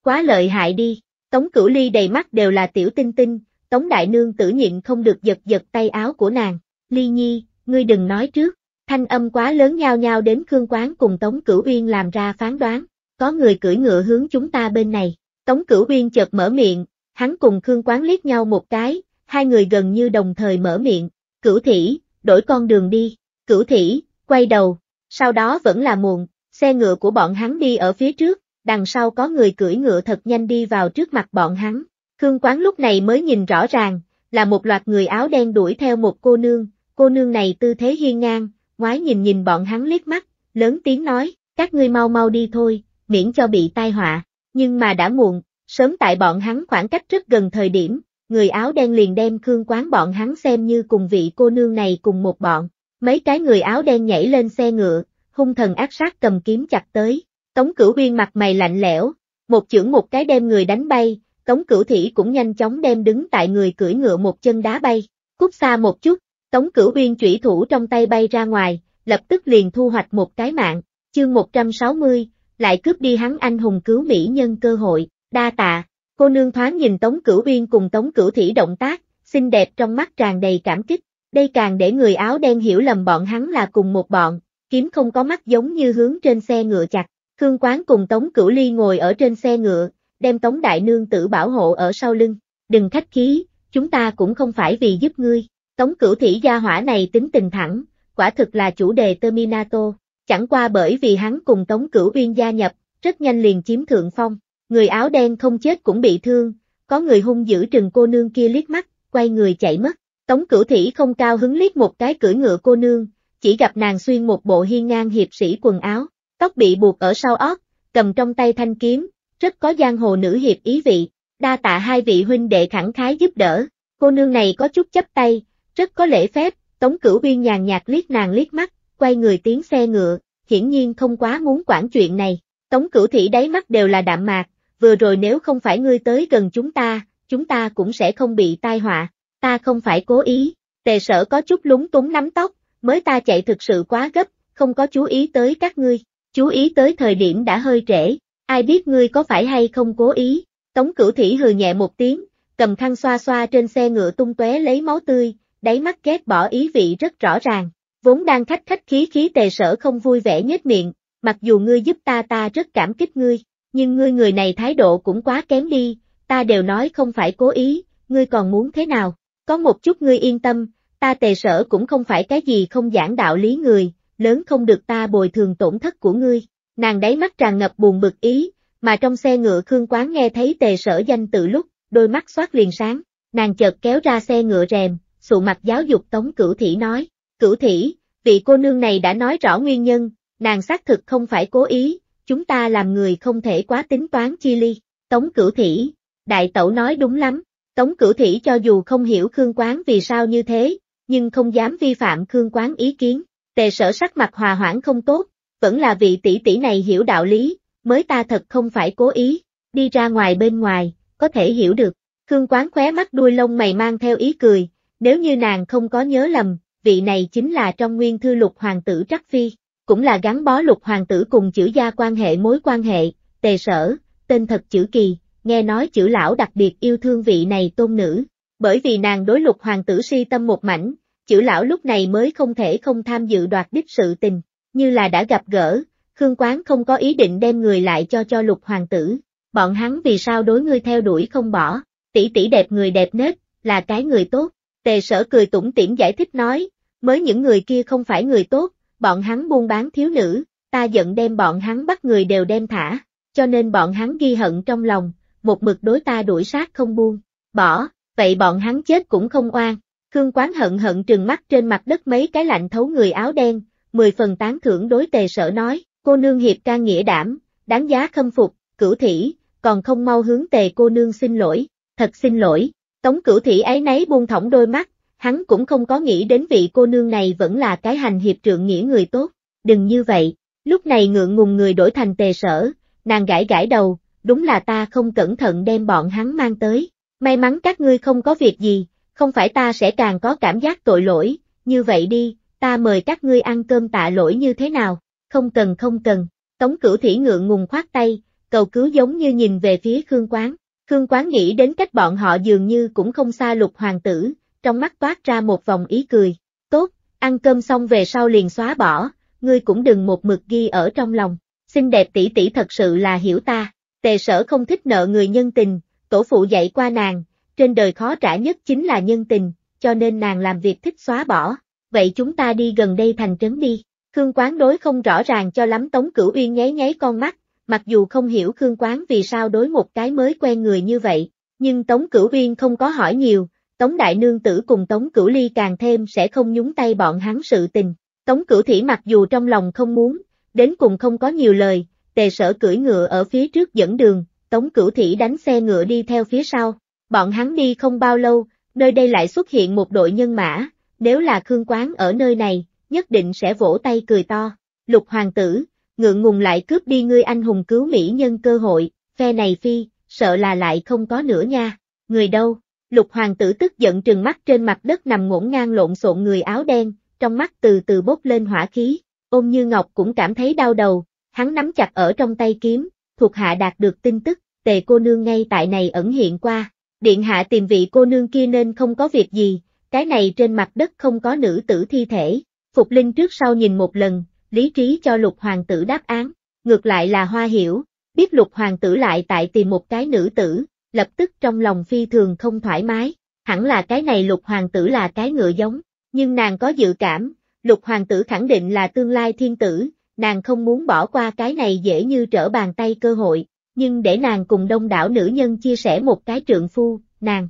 S1: Quá lợi hại đi, Tống Cửu Ly đầy mắt đều là tiểu tinh tinh, Tống Đại Nương tử nhịn không được giật giật tay áo của nàng, Ly Nhi, ngươi đừng nói trước, thanh âm quá lớn nhao nhao đến Khương Quán cùng Tống Cửu Uyên làm ra phán đoán, có người cưỡi ngựa hướng chúng ta bên này, Tống Cửu Uyên chợt mở miệng, hắn cùng Khương Quán liếc nhau một cái, hai người gần như đồng thời mở miệng, Cửu Thị, đổi con đường đi, cửu thỉ, quay đầu, sau đó vẫn là muộn, xe ngựa của bọn hắn đi ở phía trước, đằng sau có người cưỡi ngựa thật nhanh đi vào trước mặt bọn hắn. Khương Quán lúc này mới nhìn rõ ràng, là một loạt người áo đen đuổi theo một cô nương, cô nương này tư thế hiên ngang, ngoái nhìn nhìn bọn hắn liếc mắt, lớn tiếng nói, các ngươi mau mau đi thôi, miễn cho bị tai họa, nhưng mà đã muộn, sớm tại bọn hắn khoảng cách rất gần thời điểm, người áo đen liền đem Khương Quán bọn hắn xem như cùng vị cô nương này cùng một bọn. Mấy cái người áo đen nhảy lên xe ngựa, hung thần ác sát cầm kiếm chặt tới. Tống cửu huyên mặt mày lạnh lẽo, một chưởng một cái đem người đánh bay, tống cửu thỉ cũng nhanh chóng đem đứng tại người cưỡi ngựa một chân đá bay. Cút xa một chút, tống cửu huyên chủy thủ trong tay bay ra ngoài, lập tức liền thu hoạch một cái mạng, chương 160, lại cướp đi hắn anh hùng cứu mỹ nhân cơ hội, đa tạ. Cô nương thoáng nhìn Tống Cửu Uyên cùng Tống Cửu Thủy động tác, xinh đẹp trong mắt tràn đầy cảm kích, đây càng để người áo đen hiểu lầm bọn hắn là cùng một bọn, kiếm không có mắt giống như hướng trên xe ngựa chặt, Khương Quán cùng Tống Cửu Ly ngồi ở trên xe ngựa, đem Tống Đại Nương tử bảo hộ ở sau lưng, đừng khách khí, chúng ta cũng không phải vì giúp ngươi, Tống Cửu Thủy gia hỏa này tính tình thẳng, quả thực là chủ đề Terminato. chẳng qua bởi vì hắn cùng Tống Cửu Uyên gia nhập, rất nhanh liền chiếm thượng phong. Người áo đen không chết cũng bị thương, có người hung dữ trừng cô nương kia liếc mắt, quay người chạy mất. Tống cửu thỉ không cao hứng liếc một cái cưỡi ngựa cô nương, chỉ gặp nàng xuyên một bộ hiên ngang hiệp sĩ quần áo, tóc bị buộc ở sau óc, cầm trong tay thanh kiếm, rất có giang hồ nữ hiệp ý vị. Đa tạ hai vị huynh đệ khẳng khái giúp đỡ, cô nương này có chút chấp tay, rất có lễ phép, Tống Cửu Uyên nhàn nhạt liếc nàng liếc mắt, quay người tiến xe ngựa, hiển nhiên không quá muốn quản chuyện này. Tống Cửu Thị đáy mắt đều là đạm mạc, vừa rồi nếu không phải ngươi tới gần chúng ta, chúng ta cũng sẽ không bị tai họa, ta không phải cố ý, tề sở có chút lúng túng nắm tóc, mới ta chạy thực sự quá gấp, không có chú ý tới các ngươi, chú ý tới thời điểm đã hơi trễ, ai biết ngươi có phải hay không cố ý, tống cửu thỉ hừ nhẹ một tiếng, cầm khăn xoa xoa trên xe ngựa tung tóe lấy máu tươi, đáy mắt ghét bỏ ý vị rất rõ ràng, vốn đang khách khách khí khí tề sở không vui vẻ nhếch miệng, mặc dù ngươi giúp ta ta rất cảm kích ngươi, nhưng ngươi người này thái độ cũng quá kém đi, ta đều nói không phải cố ý, ngươi còn muốn thế nào, có một chút ngươi yên tâm, ta tề sở cũng không phải cái gì không giảng đạo lý người, lớn không được ta bồi thường tổn thất của ngươi, nàng đáy mắt tràn ngập buồn bực ý, mà trong xe ngựa Khương Quán nghe thấy tề sở danh tự lúc, đôi mắt xoát liền sáng, nàng chợt kéo ra xe ngựa rèm, sụ mặt giáo dục Tống Cửu Thỉ nói, Cửu Thỉ, vị cô nương này đã nói rõ nguyên nhân, nàng xác thực không phải cố ý, chúng ta làm người không thể quá tính toán chi ly. Tống Cửu Thỉ, đại tẩu nói đúng lắm, Tống Cửu Thỉ cho dù không hiểu Khương Quán vì sao như thế, nhưng không dám vi phạm Khương Quán ý kiến, tề sở sắc mặt hòa hoãn không tốt, vẫn là vị tỷ tỷ này hiểu đạo lý, mới ta thật không phải cố ý, đi ra ngoài bên ngoài, có thể hiểu được. Khương Quán khóe mắt đuôi lông mày mang theo ý cười, nếu như nàng không có nhớ lầm, vị này chính là trong nguyên thư lục hoàng tử Trắc Phi cũng là gắn bó lục hoàng tử cùng chữ gia quan hệ mối quan hệ, tề sở, tên thật chữ kỳ, nghe nói chữ lão đặc biệt yêu thương vị này tôn nữ, bởi vì nàng đối lục hoàng tử si tâm một mảnh, chữ lão lúc này mới không thể không tham dự đoạt đích sự tình, như là đã gặp gỡ, Khương Quán không có ý định đem người lại cho cho lục hoàng tử, bọn hắn vì sao đối ngươi theo đuổi không bỏ, tỷ tỷ đẹp người đẹp nết, là cái người tốt, tề sở cười tủm tỉm giải thích nói, mới những người kia không phải người tốt, bọn hắn buôn bán thiếu nữ, ta giận đem bọn hắn bắt người đều đem thả, cho nên bọn hắn ghi hận trong lòng, một mực đối ta đuổi sát không buông, bỏ, vậy bọn hắn chết cũng không oan. Khương Quán hận hận trừng mắt trên mặt đất mấy cái lạnh thấu người áo đen, mười phần tán thưởng đối tề sở nói, cô nương hiệp ca nghĩa đảm, đáng giá khâm phục, cửu thỉ, còn không mau hướng tề cô nương xin lỗi, thật xin lỗi. Tống cửu thỉ ấy nấy buông thõng đôi mắt, hắn cũng không có nghĩ đến vị cô nương này vẫn là cái hành hiệp trượng nghĩa người tốt, đừng như vậy, lúc này ngượng ngùng người đổi thành tề sở, nàng gãi gãi đầu, đúng là ta không cẩn thận đem bọn hắn mang tới, may mắn các ngươi không có việc gì, không phải ta sẽ càng có cảm giác tội lỗi, như vậy đi, ta mời các ngươi ăn cơm tạ lỗi như thế nào, không cần không cần, tống cửu thỉ ngượng ngùng khoát tay, cầu cứu giống như nhìn về phía Khương Quán, Khương Quán nghĩ đến cách bọn họ dường như cũng không xa lục hoàng tử, trong mắt toát ra một vòng ý cười. Tốt, ăn cơm xong về sau liền xóa bỏ, ngươi cũng đừng một mực ghi ở trong lòng. Xinh đẹp tỷ tỷ thật sự là hiểu ta. Tề sở không thích nợ người nhân tình, tổ phụ dạy qua nàng, trên đời khó trả nhất chính là nhân tình, cho nên nàng làm việc thích xóa bỏ. Vậy chúng ta đi gần đây thành trấn đi. Khương Quán đối không rõ ràng cho lắm Tống Cửu Uyên nháy nháy con mắt, mặc dù không hiểu Khương Quán vì sao đối một cái mới quen người như vậy, nhưng Tống Cửu Uyên không có hỏi nhiều, Tống Đại Nương Tử cùng Tống Cửu Ly càng thêm sẽ không nhúng tay bọn hắn sự tình. Tống Cửu Thỉ mặc dù trong lòng không muốn, đến cùng không có nhiều lời, tề sở cưỡi ngựa ở phía trước dẫn đường, Tống Cửu Thỉ đánh xe ngựa đi theo phía sau. Bọn hắn đi không bao lâu, nơi đây lại xuất hiện một đội nhân mã, nếu là Khương Quán ở nơi này, nhất định sẽ vỗ tay cười to. Lục hoàng tử, ngượng ngùng lại cướp đi ngươi anh hùng cứu mỹ nhân cơ hội, phe này phi, sợ là lại không có nữa nha. Người đâu? Lục hoàng tử tức giận trừng mắt trên mặt đất nằm ngổn ngang lộn xộn người áo đen, trong mắt từ từ bốc lên hỏa khí, Ôn như ngọc cũng cảm thấy đau đầu, hắn nắm chặt ở trong tay kiếm, thuộc hạ đạt được tin tức, tề cô nương ngay tại này ẩn hiện qua, điện hạ tìm vị cô nương kia nên không có việc gì, cái này trên mặt đất không có nữ tử thi thể, Phục Linh trước sau nhìn một lần, lý trí cho lục hoàng tử đáp án, ngược lại là hoa hiểu, biết lục hoàng tử lại tại tìm một cái nữ tử, lập tức trong lòng phi thường không thoải mái, hẳn là cái này lục hoàng tử là cái ngựa giống, nhưng nàng có dự cảm, lục hoàng tử khẳng định là tương lai thiên tử, nàng không muốn bỏ qua cái này dễ như trở bàn tay cơ hội, nhưng để nàng cùng đông đảo nữ nhân chia sẻ một cái trượng phu, nàng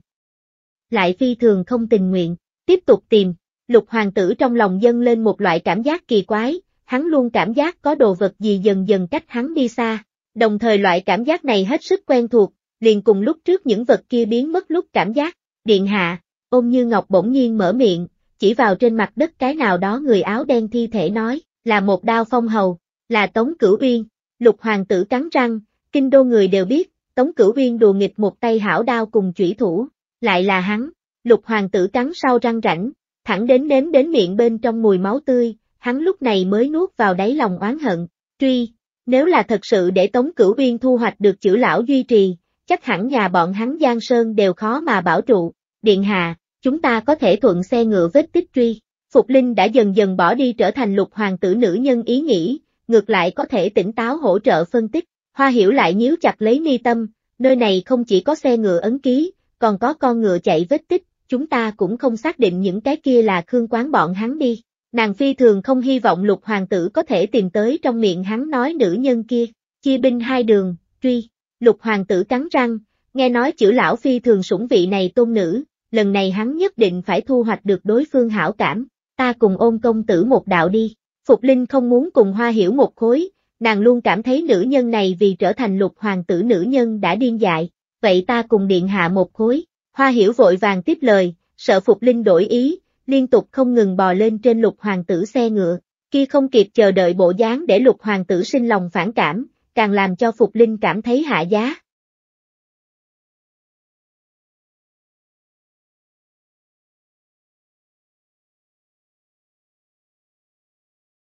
S1: lại phi thường không tình nguyện, tiếp tục tìm, lục hoàng tử trong lòng dâng lên một loại cảm giác kỳ quái, hắn luôn cảm giác có đồ vật gì dần dần cách hắn đi xa, đồng thời loại cảm giác này hết sức quen thuộc, liền cùng lúc trước những vật kia biến mất lúc cảm giác, điện hạ, ôm như ngọc bỗng nhiên mở miệng, chỉ vào trên mặt đất cái nào đó người áo đen thi thể nói, là một đao phong hầu, là Tống Cửu Uyên, lục hoàng tử cắn răng, kinh đô người đều biết, Tống Cửu Uyên đùa nghịch một tay hảo đao cùng chủy thủ, lại là hắn, lục hoàng tử cắn sau răng rảnh, thẳng đến nếm đến miệng bên trong mùi máu tươi, hắn lúc này mới nuốt vào đáy lòng oán hận, truy, nếu là thật sự để Tống Cửu Uyên thu hoạch được chữ lão duy trì, chắc hẳn nhà bọn hắn Giang Sơn đều khó mà bảo trụ. Điện hạ, chúng ta có thể thuận xe ngựa vết tích truy. Phục Linh đã dần dần bỏ đi trở thành lục hoàng tử nữ nhân ý nghĩ, ngược lại có thể tỉnh táo hỗ trợ phân tích. Hoa hiểu lại nhíu chặt lấy mi tâm, nơi này không chỉ có xe ngựa ấn ký, còn có con ngựa chạy vết tích, chúng ta cũng không xác định những cái kia là khương quán bọn hắn đi. Nàng phi thường không hy vọng lục hoàng tử có thể tìm tới trong miệng hắn nói nữ nhân kia, chia binh hai đường, truy. Lục hoàng tử cắn răng, nghe nói chữ lão phi thường sủng vị này tôn nữ, lần này hắn nhất định phải thu hoạch được đối phương hảo cảm, ta cùng ôn công tử một đạo đi. Phục Linh không muốn cùng Hoa Hiểu một khối, nàng luôn cảm thấy nữ nhân này vì trở thành lục hoàng tử nữ nhân đã điên dại, vậy ta cùng điện hạ một khối. Hoa Hiểu vội vàng tiếp lời, sợ Phục Linh đổi ý, liên tục không ngừng bò lên trên lục hoàng tử xe ngựa, kia không kịp chờ đợi bộ dáng để lục hoàng tử sinh lòng phản cảm, càng làm cho Phục Linh cảm thấy hạ giá.